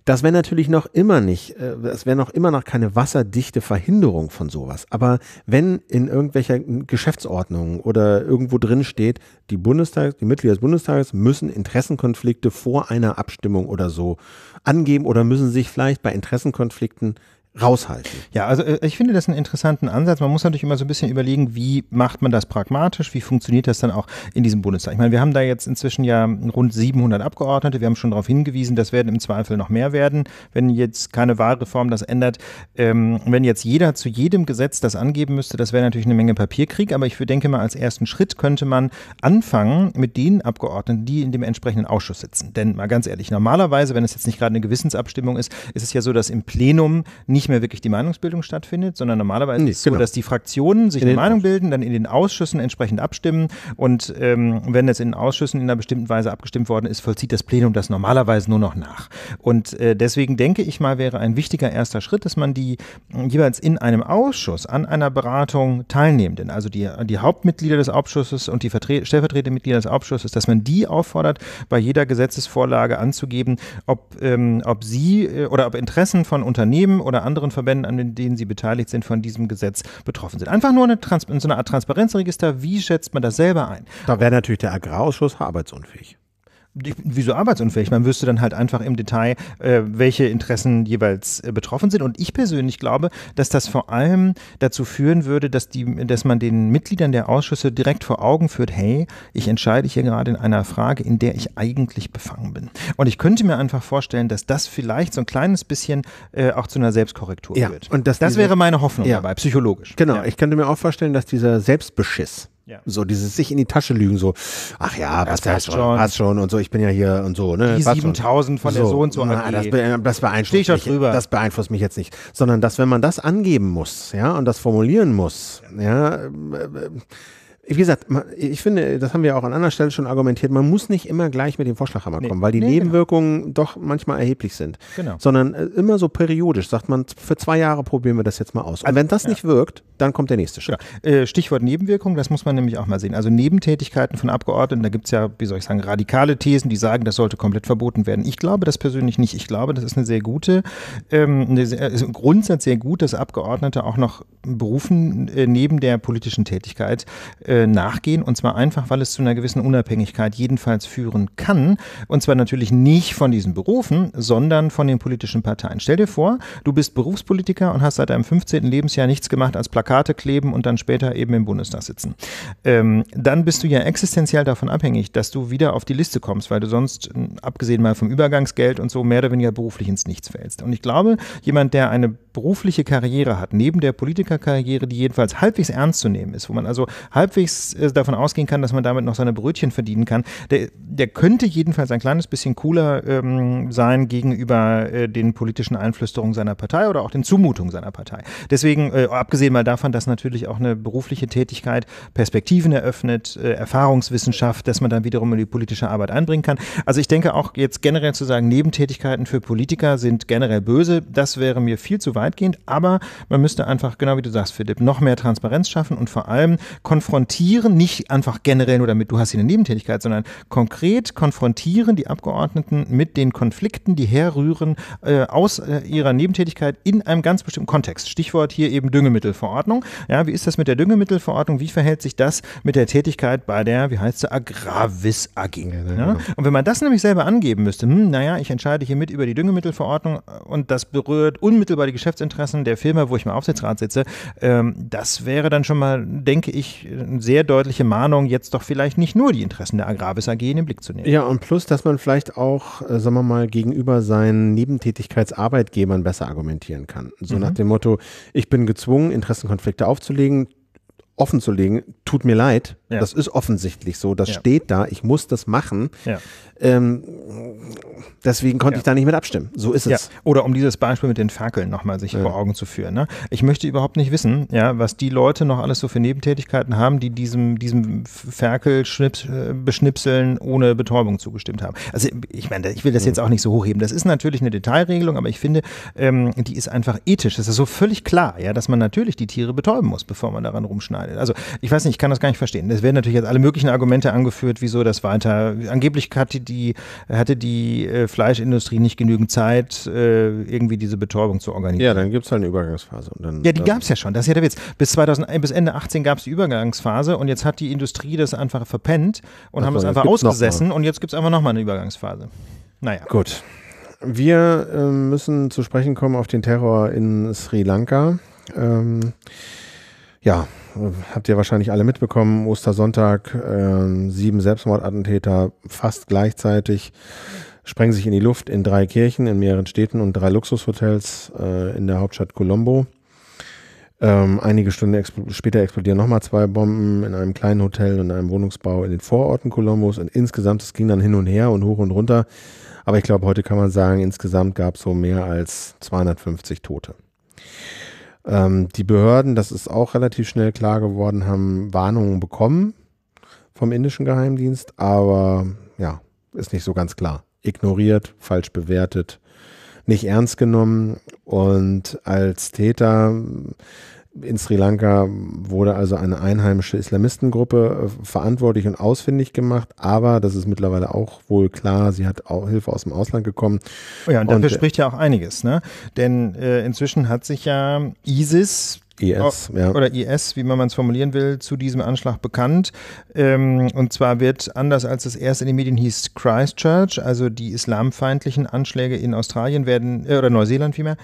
Das wäre natürlich noch immer nicht, äh, das wäre noch immer noch keine wasserdichte Verhinderung von sowas. Aber wenn in irgendwelcher Geschäftsordnung oder irgendwo drin steht, die Bundestag, die Mitglieder des Bundestages müssen Interessenkonflikte vor einer Abstimmung oder so angeben oder müssen sich vielleicht bei Interessenkonflikten raushalten. Ja, also äh, ich finde das einen interessanten Ansatz. Man muss natürlich immer so ein bisschen überlegen, wie macht man das pragmatisch, wie funktioniert das dann auch in diesem Bundestag. Ich meine, wir haben da jetzt inzwischen ja rund 700 Abgeordnete, wir haben schon darauf hingewiesen, das werden im Zweifel noch mehr werden, wenn jetzt keine Wahlreform das ändert. Ähm, wenn jetzt jeder zu jedem Gesetz das angeben müsste, das wäre natürlich eine Menge Papierkrieg, aber ich denke mal, als ersten Schritt könnte man anfangen mit den Abgeordneten, die in dem entsprechenden Ausschuss sitzen. Denn mal ganz ehrlich, normalerweise, wenn es jetzt nicht gerade eine Gewissensabstimmung ist, ist es ja so, dass im Plenum nicht nicht mehr wirklich die Meinungsbildung stattfindet, sondern normalerweise nee, ist es so, genau. dass die Fraktionen sich in eine Meinung bilden, dann in den Ausschüssen entsprechend abstimmen und ähm, wenn es in den Ausschüssen in einer bestimmten Weise abgestimmt worden ist, vollzieht das Plenum das normalerweise nur noch nach. Und äh, deswegen denke ich mal, wäre ein wichtiger erster Schritt, dass man die äh, jeweils in einem Ausschuss an einer Beratung teilnehmenden, also die, die Hauptmitglieder des Ausschusses und die stellvertretenden Mitglieder des Ausschusses, dass man die auffordert, bei jeder Gesetzesvorlage anzugeben, ob, ähm, ob sie äh, oder ob Interessen von Unternehmen oder anderen anderen Verbänden, an denen sie beteiligt sind, von diesem Gesetz betroffen sind. Einfach nur eine Trans so eine Art Transparenzregister. Wie schätzt man das selber ein? Da wäre natürlich der Agrarausschuss arbeitsunfähig wieso arbeitsunfähig? Man wüsste dann halt einfach im Detail, äh, welche Interessen jeweils äh, betroffen sind. Und ich persönlich glaube, dass das vor allem dazu führen würde, dass, die, dass man den Mitgliedern der Ausschüsse direkt vor Augen führt, hey, ich entscheide hier gerade in einer Frage, in der ich eigentlich befangen bin. Und ich könnte mir einfach vorstellen, dass das vielleicht so ein kleines bisschen äh, auch zu einer Selbstkorrektur ja, wird. Und das wäre meine Hoffnung ja. dabei, psychologisch. Genau, ja. ich könnte mir auch vorstellen, dass dieser Selbstbeschiss, ja. So dieses sich in die Tasche lügen, so, ach ja, was ja, passt, schon, passt schon und so, ich bin ja hier und so. Ne, die 7000 von der so und so Na, das, be das, beeinflusst mich, drüber. das beeinflusst mich jetzt nicht. Sondern dass, wenn man das angeben muss, ja, und das formulieren muss, ja, äh, äh wie gesagt, ich finde, das haben wir auch an anderer Stelle schon argumentiert, man muss nicht immer gleich mit dem Vorschlaghammer nee. kommen, weil die nee, genau. Nebenwirkungen genau. doch manchmal erheblich sind. Genau. Sondern äh, immer so periodisch sagt man, für zwei Jahre probieren wir das jetzt mal aus. Und also, wenn das also, ja. nicht wirkt, dann kommt der nächste Schritt. Genau. Äh, Stichwort Nebenwirkungen, das muss man nämlich auch mal sehen. Also Nebentätigkeiten von Abgeordneten, da gibt es ja, wie soll ich sagen, radikale Thesen, die sagen, das sollte komplett verboten werden. Ich glaube das persönlich nicht. Ich glaube, das ist eine sehr gute, ähm, ist im Grundsatz sehr gut, dass Abgeordnete auch noch berufen, äh, neben der politischen Tätigkeit, äh, nachgehen. Und zwar einfach, weil es zu einer gewissen Unabhängigkeit jedenfalls führen kann. Und zwar natürlich nicht von diesen Berufen, sondern von den politischen Parteien. Stell dir vor, du bist Berufspolitiker und hast seit deinem 15. Lebensjahr nichts gemacht als Plakate kleben und dann später eben im Bundestag sitzen. Ähm, dann bist du ja existenziell davon abhängig, dass du wieder auf die Liste kommst, weil du sonst, äh, abgesehen mal vom Übergangsgeld und so, mehr oder weniger beruflich ins Nichts fällst. Und ich glaube, jemand, der eine berufliche Karriere hat, neben der Politikerkarriere, die jedenfalls halbwegs ernst zu nehmen ist, wo man also halbwegs halbwegs äh, davon ausgehen kann, dass man damit noch seine Brötchen verdienen kann, der, der könnte jedenfalls ein kleines bisschen cooler ähm, sein gegenüber äh, den politischen Einflüsterungen seiner Partei oder auch den Zumutungen seiner Partei. Deswegen, äh, abgesehen mal davon, dass natürlich auch eine berufliche Tätigkeit Perspektiven eröffnet, äh, Erfahrungswissenschaft, dass man dann wiederum in die politische Arbeit einbringen kann. Also ich denke auch jetzt generell zu sagen, Nebentätigkeiten für Politiker sind generell böse, das wäre mir viel zu weitgehend, aber man müsste einfach, genau wie du sagst, Philipp, noch mehr Transparenz schaffen und vor allem konfrontieren konfrontieren, nicht einfach generell nur damit, du hast hier eine Nebentätigkeit, sondern konkret konfrontieren die Abgeordneten mit den Konflikten, die herrühren äh, aus äh, ihrer Nebentätigkeit in einem ganz bestimmten Kontext. Stichwort hier eben Düngemittelverordnung. Ja, wie ist das mit der Düngemittelverordnung? Wie verhält sich das mit der Tätigkeit bei der, wie heißt sie, Agravis AG? Ja, genau. ja? Und wenn man das nämlich selber angeben müsste, hm, naja, ich entscheide hier mit über die Düngemittelverordnung äh, und das berührt unmittelbar die Geschäftsinteressen der Firma, wo ich im Aufsichtsrat sitze, ähm, das wäre dann schon mal, denke ich, ein sehr deutliche Mahnung, jetzt doch vielleicht nicht nur die Interessen der Agravis AG in den Blick zu nehmen. Ja, und plus, dass man vielleicht auch, äh, sagen wir mal, gegenüber seinen Nebentätigkeitsarbeitgebern besser argumentieren kann. So mhm. nach dem Motto, ich bin gezwungen, Interessenkonflikte aufzulegen, offen zu legen, tut mir leid. Ja. Das ist offensichtlich so. Das ja. steht da. Ich muss das machen. Ja. Ähm, deswegen konnte ich da nicht mit abstimmen. So ist es. Oder um dieses Beispiel mit den Ferkeln nochmal sich vor Augen zu führen. Ne? Ich möchte überhaupt nicht wissen, ja, was die Leute noch alles so für Nebentätigkeiten haben, die diesem, diesem Ferkel-Beschnipseln äh, ohne Betäubung zugestimmt haben. Also ich meine, ich will das mhm. jetzt auch nicht so hochheben. Das ist natürlich eine Detailregelung, aber ich finde, ähm, die ist einfach ethisch. Das ist so völlig klar, ja, dass man natürlich die Tiere betäuben muss, bevor man daran rumschneidet. Also ich weiß nicht, ich kann das gar nicht verstehen. Es werden natürlich jetzt alle möglichen Argumente angeführt, wieso das weiter. Angeblich hatte die, hatte die äh, Fleischindustrie nicht genügend Zeit, äh, irgendwie diese Betäubung zu organisieren. Ja, dann gibt es halt eine Übergangsphase. Und dann, ja, die gab es ja schon. Das ist ja der Witz. Bis, 2000, äh, bis Ende 18 gab es die Übergangsphase und jetzt hat die Industrie das einfach verpennt und Ach haben es einfach ausgesessen und jetzt gibt es einfach nochmal eine Übergangsphase. Naja. Gut. Wir äh, müssen zu sprechen kommen auf den Terror in Sri Lanka. Ähm, ja, habt ihr wahrscheinlich alle mitbekommen, Ostersonntag, äh, sieben Selbstmordattentäter fast gleichzeitig sprengen sich in die Luft in drei Kirchen, in mehreren Städten und drei Luxushotels äh, in der Hauptstadt Colombo. Ähm, einige Stunden expl später explodieren nochmal zwei Bomben in einem kleinen Hotel und einem Wohnungsbau in den Vororten Kolumbus. Und insgesamt, es ging dann hin und her und hoch und runter. Aber ich glaube, heute kann man sagen, insgesamt gab es so mehr als 250 Tote. Ähm, die Behörden, das ist auch relativ schnell klar geworden, haben Warnungen bekommen vom indischen Geheimdienst, aber ja, ist nicht so ganz klar. Ignoriert, falsch bewertet, nicht ernst genommen und als Täter in Sri Lanka wurde also eine einheimische Islamistengruppe äh, verantwortlich und ausfindig gemacht, aber das ist mittlerweile auch wohl klar, sie hat auch Hilfe aus dem Ausland gekommen. Oh ja, und dafür und, äh, spricht ja auch einiges, ne? Denn äh, inzwischen hat sich ja ISIS IS, ja. Oder IS, wie man es formulieren will, zu diesem Anschlag bekannt. Ähm, und zwar wird, anders als es erst in den Medien hieß, Christchurch, also die islamfeindlichen Anschläge in Australien werden, äh, oder Neuseeland vielmehr,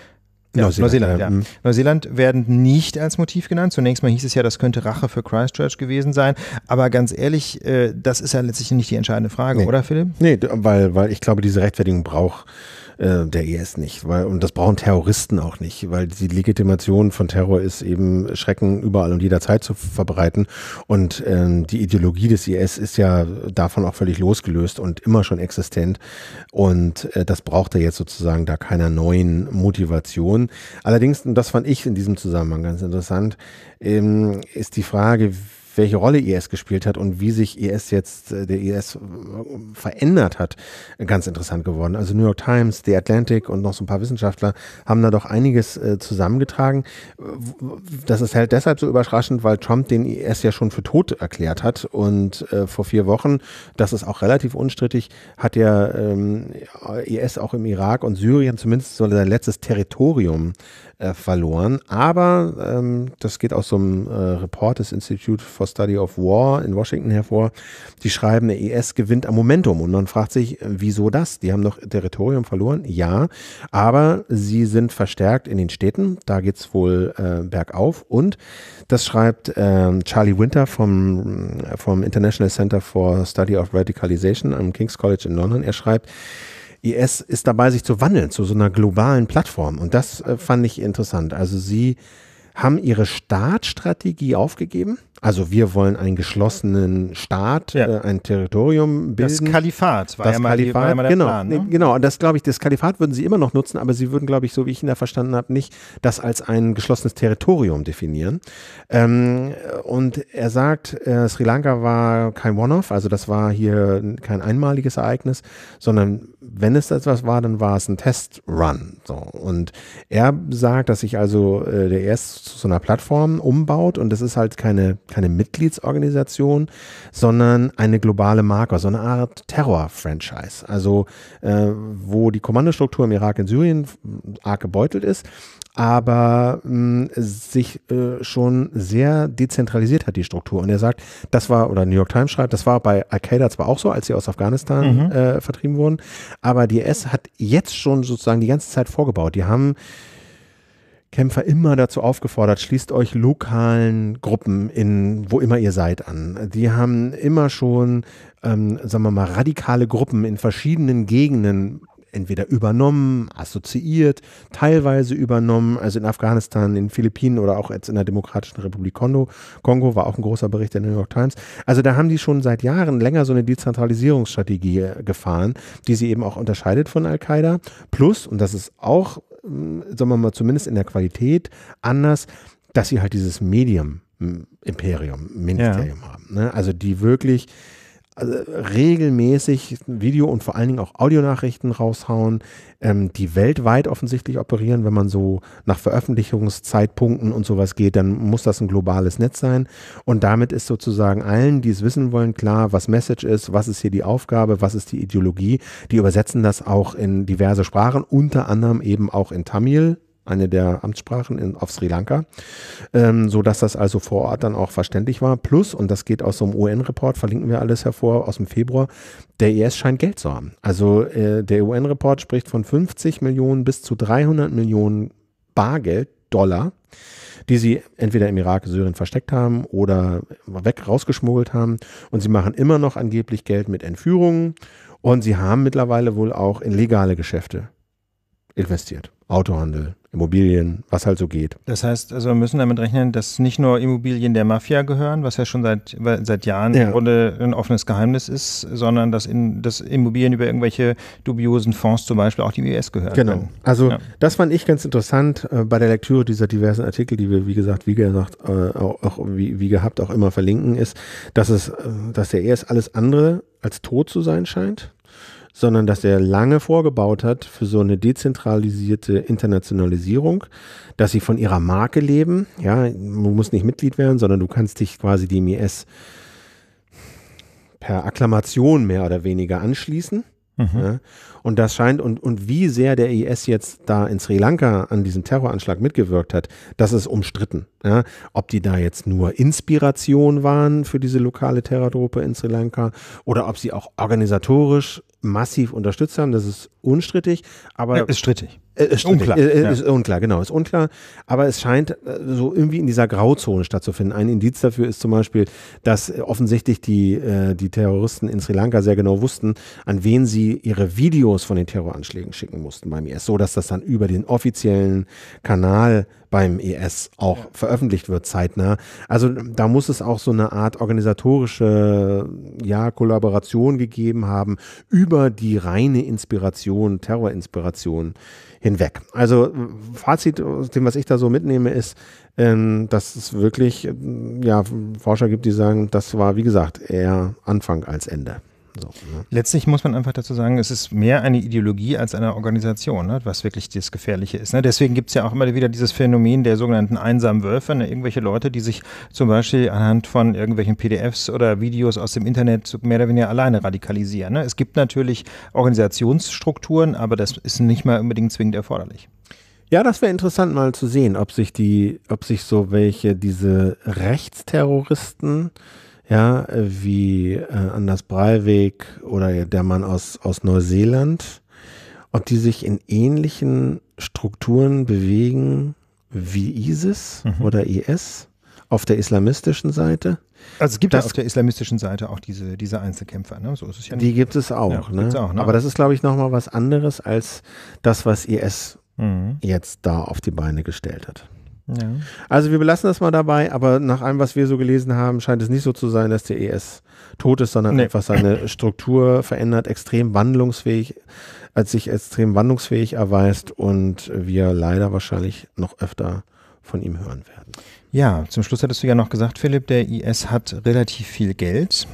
Neuseeland, Neuseeland, ja. Mhm. Neuseeland werden nicht als Motiv genannt. Zunächst mal hieß es ja, das könnte Rache für Christchurch gewesen sein. Aber ganz ehrlich, äh, das ist ja letztlich nicht die entscheidende Frage, nee. oder Philipp? Nee, weil, weil ich glaube, diese Rechtfertigung braucht äh, der IS nicht. Weil, und das brauchen Terroristen auch nicht, weil die Legitimation von Terror ist eben Schrecken überall und jederzeit zu verbreiten. Und ähm, die Ideologie des IS ist ja davon auch völlig losgelöst und immer schon existent. Und äh, das braucht er jetzt sozusagen da keiner neuen Motivation. Allerdings, und das fand ich in diesem Zusammenhang ganz interessant, ähm, ist die Frage, welche Rolle ES gespielt hat und wie sich ES jetzt, äh, der ES äh, verändert hat, äh, ganz interessant geworden. Also New York Times, The Atlantic und noch so ein paar Wissenschaftler haben da doch einiges zusammengetragen. Das ist halt deshalb so überraschend, weil Trump den IS e ja schon für tot erklärt hat und vor vier Wochen, das ist auch relativ unstrittig, hat der ähm, IS e auch im Irak und Syrien zumindest so sein letztes Territorium äh, verloren. Aber ähm, das geht aus so einem äh, Report des Institute for Study of War in Washington hervor. Die schreiben, der IS e gewinnt am Momentum. Und man fragt sich, äh, wieso das? Die haben doch Territorium verloren? Ja, aber sie sind verstärkt in den Städten. Da geht es wohl äh, bergauf. Und das schreibt ähm, Charlie Winter vom, äh, vom International Center for Study of Radicalization am King's College in London. Er schreibt, IS ist dabei, sich zu wandeln zu so einer globalen Plattform. Und das äh, fand ich interessant. Also sie haben ihre Startstrategie aufgegeben also wir wollen einen geschlossenen Staat, ja. äh, ein Territorium bilden. Das Kalifat war, das ja, mal Kalifat, die, war ja mal der genau, Plan. Ne? ne genau, und das glaube ich, das Kalifat würden sie immer noch nutzen, aber sie würden, glaube ich, so wie ich ihn da verstanden habe, nicht das als ein geschlossenes Territorium definieren. Ähm, und er sagt, äh, Sri Lanka war kein One-Off, also das war hier kein einmaliges Ereignis, sondern wenn es etwas war, dann war es ein Testrun. So. Und er sagt, dass sich also äh, der erst zu so einer Plattform umbaut und das ist halt keine keine Mitgliedsorganisation, sondern eine globale Marke, so eine Art Terror-Franchise. Also äh, wo die Kommandostruktur im Irak und Syrien arg gebeutelt ist, aber mh, hm, sich äh, schon sehr dezentralisiert hat, die Struktur. Und er sagt, das war, oder New York Times schreibt, das war bei Al-Qaida zwar auch so, als sie aus Afghanistan mhm. äh, vertrieben wurden, aber die S hat jetzt schon sozusagen die ganze Zeit vorgebaut. Die haben Kämpfer immer dazu aufgefordert, schließt euch lokalen Gruppen in wo immer ihr seid an. Die haben immer schon, ähm, sagen wir mal, radikale Gruppen in verschiedenen Gegenden entweder übernommen, assoziiert, teilweise übernommen. Also in Afghanistan, in den Philippinen oder auch jetzt in der Demokratischen Republik Kongo, Kongo war auch ein großer Bericht der New York Times. Also da haben die schon seit Jahren länger so eine Dezentralisierungsstrategie äh, gefahren, die sie eben auch unterscheidet von Al-Qaida. Plus, und das ist auch ähm, sagen wir mal, zumindest in der Qualität anders, dass sie halt dieses Medium Imperium, Ministerium ja. haben. Ne? Also die wirklich also regelmäßig Video und vor allen Dingen auch Audionachrichten raushauen, ähm, die weltweit offensichtlich operieren. Wenn man so nach Veröffentlichungszeitpunkten und sowas geht, dann muss das ein globales Netz sein. Und damit ist sozusagen allen, die es wissen wollen, klar, was Message ist, was ist hier die Aufgabe, was ist die Ideologie. Die übersetzen das auch in diverse Sprachen, unter anderem eben auch in Tamil eine der Amtssprachen in, auf Sri Lanka, ähm, so dass das also vor Ort dann auch verständlich war. Plus, und das geht aus so einem UN-Report, verlinken wir alles hervor, aus dem Februar, der IS e scheint Geld zu haben. Also äh, der UN-Report spricht von 50 Millionen bis zu 300 Millionen Bargeld, Dollar, die sie entweder im Irak, Syrien versteckt haben oder weg rausgeschmuggelt haben. Und sie machen immer noch angeblich Geld mit Entführungen. Und sie haben mittlerweile wohl auch in legale Geschäfte investiert. Autohandel, Immobilien, was halt so geht. Das heißt, also wir müssen damit rechnen, dass nicht nur Immobilien der Mafia gehören, was ja schon seit, seit Jahren ja. im Grunde ein offenes Geheimnis ist, sondern dass, in, dass Immobilien über irgendwelche dubiosen Fonds zum Beispiel auch die US gehören. Genau. Können. Also ja. das fand ich ganz interessant äh, bei der Lektüre dieser diversen Artikel, die wir, wie gesagt, wie gesagt, äh, auch, auch wie, wie, gehabt auch immer verlinken, ist, dass es, äh, dass der ES alles andere als tot zu sein scheint sondern dass er lange vorgebaut hat für so eine dezentralisierte Internationalisierung, dass sie von ihrer Marke leben. Ja, du musst nicht Mitglied werden, sondern du kannst dich quasi dem IS per Akklamation mehr oder weniger anschließen. Mhm. Ja, und das scheint, und, und wie sehr der IS jetzt da in Sri Lanka an diesem Terroranschlag mitgewirkt hat, das ist umstritten. Ja? Ob die da jetzt nur Inspiration waren für diese lokale Terrorgruppe in Sri Lanka oder ob sie auch organisatorisch massiv unterstützt haben, das ist unstrittig, aber. Ja, äh, ist strittig. Äh, ist unklar. Ist, äh, ist unklar, genau, ist unklar. Aber es scheint so irgendwie in dieser Grauzone stattzufinden. Ein Indiz dafür ist zum Beispiel, dass offensichtlich die, die Terroristen in Sri Lanka sehr genau wussten, an wen sie ihre Videos Videos von den Terroranschlägen schicken mussten beim IS, e so dass das dann über den offiziellen Kanal beim IS e auch ja. veröffentlicht wird zeitnah. Also da muss es auch so eine Art organisatorische ja, Kollaboration gegeben haben über die reine Inspiration, Terrorinspiration hinweg. Also Fazit, dem was ich da so mitnehme, ist, ähm, dass es wirklich ja Forscher gibt, die sagen, das war wie gesagt eher Anfang als Ende. So, ne? Letztlich muss man einfach dazu sagen, es ist mehr eine Ideologie als eine Organisation, ne? was wirklich das Gefährliche ist. Ne? Deswegen gibt es ja auch immer wieder dieses Phänomen der sogenannten einsamen Wölfe, ne? irgendwelche Leute, die sich zum Beispiel anhand von irgendwelchen PDFs oder Videos aus dem Internet mehr oder weniger alleine radikalisieren. Ne? Es gibt natürlich Organisationsstrukturen, aber das ist nicht mal unbedingt zwingend erforderlich. Ja, das wäre interessant mal zu sehen, ob sich die, ob sich so welche, diese Rechtsterroristen ja, wie äh, Anders Breivik oder der Mann aus, aus Neuseeland, ob die sich in ähnlichen Strukturen bewegen wie ISIS mhm. oder IS auf der islamistischen Seite. Also es gibt das, ja auf der islamistischen Seite auch diese, diese Einzelkämpfer, ne? So ist es ja Die gibt es auch, ja, ne? Gibt's auch ne? Aber das ist, glaube ich, nochmal was anderes als das, was IS mhm. jetzt da auf die Beine gestellt hat. Ja. Also wir belassen das mal dabei, aber nach allem, was wir so gelesen haben, scheint es nicht so zu sein, dass der ES tot ist, sondern nee. einfach seine Struktur verändert, extrem wandlungsfähig, als sich extrem wandlungsfähig erweist und wir leider wahrscheinlich noch öfter von ihm hören werden. Ja, zum Schluss hattest du ja noch gesagt, Philipp, der IS e hat relativ viel Geld.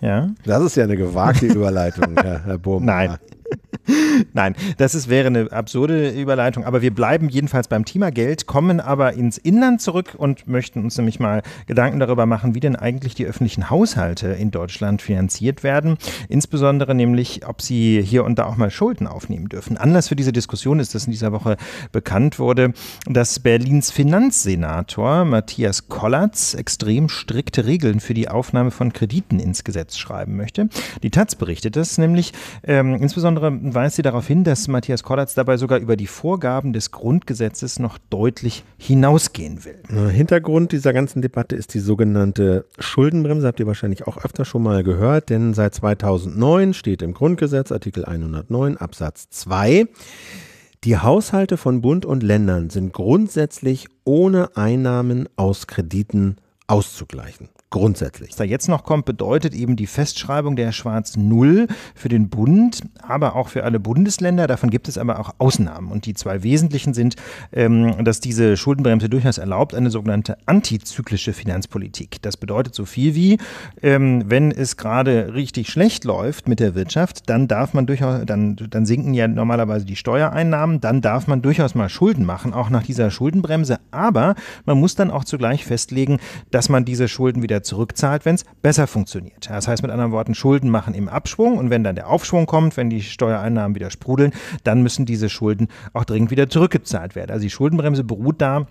Ja. Das ist ja eine gewagte Überleitung, Herr, Herr Burmeister. Nein. Nein, das ist, wäre eine absurde Überleitung, aber wir bleiben jedenfalls beim Thema Geld, kommen aber ins Inland zurück und möchten uns nämlich mal Gedanken darüber machen, wie denn eigentlich die öffentlichen Haushalte in Deutschland finanziert werden, insbesondere nämlich, ob sie hier und da auch mal Schulden aufnehmen dürfen. Anlass für diese Diskussion ist, dass in dieser Woche bekannt wurde, dass Berlins Finanzsenator Matthias Kollatz extrem strikte Regeln für die Aufnahme von Krediten ins Gesetz schreiben möchte. Die Taz berichtet das nämlich, ähm, insbesondere Gutachten weist sie darauf hin, dass Matthias Kollatz dabei sogar über die Vorgaben des Grundgesetzes noch deutlich hinausgehen will. Hintergrund dieser ganzen Debatte ist die sogenannte Schuldenbremse. Habt ihr wahrscheinlich auch öfter schon mal gehört, denn seit 2009 steht im Grundgesetz Artikel 109 Absatz 2. Die Haushalte von Bund und Ländern sind grundsätzlich ohne Einnahmen aus Krediten auszugleichen grundsätzlich. Was da jetzt noch kommt, bedeutet eben die Festschreibung der Schwarz Null für den Bund, aber auch für alle Bundesländer. Davon gibt es aber auch Ausnahmen. Und die zwei wesentlichen sind, ähm, dass diese Schuldenbremse durchaus erlaubt, eine sogenannte antizyklische Finanzpolitik. Das bedeutet so viel wie, ähm, wenn es gerade richtig schlecht läuft mit der Wirtschaft, dann darf man durchaus, dann, dann sinken ja normalerweise die Steuereinnahmen, dann darf man durchaus mal Schulden machen, auch nach dieser Schuldenbremse. Aber man muss dann auch zugleich festlegen, dass man diese Schulden wieder wieder zurückzahlt, wenn es besser funktioniert. Das heißt mit anderen Worten, Schulden machen im Abschwung und wenn dann der Aufschwung kommt, wenn die Steuereinnahmen wieder sprudeln, dann müssen diese Schulden auch dringend wieder zurückgezahlt werden. Also die Schuldenbremse beruht da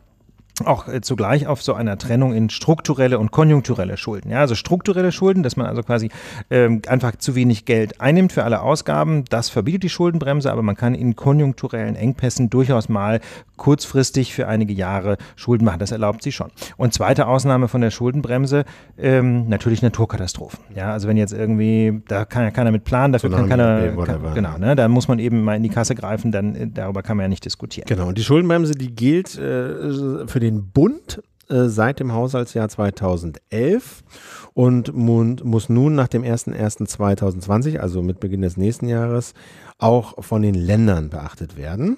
auch äh, zugleich auf so einer Trennung in strukturelle und konjunkturelle Schulden. Ja, also strukturelle Schulden, dass man also quasi ähm, einfach zu wenig Geld einnimmt für alle Ausgaben, das verbietet die Schuldenbremse, aber man kann in konjunkturellen Engpässen durchaus mal kurzfristig für einige Jahre Schulden machen. Das erlaubt sie schon. Und zweite Ausnahme von der Schuldenbremse, ähm, natürlich Naturkatastrophen. Ja, also wenn jetzt irgendwie, da kann ja keiner mit planen, dafür Tsunami kann keiner, kann, genau, ne, da muss man eben mal in die Kasse greifen, dann äh, darüber kann man ja nicht diskutieren. Genau, und die Schuldenbremse, die gilt äh, für den Bund äh, seit dem Haushaltsjahr 2011 und muss nun nach dem 01.01.2020, also mit Beginn des nächsten Jahres, auch von den Ländern beachtet werden.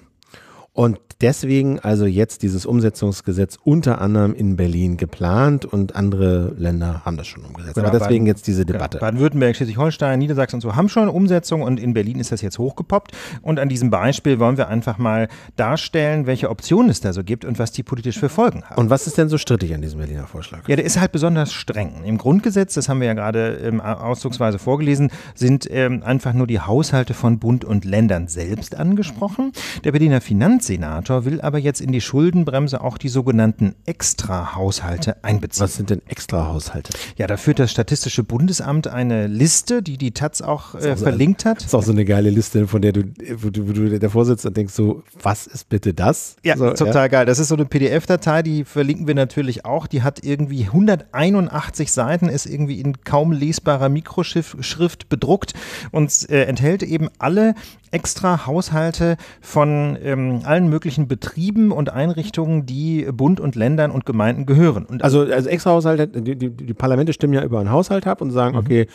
Und deswegen also jetzt dieses Umsetzungsgesetz unter anderem in Berlin geplant und andere Länder haben das schon umgesetzt. Genau, aber deswegen Baden, jetzt diese Debatte. Genau, Baden-Württemberg, Schleswig-Holstein, Niedersachsen und so haben schon Umsetzung und in Berlin ist das jetzt hochgepoppt. Und an diesem Beispiel wollen wir einfach mal darstellen, welche Optionen es da so gibt und was die politisch für Folgen haben. Und was ist denn so strittig an diesem Berliner Vorschlag? Ja, der ist halt besonders streng. Im Grundgesetz, das haben wir ja gerade ähm, ausdrucksweise vorgelesen, sind ähm, einfach nur die Haushalte von Bund und Ländern selbst angesprochen. Der Berliner Finanz Finanzsenator will aber jetzt in die Schuldenbremse auch die sogenannten Extrahaushalte einbeziehen. Was sind denn Extrahaushalte? Ja, da führt das Statistische Bundesamt eine Liste, die die Taz auch äh, verlinkt hat. Das ist auch so eine geile Liste, von der du, wo du, wo du davor sitzt und denkst so, was ist bitte das? Ja, so, total ja. geil. Das ist so eine PDF-Datei, die verlinken wir natürlich auch. Die hat irgendwie 181 Seiten, ist irgendwie in kaum lesbarer Mikroschrift bedruckt und äh, enthält eben alle extra Haushalte von ähm, allen möglichen Betrieben und Einrichtungen, die Bund und Ländern und Gemeinden gehören. Und also, also extra Haushalte, die, die, die, Parlamente stimmen ja über einen Haushalt ab und sagen, mhm. okay, äh,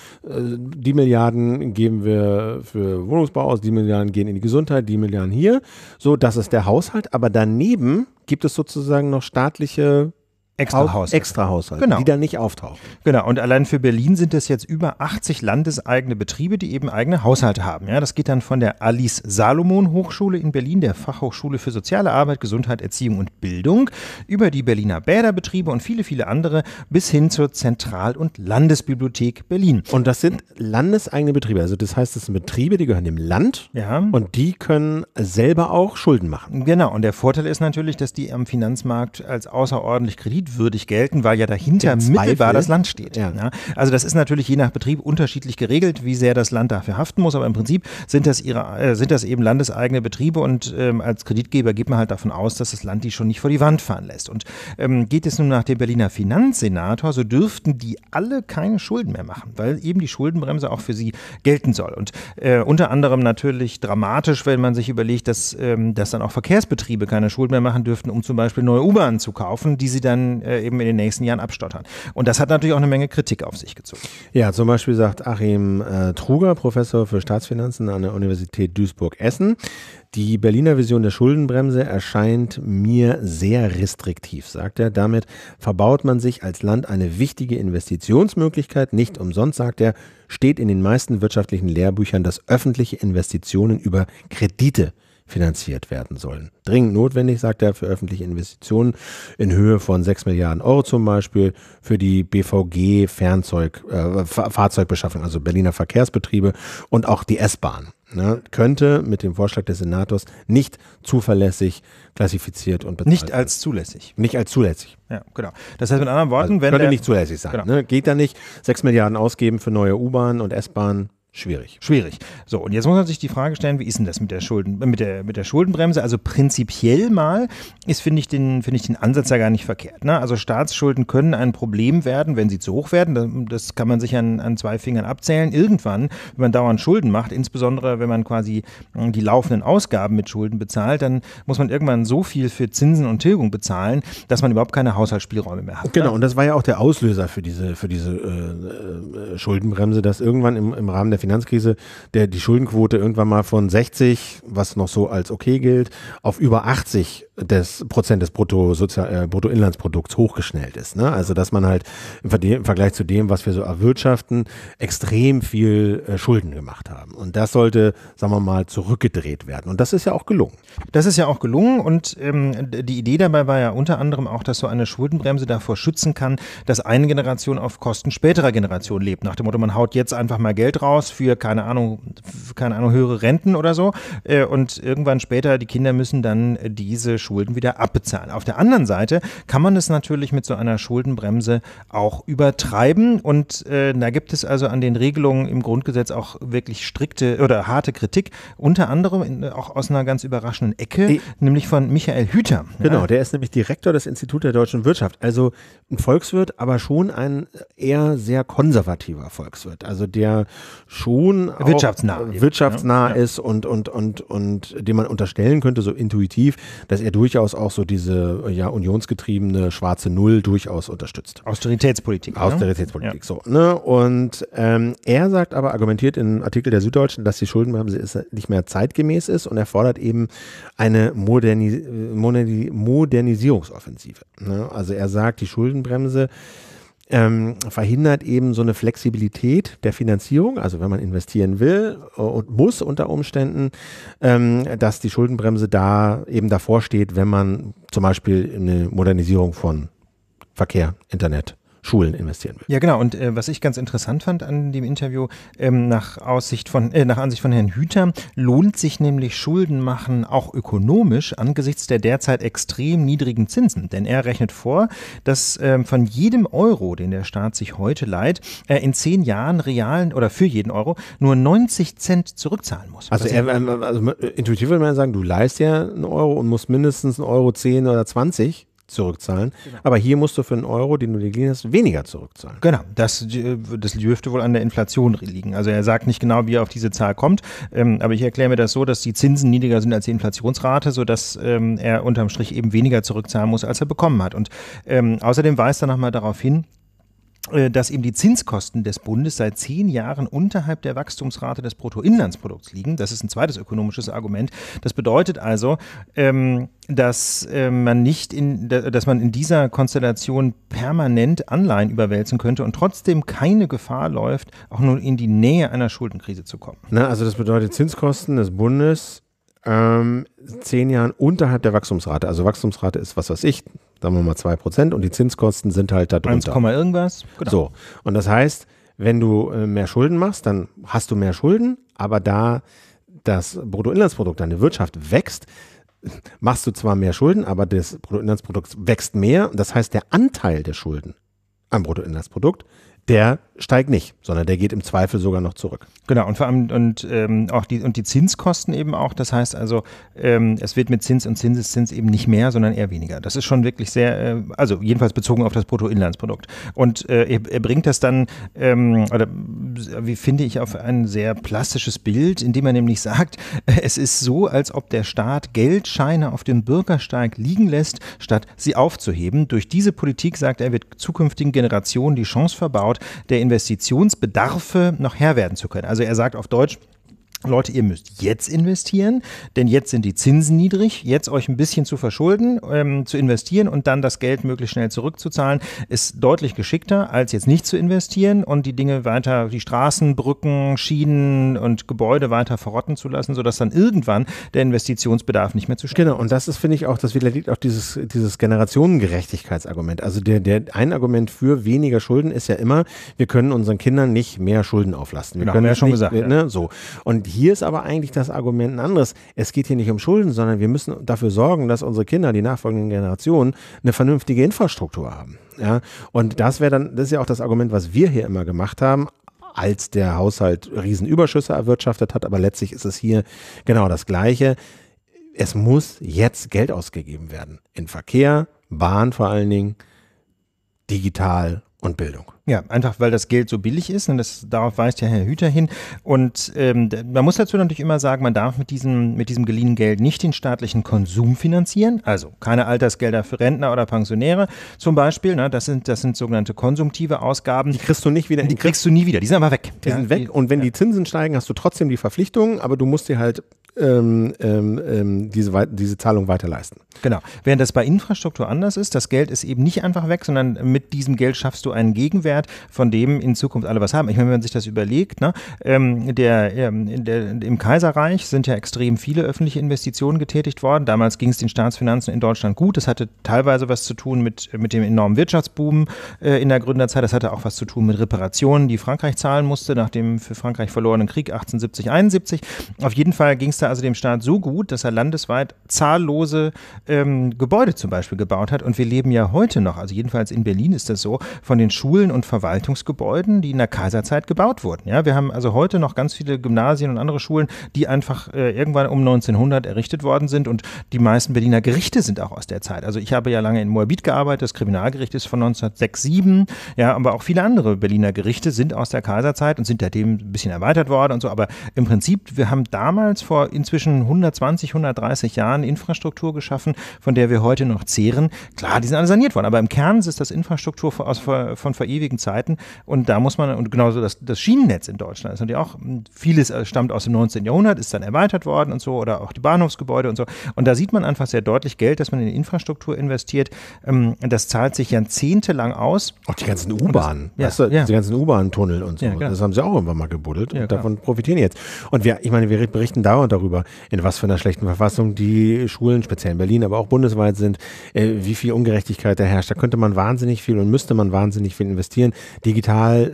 die Milliarden geben wir für Wohnungsbau aus, die Milliarden gehen in die Gesundheit, die Milliarden hier. So, das ist der Haushalt. Aber daneben gibt es sozusagen noch staatliche Extra Hau Haushalte. Extra Haushalte, genau. die dann nicht auftauchen. Genau, und allein für Berlin sind das jetzt über 80 landeseigene Betriebe, die eben eigene Haushalte haben. Ja, das geht dann von der Alice Salomon Hochschule in Berlin, der Fachhochschule für soziale Arbeit, Gesundheit, Erziehung und Bildung, über die Berliner Bäderbetriebe und viele, viele andere bis hin zur Zentral- und Landesbibliothek Berlin. Und das sind landeseigene Betriebe. Also das heißt, das sind Betriebe, die gehören dem Land ja. und die können selber auch Schulden machen. Genau, und der Vorteil ist natürlich, dass die am Finanzmarkt als außerordentlich Kredit kreditwürdig gelten, weil ja dahinter mittelbar das Land steht. Ja. Ja. Also das ist natürlich je nach Betrieb unterschiedlich geregelt, wie sehr das Land dafür haften muss, aber im Prinzip sind das, ihre, äh, sind das eben landeseigene Betriebe und ähm, als Kreditgeber geht man halt davon aus, dass das Land die schon nicht vor die Wand fahren lässt. Und ähm, geht es nun nach dem Berliner Finanzsenator, so dürften die alle keine Schulden mehr machen, weil eben die Schuldenbremse auch für sie gelten soll. Und äh, unter anderem natürlich dramatisch, wenn man sich überlegt, dass, ähm, dass dann auch Verkehrsbetriebe keine Schulden mehr machen dürften, um zum Beispiel neue U-Bahnen zu kaufen, die sie dann äh, eben in den nächsten Jahren abstottern. Und das hat natürlich auch eine Menge Kritik auf sich gezogen. Ja, zum Beispiel sagt Achim äh, Truger, Professor für Staatsfinanzen an der Universität Duisburg-Essen, die Berliner Vision der Schuldenbremse erscheint mir sehr restriktiv, sagt er. Damit verbaut man sich als Land eine wichtige Investitionsmöglichkeit. Nicht umsonst, sagt er, steht in den meisten wirtschaftlichen Lehrbüchern, dass öffentliche Investitionen über Kredite äh, finanziert werden sollen. Dringend notwendig, sagt er, für öffentliche Investitionen in Höhe von 6 Milliarden Euro zum Beispiel für die BVG Fernzeug, äh, Fahrzeugbeschaffung, also Berliner Verkehrsbetriebe und auch die S-Bahn. Ne, könnte mit dem Vorschlag des Senators nicht zuverlässig klassifiziert und bezahlt Nicht als zulässig. Nicht als zulässig. Ja, genau. Das heißt mit anderen Worten, also, wenn. Könnte nicht zulässig sein. Genau. Ne, geht da nicht. 6 Milliarden ausgeben für neue u bahn und s bahn Schwierig. Schwierig. So, und jetzt muss man sich die Frage stellen, wie ist denn das mit der Schulden, äh, mit der, mit der Schuldenbremse? Also prinzipiell mal ist, finde ich, den, finde ich den Ansatz ja gar nicht verkehrt. Ne? Also Staatsschulden können ein Problem werden, wenn sie zu hoch werden. Das kann man sich an, an zwei Fingern abzählen. Irgendwann, wenn man dauernd Schulden macht, insbesondere wenn man quasi äh, die laufenden Ausgaben mit Schulden bezahlt, dann muss man irgendwann so viel für Zinsen und Tilgung bezahlen, dass man überhaupt keine Haushaltsspielräume mehr hat. Ne? Genau, ne? und das war ja auch der Auslöser für diese, für diese äh, äh Schuldenbremse, dass irgendwann im, im Rahmen der Finanzierung Finanzkrise der, die Schuldenquote irgendwann mal von 60, was noch so als okay gilt, auf über 80 des Prozent des Brutto äh, Bruttoinlandsprodukts hochgeschnellt ist. Ne? Also dass man halt im, im, Vergleich zu dem, was wir so erwirtschaften, extrem viel äh, Schulden gemacht haben. Und das sollte, sagen wir mal, zurückgedreht werden. Und das ist ja auch gelungen. Das ist ja auch gelungen. Und ähm, die Idee dabei war ja unter anderem auch, dass so eine Schuldenbremse davor schützen kann, dass eine Generation auf Kosten späterer Generationen lebt. Nach dem Motto, man haut jetzt einfach mal Geld raus, was für, keine Ahnung, keine Ahnung, höhere Renten oder so. Äh, und irgendwann später, die Kinder müssen dann äh, diese Schulden wieder abbezahlen. Auf der anderen Seite kann man es natürlich mit so einer Schuldenbremse auch übertreiben. Und äh, da gibt es also an den Regelungen im Grundgesetz auch wirklich strikte oder harte Kritik, unter anderem in, auch aus einer ganz überraschenden Ecke, e nämlich von Michael Hüter. Genau, ja. der ist nämlich Direktor des Instituts der deutschen Wirtschaft. Also ein Volkswirt, aber schon ein eher sehr konservativer Volkswirt. Also der schon wirtschaftsnah, auch, äh, wirtschaftsnah ja. ist und, und, und, und dem man unterstellen könnte, so intuitiv, dass er durchaus auch so diese ja, unionsgetriebene schwarze Null durchaus unterstützt. Austeritätspolitik. Ne? Austeritätspolitik, ne? so. Ne? Und ähm, er sagt aber, argumentiert in Artikel der Süddeutschen, dass die Schuldenbremse nicht mehr zeitgemäß ist und er fordert eben eine Modernis Modernisierungsoffensive. Ne? Also er sagt, die Schuldenbremse ähm, verhindert eben so eine Flexibilität der Finanzierung, also wenn man investieren will äh, und muss unter Umständen, ähm, dass die Schuldenbremse da eben davor steht, wenn man zum Beispiel eine Modernisierung von Verkehr, Internet, Schulen investieren will. Ja, genau. Und äh, was ich ganz interessant fand an dem Interview, ähm, nach, Aussicht von, äh, nach Ansicht von Herrn Hüter, lohnt sich nämlich Schulden machen auch ökonomisch angesichts der derzeit extrem niedrigen Zinsen. Denn er rechnet vor, dass ähm, von jedem Euro, den der Staat sich heute leiht, er in zehn Jahren realen oder für jeden Euro nur 90 Cent zurückzahlen muss. Also, er, ähm, also äh, intuitiv würde man sagen, du leist ja einen Euro und musst mindestens einen Euro 10 oder 20 zurückzahlen. Genau. Aber hier musst du für einen Euro, den du dir geliehen hast, weniger zurückzahlen. Genau, das, äh, das dürfte wohl an der Inflation liegen. Also er sagt nicht genau, wie er auf diese Zahl kommt, ähm, aber ich erkläre mir das so, dass die Zinsen niedriger sind als die Inflationsrate, sodass ähm, er unterm Strich eben weniger zurückzahlen muss, als er bekommen hat. Und ähm, außerdem weist er nochmal darauf hin, äh, dass eben die Zinskosten des Bundes seit zehn Jahren unterhalb der Wachstumsrate des Bruttoinlandsprodukts liegen. Das ist ein zweites ökonomisches Argument. Das bedeutet also, ähm, dass äh, man nicht in, dass man in dieser Konstellation permanent Anleihen überwälzen könnte und trotzdem keine Gefahr läuft, auch nur in die Nähe einer Schuldenkrise zu kommen. Na, also das bedeutet Zinskosten des Bundes ähm, zehn Jahren unterhalb der Wachstumsrate. Also Wachstumsrate ist, was weiß ich, sagen wir mal 2% und die Zinskosten sind halt da drunter. 1, irgendwas. Genau. So. Und das heißt, wenn du äh, mehr Schulden machst, dann hast du mehr Schulden, aber da das Bruttoinlandsprodukt, deine Wirtschaft wächst, machst du zwar mehr Schulden, aber das Bruttoinlandsprodukt wächst mehr. Das heißt, der Anteil der Schulden am Bruttoinlandsprodukt, der steigt nicht, sondern der geht im Zweifel sogar noch zurück. Genau, und vor allem und ähm, auch die und die Zinskosten eben auch. Das heißt also, ähm, es wird mit Zins und Zinseszins eben nicht mehr, sondern eher weniger. Das ist schon wirklich sehr, äh, also jedenfalls bezogen auf das Bruttoinlandsprodukt. Und äh, er, er, bringt das dann, ähm, oder wie finde ich, auf ein sehr plastisches Bild, indem er nämlich sagt, es ist so, als ob der Staat Geldscheine auf dem Bürgersteig liegen lässt, statt sie aufzuheben. Durch diese Politik, sagt er, wird zukünftigen Generationen die Chance verbaut, der in Investitionsbedarfe noch Herr werden zu können. Also er sagt auf Deutsch, Leute, ihr müsst jetzt investieren, denn jetzt sind die Zinsen niedrig. Jetzt euch ein bisschen zu verschulden, ähm, zu investieren und dann das Geld möglichst schnell zurückzuzahlen, ist deutlich geschickter, als jetzt nicht zu investieren und die Dinge weiter, die Straßen, Brücken, Schienen und Gebäude weiter verrotten zu lassen, sodass dann irgendwann der Investitionsbedarf nicht mehr zu stehen Genau, und das ist, finde ich, auch, das widerlegt auch dieses, dieses Generationengerechtigkeitsargument. Also der, der ein Argument für weniger Schulden ist ja immer, wir können unseren Kindern nicht mehr Schulden auflasten. Wir genau, können ja schon nicht, gesagt. Ne, ja. So. Und hier ist aber eigentlich das Argument ein anderes. Es geht hier nicht um Schulden, sondern wir müssen dafür sorgen, dass unsere Kinder, die nachfolgenden Generationen, eine vernünftige Infrastruktur haben. Ja? Und das wäre dann, das ist ja auch das Argument, was wir hier immer gemacht haben, als der Haushalt Riesenüberschüsse erwirtschaftet hat. Aber letztlich ist es hier genau das Gleiche. Es muss jetzt Geld ausgegeben werden. In Verkehr, Bahn vor allen Dingen, digital und Bildung. Ja, einfach weil das Geld so billig ist und ne, das, darauf weist ja Herr Hüter hin. Und ähm, man muss dazu natürlich immer sagen, man darf mit diesem, mit diesem geliehenen Geld nicht den staatlichen Konsum finanzieren, also keine Altersgelder für Rentner oder Pensionäre zum Beispiel. Ne, das, sind, das sind sogenannte konsumtive Ausgaben. Die kriegst du nicht wieder. Die kriegst du nie wieder, die sind aber weg. Die ja, sind weg die, und wenn ja. die Zinsen steigen, hast du trotzdem die Verpflichtungen, aber du musst dir halt ähm, ähm, ähm diese, diese Zahlung weiterleisten. Genau. Während das bei Infrastruktur anders ist, das Geld ist eben nicht einfach weg, sondern mit diesem Geld schaffst du einen Gegenwert Mehrwert, von dem in Zukunft alle was haben. Ich meine, wenn man sich das überlegt, ne, ähm, der, ähm, der, im Kaiserreich sind ja extrem viele öffentliche Investitionen getätigt worden. Damals ging es den Staatsfinanzen in Deutschland gut. Das hatte teilweise was zu tun mit, mit dem enormen Wirtschaftsboom äh, in der Gründerzeit. Das hatte auch was zu tun mit Reparationen, die Frankreich zahlen musste nach dem für Frankreich verlorenen Krieg 1870, 71. Auf jeden Fall ging es da also dem Staat so gut, dass er landesweit zahllose ähm, Gebäude zum Beispiel gebaut hat. Und wir leben ja heute noch, also jedenfalls in Berlin ist das so, von den Schulen und und Verwaltungsgebäuden, die in der Kaiserzeit gebaut wurden. Ja, wir haben also heute noch ganz viele Gymnasien und andere Schulen, die einfach äh, irgendwann um 1900 errichtet worden sind und die meisten Berliner Gerichte sind auch aus der Zeit. Also ich habe ja lange in Moabit gearbeitet, das Kriminalgericht ist von 1906, 7, ja, aber auch viele andere Berliner Gerichte sind aus der Kaiserzeit und sind seitdem ein bisschen erweitert worden und so, aber im Prinzip, wir haben damals vor inzwischen 120, 130 Jahren Infrastruktur geschaffen, von der wir heute noch zehren. Klar, die sind alle saniert worden, aber im Kern ist das Infrastruktur von, aus, von verewigten schwierigen Zeiten. Und da muss man, und genauso das, das Schienennetz in Deutschland ist natürlich auch, hm, vieles äh, stammt aus dem 19. Jahrhundert, ist dann erweitert worden und so, oder auch die Bahnhofsgebäude und so. Und da sieht man einfach sehr deutlich Geld, dass man in Infrastruktur investiert. Ähm, das zahlt sich jahrzehntelang aus. Auch die ganzen U-Bahnen, ja, weißt du, ja. die ganzen U-Bahn-Tunnel und so. Ja, das haben sie auch irgendwann mal gebuddelt und davon profitieren jetzt. Und wir, ich meine, wir berichten dauernd darüber, in was für einer schlechten Verfassung die Schulen, speziell in Berlin, aber auch bundesweit sind, äh, wie viel Ungerechtigkeit da herrscht. Da könnte man wahnsinnig viel und müsste man wahnsinnig viel investieren passieren. Digital,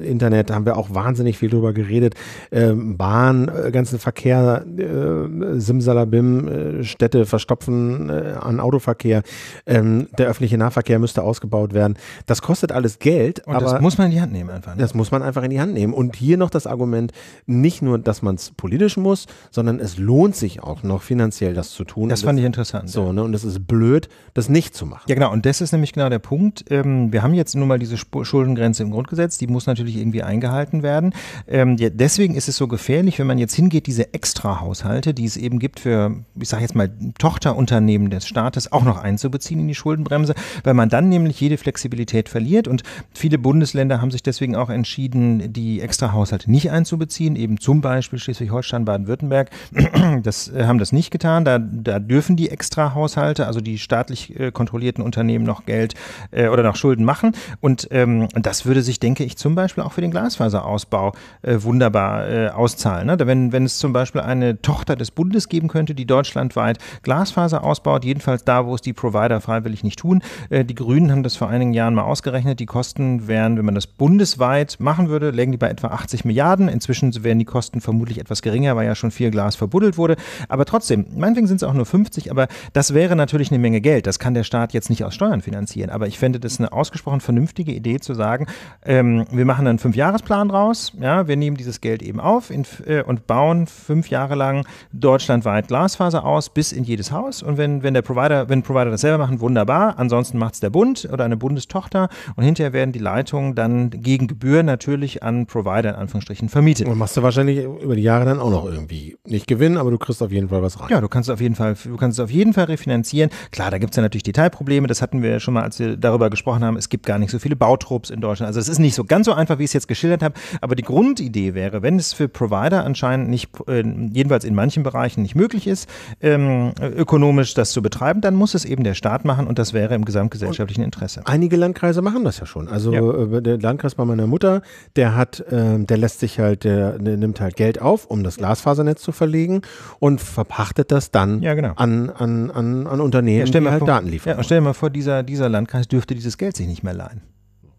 äh, Internet, haben wir auch wahnsinnig viel drüber geredet. Ähm, Bahn, äh, ganzen Verkehr, äh, Simsalabim, äh, Städte verstopfen äh, an Autoverkehr. Ähm, der öffentliche Nahverkehr müsste ausgebaut werden. Das kostet alles Geld. Und aber das muss man in die Hand nehmen einfach. Ne? Das muss man einfach in die Hand nehmen. Und hier noch das Argument, nicht nur, dass man es politisch muss, sondern es lohnt sich auch noch finanziell das zu tun. Das, das fand ich interessant. So, ja. ne? Und es ist blöd, das nicht zu machen. Ja, genau. Und das ist nämlich genau der Punkt. Ähm, wir haben jetzt nun mal diese Sp Schuldengrenze im Grundgesetz, die muss natürlich irgendwie eingehalten werden. Ähm, ja, deswegen ist es so gefährlich, wenn man jetzt hingeht, diese Extrahaushalte, die es eben gibt für, ich sage jetzt mal, Tochterunternehmen des Staates auch noch einzubeziehen in die Schuldenbremse, weil man dann nämlich jede Flexibilität verliert. Und viele Bundesländer haben sich deswegen auch entschieden, die Extrahaushalte nicht einzubeziehen, eben zum Beispiel Schleswig-Holstein, Baden-Württemberg, das äh, haben das nicht getan. Da, da dürfen die Extrahaushalte, also die staatlich äh, kontrollierten Unternehmen noch Geld äh, oder noch Schulden machen. Und äh, ähm, das würde sich, denke ich, zum Beispiel auch für den Glasfaserausbau äh, wunderbar äh, auszahlen. Ne? Wenn, wenn es zum Beispiel eine Tochter des Bundes geben könnte, die deutschlandweit Glasfaser ausbaut, jedenfalls da, wo es die Provider freiwillig nicht tun. Äh, die Grünen haben das vor einigen Jahren mal ausgerechnet. Die Kosten wären, wenn man das bundesweit machen würde, lägen die bei etwa 80 Milliarden. Inzwischen wären die Kosten vermutlich etwas geringer, weil ja schon viel Glas verbuddelt wurde. Aber trotzdem, meinetwegen sind es auch nur 50, aber das wäre natürlich eine Menge Geld. Das kann der Staat jetzt nicht aus Steuern finanzieren. Aber ich fände das eine ausgesprochen vernünftige Idee, Idee zu sagen, ähm, wir machen einen Fünfjahresplan draus, ja, wir nehmen dieses Geld eben auf in, äh, und bauen fünf Jahre lang deutschlandweit Glasfaser aus, bis in jedes Haus. Und wenn, wenn der Provider, wenn Provider das selber machen, wunderbar. Ansonsten macht es der Bund oder eine Bundestochter und hinterher werden die Leitungen dann gegen Gebühr natürlich an Provider in Anführungsstrichen vermietet. Und machst du wahrscheinlich über die Jahre dann auch noch irgendwie nicht gewinnen, aber du kriegst auf jeden Fall was rein. Ja, du kannst auf jeden Fall, du kannst es auf jeden Fall refinanzieren. Klar, da gibt es ja natürlich Detailprobleme, das hatten wir ja schon mal, als wir darüber gesprochen haben, es gibt gar nicht so viele Bauten. Bautrops in Deutschland. Also es ist nicht so ganz so einfach, wie ich es jetzt geschildert habe, aber die Grundidee wäre, wenn es für Provider anscheinend nicht, äh, jedenfalls in manchen Bereichen nicht möglich ist, ähm, ökonomisch das zu betreiben, dann muss es eben der Staat machen und das wäre im gesamtgesellschaftlichen Interesse. Und einige Landkreise machen das ja schon. Also ja. Äh, der Landkreis bei meiner Mutter, der hat, äh, der lässt sich halt, der, der, nimmt halt Geld auf, um das Glasfasernetz zu verlegen und verpachtet das dann ja, genau. an, an, an, an Unternehmen, ja, die halt vor, Daten liefern. Ja, stell dir mal vor, dieser, dieser Landkreis dürfte dieses Geld sich nicht mehr leihen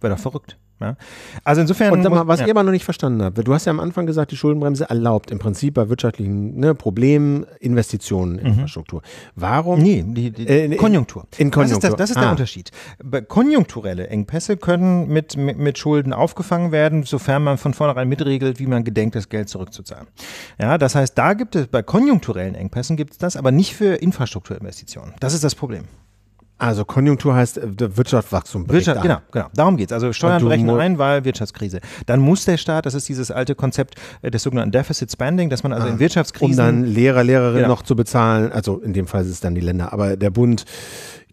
wäre doch verrückt. Ja. Also insofern. Und mal, was ja. ich aber noch nicht verstanden habe, du hast ja am Anfang gesagt, die Schuldenbremse erlaubt im Prinzip bei wirtschaftlichen ne, Problemen Investitionen in mhm. Infrastruktur. Warum? Nee, die, die äh, in, Konjunktur. In Konjunktur. Das ist, das, das ist ah. der Unterschied. Konjunkturelle Engpässe können mit, mit, mit, Schulden aufgefangen werden, sofern man von vornherein mitregelt, wie man gedenkt, das Geld zurückzuzahlen. Ja, das heißt, da gibt es bei konjunkturellen Engpässen gibt es das, aber nicht für Infrastrukturinvestitionen. Das ist das Problem. Also Konjunktur heißt äh, Wirtschaftswachstum. Wirtschaft, genau, genau. Darum geht es. Also Steuern brechen ein, weil Wirtschaftskrise. Dann muss der Staat, das ist dieses alte Konzept äh, des sogenannten Deficit Spending, dass man also ah, in Wirtschaftskrisen. Um dann Lehrer, Lehrerinnen genau. noch zu bezahlen, also in dem Fall sind es dann die Länder, aber der Bund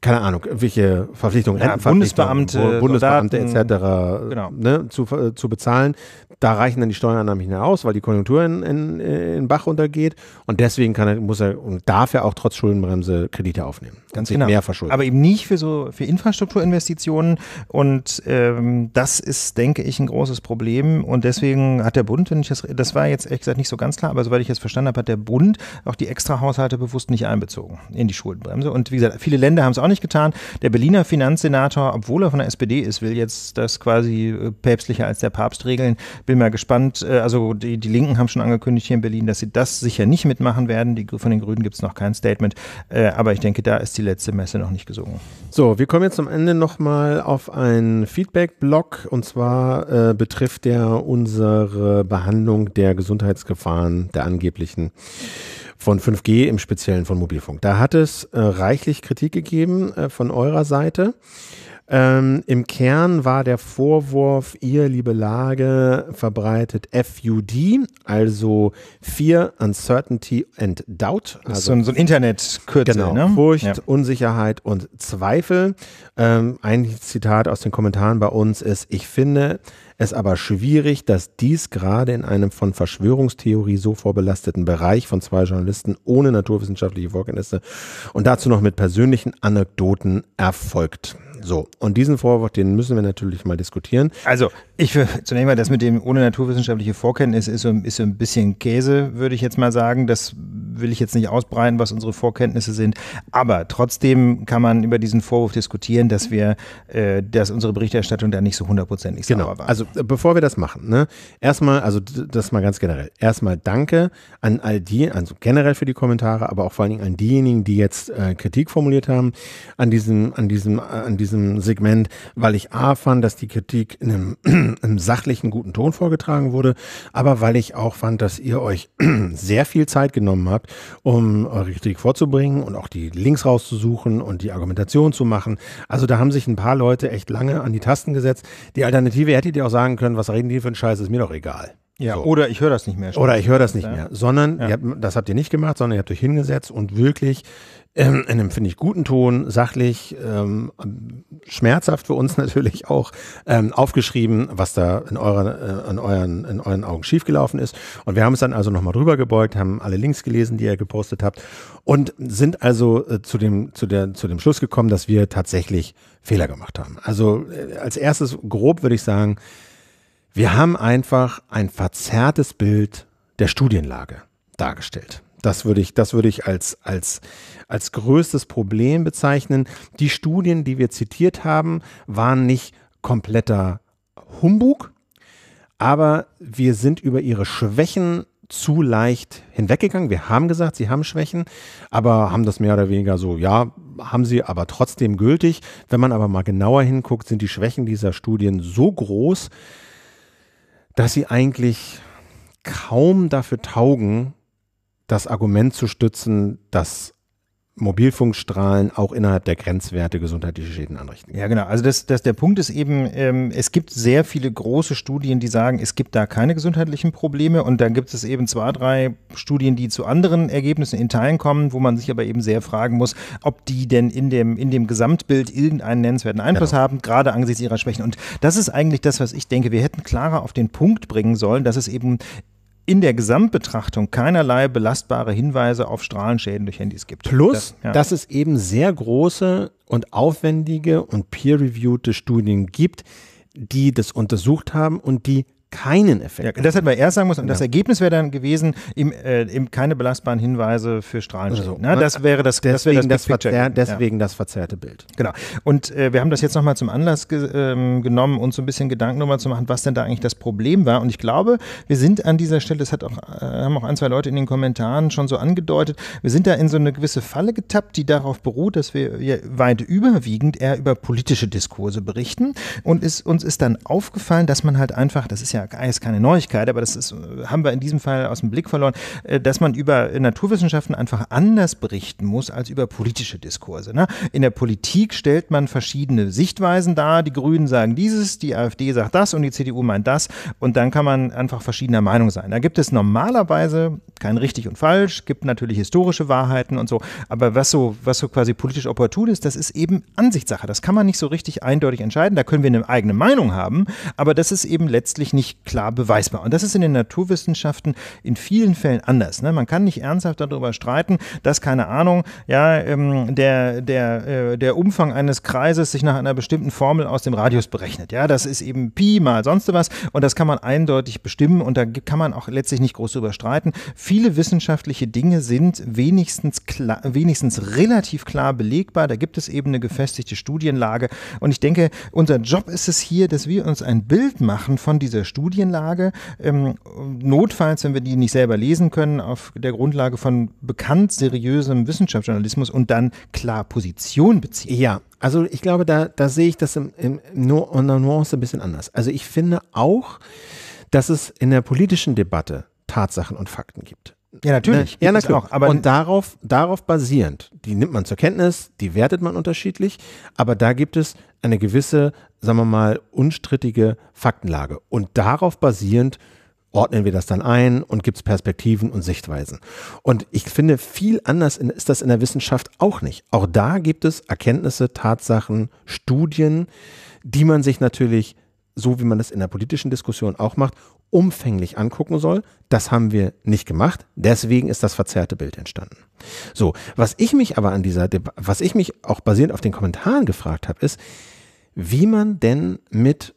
keine Ahnung, welche Verpflichtungen, ja, Rentenverpflichtungen, Bundesbeamte, Bundesbeamte etc. Genau. Ne, zu, zu bezahlen. Da reichen dann die Steuereinnahmen nicht mehr aus, weil die Konjunktur in, in, in Bach untergeht. Und deswegen kann er, muss er und darf er auch trotz Schuldenbremse Kredite aufnehmen. Ganz genau. Mehr verschulden. Aber eben nicht für so für Infrastrukturinvestitionen. Und ähm, das ist, denke ich, ein großes Problem. Und deswegen hat der Bund, wenn ich das, das war jetzt ehrlich gesagt nicht so ganz klar, aber soweit ich es verstanden habe, hat der Bund auch die Extrahaushalte bewusst nicht einbezogen in die Schuldenbremse. Und wie gesagt, viele Länder haben es auch nicht nicht getan. Der Berliner Finanzsenator, obwohl er von der SPD ist, will jetzt das quasi äh, päpstlicher als der Papst regeln. Bin mal gespannt. Äh, also die, die Linken haben schon angekündigt hier in Berlin, dass sie das sicher nicht mitmachen werden. Die, von den Grünen gibt es noch kein Statement. Äh, aber ich denke, da ist die letzte Messe noch nicht gesungen. So, wir kommen jetzt am Ende nochmal auf einen Feedback-Blog und zwar äh, betrifft der unsere Behandlung der Gesundheitsgefahren der angeblichen von 5G im Speziellen von Mobilfunk. Da hat es äh, reichlich Kritik gegeben äh, von eurer Seite. Ähm, Im Kern war der Vorwurf, ihr, liebe Lage, verbreitet FUD, also Fear, Uncertainty and Doubt. Also so ein, so ein Internetkürzel. Genau, ne? Furcht, ja. Unsicherheit und Zweifel. Ähm, ein Zitat aus den Kommentaren bei uns ist, ich finde, es aber schwierig, dass dies gerade in einem von Verschwörungstheorie so vorbelasteten Bereich von zwei Journalisten ohne naturwissenschaftliche Vorkenntnisse und dazu noch mit persönlichen Anekdoten erfolgt. So, und diesen Vorwurf, den müssen wir natürlich mal diskutieren. Also, ich will zunächst mal, das mit dem ohne naturwissenschaftliche Vorkenntnis ist so, ist so ein bisschen Käse, würde ich jetzt mal sagen. Das will ich jetzt nicht ausbreiten, was unsere Vorkenntnisse sind. Aber trotzdem kann man über diesen Vorwurf diskutieren, dass wir, äh, dass unsere Berichterstattung da nicht so hundertprozentig genau. sauber war. Also äh, bevor wir das machen, ne, erstmal, also das mal ganz generell. Erstmal danke an all die, also generell für die Kommentare, aber auch vor allen Dingen an diejenigen, die jetzt äh, Kritik formuliert haben an diesem, an diesem, äh, an diesem Segment, weil ich A fand, dass die Kritik in einem im sachlichen guten Ton vorgetragen wurde, aber weil ich auch fand, dass ihr euch sehr viel Zeit genommen habt, um eure Kritik vorzubringen und auch die Links rauszusuchen und die Argumentation zu machen. Also da haben sich ein paar Leute echt lange an die Tasten gesetzt. Die Alternative hättet ihr auch sagen können, was reden die für ein Scheiß, ist mir doch egal. Ja, so. oder ich höre das nicht mehr. Schon. Oder ich höre das nicht ja. mehr. Sondern, ja. habt, das habt ihr nicht gemacht, sondern ihr habt euch hingesetzt und wirklich ähm, in einem, finde ich, guten Ton, sachlich, ähm, schmerzhaft für uns natürlich auch, ähm, aufgeschrieben, was da in, eurer, äh, in, euren, in euren Augen schiefgelaufen ist. Und wir haben es dann also nochmal drüber gebeugt, haben alle Links gelesen, die ihr gepostet habt und sind also äh, zu, dem, zu, der, zu dem Schluss gekommen, dass wir tatsächlich Fehler gemacht haben. Also äh, als erstes grob würde ich sagen, wir haben einfach ein verzerrtes Bild der Studienlage dargestellt. Das würde ich, das würde ich als, als, als größtes Problem bezeichnen. Die Studien, die wir zitiert haben, waren nicht kompletter Humbug, aber wir sind über ihre Schwächen zu leicht hinweggegangen. Wir haben gesagt, sie haben Schwächen, aber haben das mehr oder weniger so, ja, haben sie aber trotzdem gültig. Wenn man aber mal genauer hinguckt, sind die Schwächen dieser Studien so groß, dass sie eigentlich kaum dafür taugen, das Argument zu stützen, dass Mobilfunkstrahlen auch innerhalb der Grenzwerte gesundheitliche Schäden anrichten. Ja, genau. Also das, das, der Punkt ist eben, ähm, es gibt sehr viele große Studien, die sagen, es gibt da keine gesundheitlichen Probleme und dann gibt es eben zwei, drei Studien, die zu anderen Ergebnissen in Teilen kommen, wo man sich aber eben sehr fragen muss, ob die denn in dem, in dem Gesamtbild irgendeinen nennenswerten Einfluss genau. haben, gerade angesichts ihrer Schwächen. Und das ist eigentlich das, was ich denke, wir hätten klarer auf den Punkt bringen sollen, dass es eben in der Gesamtbetrachtung keinerlei belastbare Hinweise auf Strahlenschäden durch Handys gibt. Plus, das, ja. dass es eben sehr große und aufwendige und peer-reviewte Studien gibt, die das untersucht haben und die keinen Effekt. Ja, das hätten wir erst sagen müssen. Und ja. das Ergebnis wäre dann gewesen, eben, äh, eben keine belastbaren Hinweise für Strahlenschild. Also, ne? ne? Das wäre das, deswegen das, wäre das, das Verzerr, Deswegen ja. das verzerrte Bild. Genau. Und äh, wir haben das jetzt nochmal zum Anlass ge ähm, genommen, uns so ein bisschen Gedanken nochmal zu machen, was denn da eigentlich das Problem war. Und ich glaube, wir sind an dieser Stelle, das hat auch, äh, haben auch ein, zwei Leute in den Kommentaren schon so angedeutet, wir sind da in so eine gewisse Falle getappt, die darauf beruht, dass wir weit überwiegend eher über politische Diskurse berichten. Und ist, uns ist dann aufgefallen, dass man halt einfach, das ist ja ja keine Neuigkeit, aber das ist, haben wir in diesem Fall aus dem Blick verloren, äh, dass man über Naturwissenschaften einfach anders berichten muss als über politische Diskurse. Ne? In der Politik stellt man verschiedene Sichtweisen dar. Die Grünen sagen dieses, die AfD sagt das und die CDU meint das. Und dann kann man einfach verschiedener Meinung sein. Da gibt es normalerweise kein richtig und falsch, gibt natürlich historische Wahrheiten und so. Aber was so, was so quasi politisch opportun ist, das ist eben Ansichtssache. Das kann man nicht so richtig eindeutig entscheiden. Da können wir eine eigene Meinung haben, aber das ist eben letztlich nicht nicht klar beweisbar. Und das ist in den Naturwissenschaften in vielen Fällen anders. Ne? Man kann nicht ernsthaft darüber streiten, dass, keine Ahnung, ja, ähm, der, der, äh, der Umfang eines Kreises sich nach einer bestimmten Formel aus dem Radius berechnet. Ja, das ist eben Pi mal sonst was und das kann man eindeutig bestimmen und da kann man auch letztlich nicht groß darüber streiten. Viele wissenschaftliche Dinge sind wenigstens, klar, wenigstens relativ klar belegbar. Da gibt es eben eine gefestigte Studienlage und ich denke, unser Job ist es hier, dass wir uns ein Bild machen von dieser Studienlage. Ähm, notfalls, wenn wir die nicht selber lesen können, auf der Grundlage von bekannt seriösem Wissenschaftsjournalismus und dann klar Position beziehen. Ja, also ich glaube, da, da sehe ich das im, im, in der Nuance ein bisschen anders. Also ich finde auch, dass es in der politischen Debatte Tatsachen und Fakten gibt. Ja, natürlich. Ne? Ja, natürlich. Auch, aber und darauf, darauf basierend, die nimmt man zur Kenntnis, die wertet man unterschiedlich, aber da gibt es eine gewisse, sagen wir mal, unstrittige Faktenlage. Und darauf basierend ordnen wir das dann ein und gibt es Perspektiven und Sichtweisen. Und ich finde, viel anders ist das in der Wissenschaft auch nicht. Auch da gibt es Erkenntnisse, Tatsachen, Studien, die man sich natürlich, so wie man das in der politischen Diskussion auch macht, umfänglich angucken soll. Das haben wir nicht gemacht. Deswegen ist das verzerrte Bild entstanden. So, was ich mich aber an dieser, was ich mich auch basierend auf den Kommentaren gefragt habe, ist, wie man denn mit,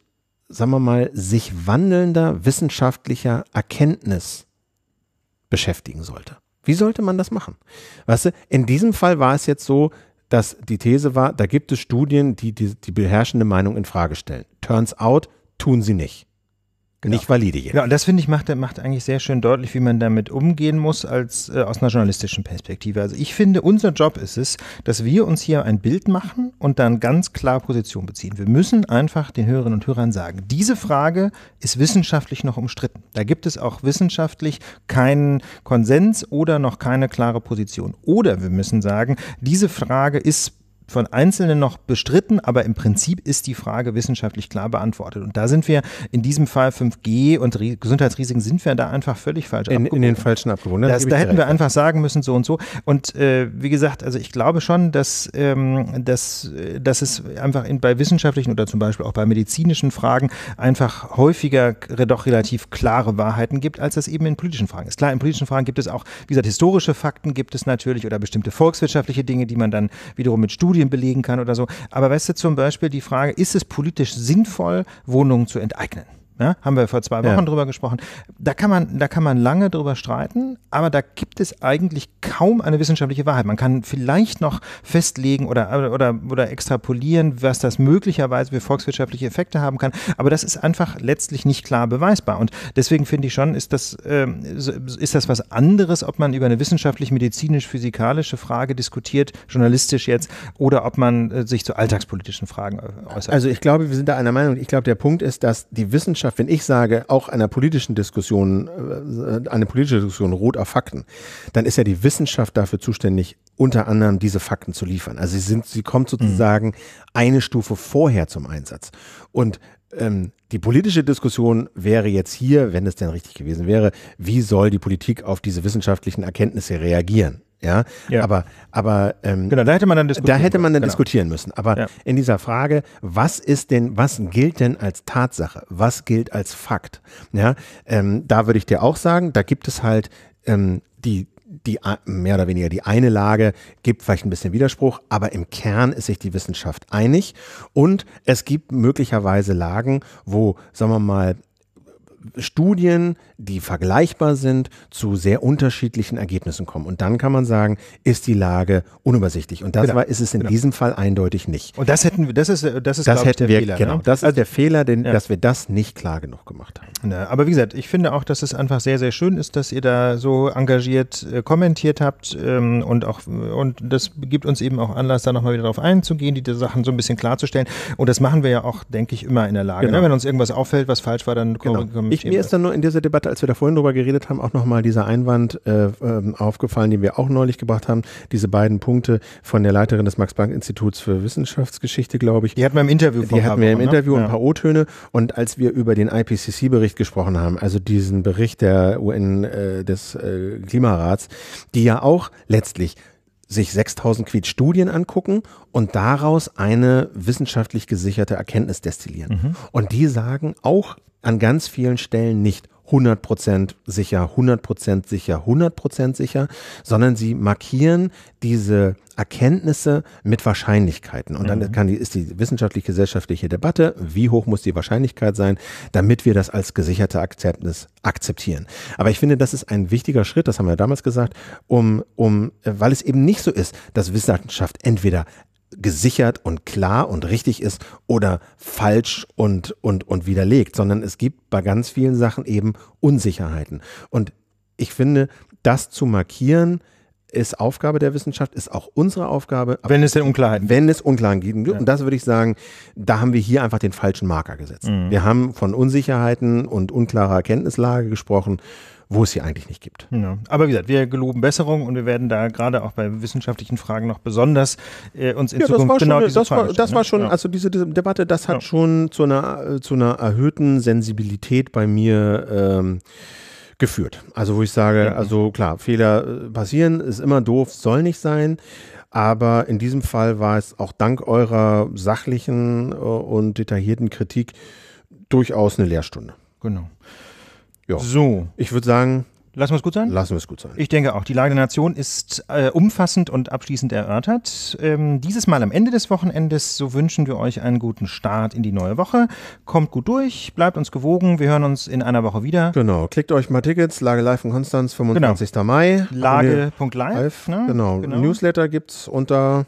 sagen wir mal, sich wandelnder wissenschaftlicher Erkenntnis beschäftigen sollte. Wie sollte man das machen? Weißt du, in diesem Fall war es jetzt so, dass die These war, da gibt es Studien, die die, die beherrschende Meinung in Frage stellen. Turns out, tun sie nicht. Genau. Nicht valide jetzt. Genau, und das finde ich macht, macht eigentlich sehr schön deutlich, wie man damit umgehen muss, als äh, aus einer journalistischen Perspektive. Also ich finde, unser Job ist es, dass wir uns hier ein Bild machen und dann ganz klar Position beziehen. Wir müssen einfach den Hörerinnen und Hörern sagen, diese Frage ist wissenschaftlich noch umstritten. Da gibt es auch wissenschaftlich keinen Konsens oder noch keine klare Position. Oder wir müssen sagen, diese Frage ist von Einzelnen noch bestritten, aber im Prinzip ist die Frage wissenschaftlich klar beantwortet. Und da sind wir in diesem Fall 5G und Gesundheitsrisiken sind wir da einfach völlig falsch in, in den falschen abgewogen. Ne? Das, da hätten wir recht. einfach sagen müssen, so und so. Und äh, wie gesagt, also ich glaube schon, dass, ähm, dass, äh, dass es einfach in, bei wissenschaftlichen oder zum Beispiel auch bei medizinischen Fragen einfach häufiger doch relativ klare Wahrheiten gibt, als das eben in politischen Fragen ist. Klar, in politischen Fragen gibt es auch, wie gesagt, historische Fakten gibt es natürlich oder bestimmte volkswirtschaftliche Dinge, die man dann wiederum mit Studien Studien belegen kann oder so. Aber weißt du zum Beispiel die Frage, ist es politisch sinnvoll, Wohnungen zu enteignen? Ja, ne? haben wir vor zwei Wochen ja. drüber gesprochen. Da kann, man, da kann man lange drüber streiten, aber da gibt es eigentlich kaum eine wissenschaftliche Wahrheit. Man kann vielleicht noch festlegen oder, oder, oder extrapolieren, was das möglicherweise für volkswirtschaftliche Effekte haben kann, aber das ist einfach letztlich nicht klar beweisbar. Und deswegen finde ich schon, ist das, äh, ist das was anderes, ob man über eine wissenschaftlich-medizinisch-physikalische Frage diskutiert, journalistisch jetzt, oder ob man äh, sich zu alltagspolitischen Fragen äh, äußert. Also ich glaube, wir sind da einer Meinung. Ich glaube, der Punkt ist, dass die Wissenschaft Wissenschaft, wenn ich sage, auch einer politischen Diskussion, äh, äh, eine politische Diskussion rot auf Fakten, dann ist ja die Wissenschaft dafür zuständig, unter anderem diese Fakten zu liefern. Also sie sind, sie kommt sozusagen mhm. eine Stufe vorher zum Einsatz. Und ähm, die politische Diskussion wäre jetzt hier, wenn es denn richtig gewesen wäre, wie soll die Politik auf diese wissenschaftlichen Erkenntnisse reagieren? Ja, ja. aber, aber ähm, genau, da hätte man dann, da hätte man dann genau. diskutieren müssen. Aber ja. in dieser Frage, was ist denn, was gilt denn als Tatsache? Was gilt als Fakt? Ja, ähm, da würde ich dir auch sagen, da gibt es halt ähm, die die mehr oder weniger die eine Lage gibt vielleicht ein bisschen Widerspruch, aber im Kern ist sich die Wissenschaft einig und es gibt möglicherweise Lagen, wo sagen wir mal Studien die vergleichbar sind, zu sehr unterschiedlichen Ergebnissen kommen. Und dann kann man sagen, ist die Lage unübersichtlich. Und das genau. war, ist es in genau. diesem Fall eindeutig nicht. Und das hätten wir, das ist, das ist, das hätten ich, wir, Fehler, ne? genau. Ne? Das ist also, der Fehler, den, ja. dass wir das nicht klar genug gemacht haben. Na, aber wie gesagt, ich finde auch, dass es einfach sehr, sehr schön ist, dass ihr da so engagiert äh, kommentiert habt ähm, und auch, und das gibt uns eben auch Anlass, da nochmal wieder drauf einzugehen, die, die Sachen so ein bisschen klarzustellen. Und das machen wir ja auch, denke ich, immer in der Lage. Ne? Genau. Ne? Wenn uns irgendwas auffällt, was falsch war, dann kommen genau. Ich, mir ist dann nur in dieser Debatte gerade, als wir da vorhin drüber geredet haben, auch nochmal dieser Einwand äh, ähm, aufgefallen, den wir auch neulich gebracht haben. Diese beiden Punkte von der Leiterin des Max-Planck-Instituts für Wissenschaftsgeschichte, glaube ich. Die hatten wir im ne? Interview Die hatten wir im Interview ne? ein paar O-Töne. Und als wir über den IPCC-Bericht gesprochen haben, also diesen Bericht der UN, äh, des äh, Klimarats, die ja auch letztlich sich 6000 Quiet Studien angucken und daraus eine wissenschaftlich gesicherte Erkenntnis destillieren. Mhm. Und die sagen auch an ganz vielen Stellen nicht, 100% sicher, 100% sicher, 100% sicher, sondern sie markieren diese Erkenntnisse mit Wahrscheinlichkeiten. Und dann mhm. kann die, ist die wissenschaftlich-gesellschaftliche Debatte, wie hoch muss die Wahrscheinlichkeit sein, damit wir das als gesicherte Akzeptnis akzeptieren. Aber ich finde, das ist ein wichtiger Schritt, das haben wir damals gesagt, um, um, äh, weil es eben nicht so ist, dass Wissenschaft entweder gesichert und klar und richtig ist oder falsch und, und, und widerlegt, sondern es gibt bei ganz vielen Sachen eben Unsicherheiten. Und ich finde, das zu markieren, ist Aufgabe der Wissenschaft, ist auch unsere Aufgabe. Wenn es denn Unklarheiten gibt. Wenn es Unklarheiten gibt. Ja. Und das würde ich sagen, da haben wir hier einfach den falschen Marker gesetzt. Mhm. Wir haben von Unsicherheiten und unklarer Erkenntnislage gesprochen wo es sie eigentlich nicht gibt. Ja. Aber wie gesagt, wir geloben Besserung und wir werden da gerade auch bei wissenschaftlichen Fragen noch besonders äh, uns in ja, Zukunft genau diese das Frage war, stellen. Ne? Das war schon, ja. also diese, diese, Debatte, das hat schon zu einer, äh, zu einer erhöhten Sensibilität bei mir ähm, geführt. Also wo ich sage, mhm. also klar, Fehler äh, passieren, ist immer doof, soll nicht sein. Aber in diesem Fall war es auch dank eurer sachlichen äh, und detaillierten Kritik durchaus eine Lehrstunde. Genau. Ja. So. Ich würde sagen, Lassen wir es gut sein? Lassen wir es gut sein. Ich denke auch. Die Lage der Nation ist äh, umfassend und abschließend erörtert. Ähm, dieses Mal am Ende des Wochenendes, so wünschen wir euch einen guten Start in die neue Woche. Kommt gut durch, bleibt uns gewogen. Wir hören uns in einer Woche wieder. Genau. Klickt euch mal Tickets. Lage live in Konstanz, 25. Genau. Mai. Lage.live. Ne? Genau. genau. Newsletter es unter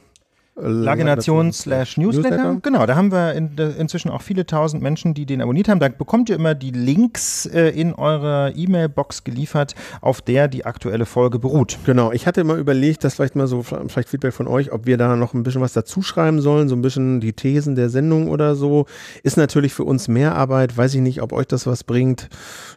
Lagination slash Newsletter. Genau, da haben wir in, inzwischen auch viele tausend Menschen, die den abonniert haben. Da bekommt ihr immer die Links äh, in eure E-Mail-Box geliefert, auf der die aktuelle Folge beruht. Genau, ich hatte mal überlegt, das vielleicht mal so, vielleicht Feedback von euch, ob wir da noch ein bisschen was dazu schreiben sollen, so ein bisschen die Thesen der Sendung oder so. Ist natürlich für uns mehr Arbeit, weiß ich nicht, ob euch das was bringt.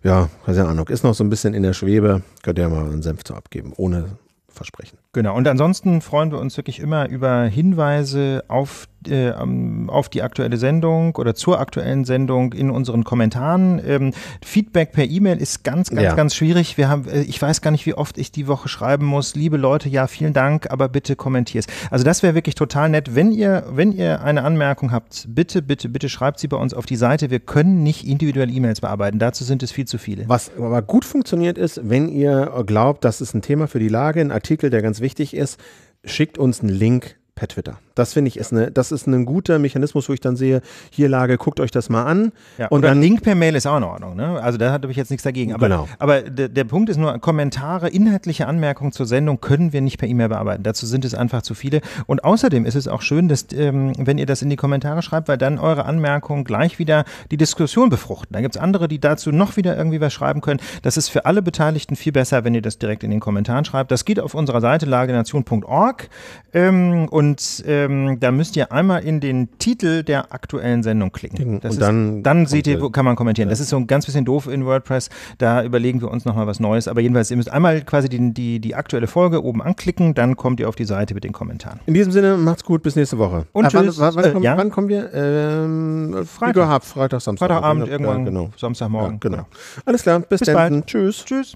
Ja, keine Ahnung, ist noch so ein bisschen in der Schwebe. Könnt ihr ja mal einen Senf zu abgeben, ohne Versprechen. Genau, und ansonsten freuen wir uns wirklich immer über Hinweise auf äh, ähm, auf die aktuelle Sendung oder zur aktuellen Sendung in unseren Kommentaren. Ähm, Feedback per E-Mail ist ganz, ganz, ja. ganz schwierig. Wir haben, äh, ich weiß gar nicht, wie oft ich die Woche schreiben muss. Liebe Leute, ja, vielen Dank, aber bitte kommentier's. Also das wäre wirklich total nett. Wenn ihr, wenn ihr eine Anmerkung habt, bitte, bitte, bitte schreibt sie bei uns auf die Seite. Wir können nicht individuell E-Mails bearbeiten. Dazu sind es viel zu viele. Was aber gut funktioniert ist, wenn ihr glaubt, das ist ein Thema für die Lage, ein Artikel, der ganz wichtig ist, schickt uns einen Link per Twitter. Das finde ich ist eine, das ist ein guter Mechanismus, wo ich dann sehe, hier Lage, guckt euch das mal an. Ja, und dann Link per Mail ist auch in Ordnung. Ne? Also da habe ich jetzt nichts dagegen. Aber, genau. aber der, der Punkt ist nur, Kommentare, inhaltliche Anmerkungen zur Sendung können wir nicht per E-Mail bearbeiten. Dazu sind es einfach zu viele. Und außerdem ist es auch schön, dass, ähm, wenn ihr das in die Kommentare schreibt, weil dann eure Anmerkungen gleich wieder die Diskussion befruchten. Da gibt es andere, die dazu noch wieder irgendwie was schreiben können. Das ist für alle Beteiligten viel besser, wenn ihr das direkt in den Kommentaren schreibt. Das geht auf unserer Seite lagenation.org ähm, und und ähm, da müsst ihr einmal in den Titel der aktuellen Sendung klicken. Das und ist, dann, seht ihr, kann man kommentieren. Ja. Das ist so ein ganz bisschen doof in WordPress. Da überlegen wir uns nochmal was Neues. Aber jedenfalls, ihr müsst einmal quasi die, die, die aktuelle Folge oben anklicken, dann kommt ihr auf die Seite mit den Kommentaren. In diesem Sinne, macht's gut, bis nächste Woche. Und ah, tschüss. Wann, wann, äh, kommt, ja? wann, kommen wir? Ähm, Freitag. Freitag, Samstag. Freitagabend, irgendwann, genau. ja, genau. Samstagmorgen. genau. Alles klar, bis, bis dann. Tschüss. Tschüss.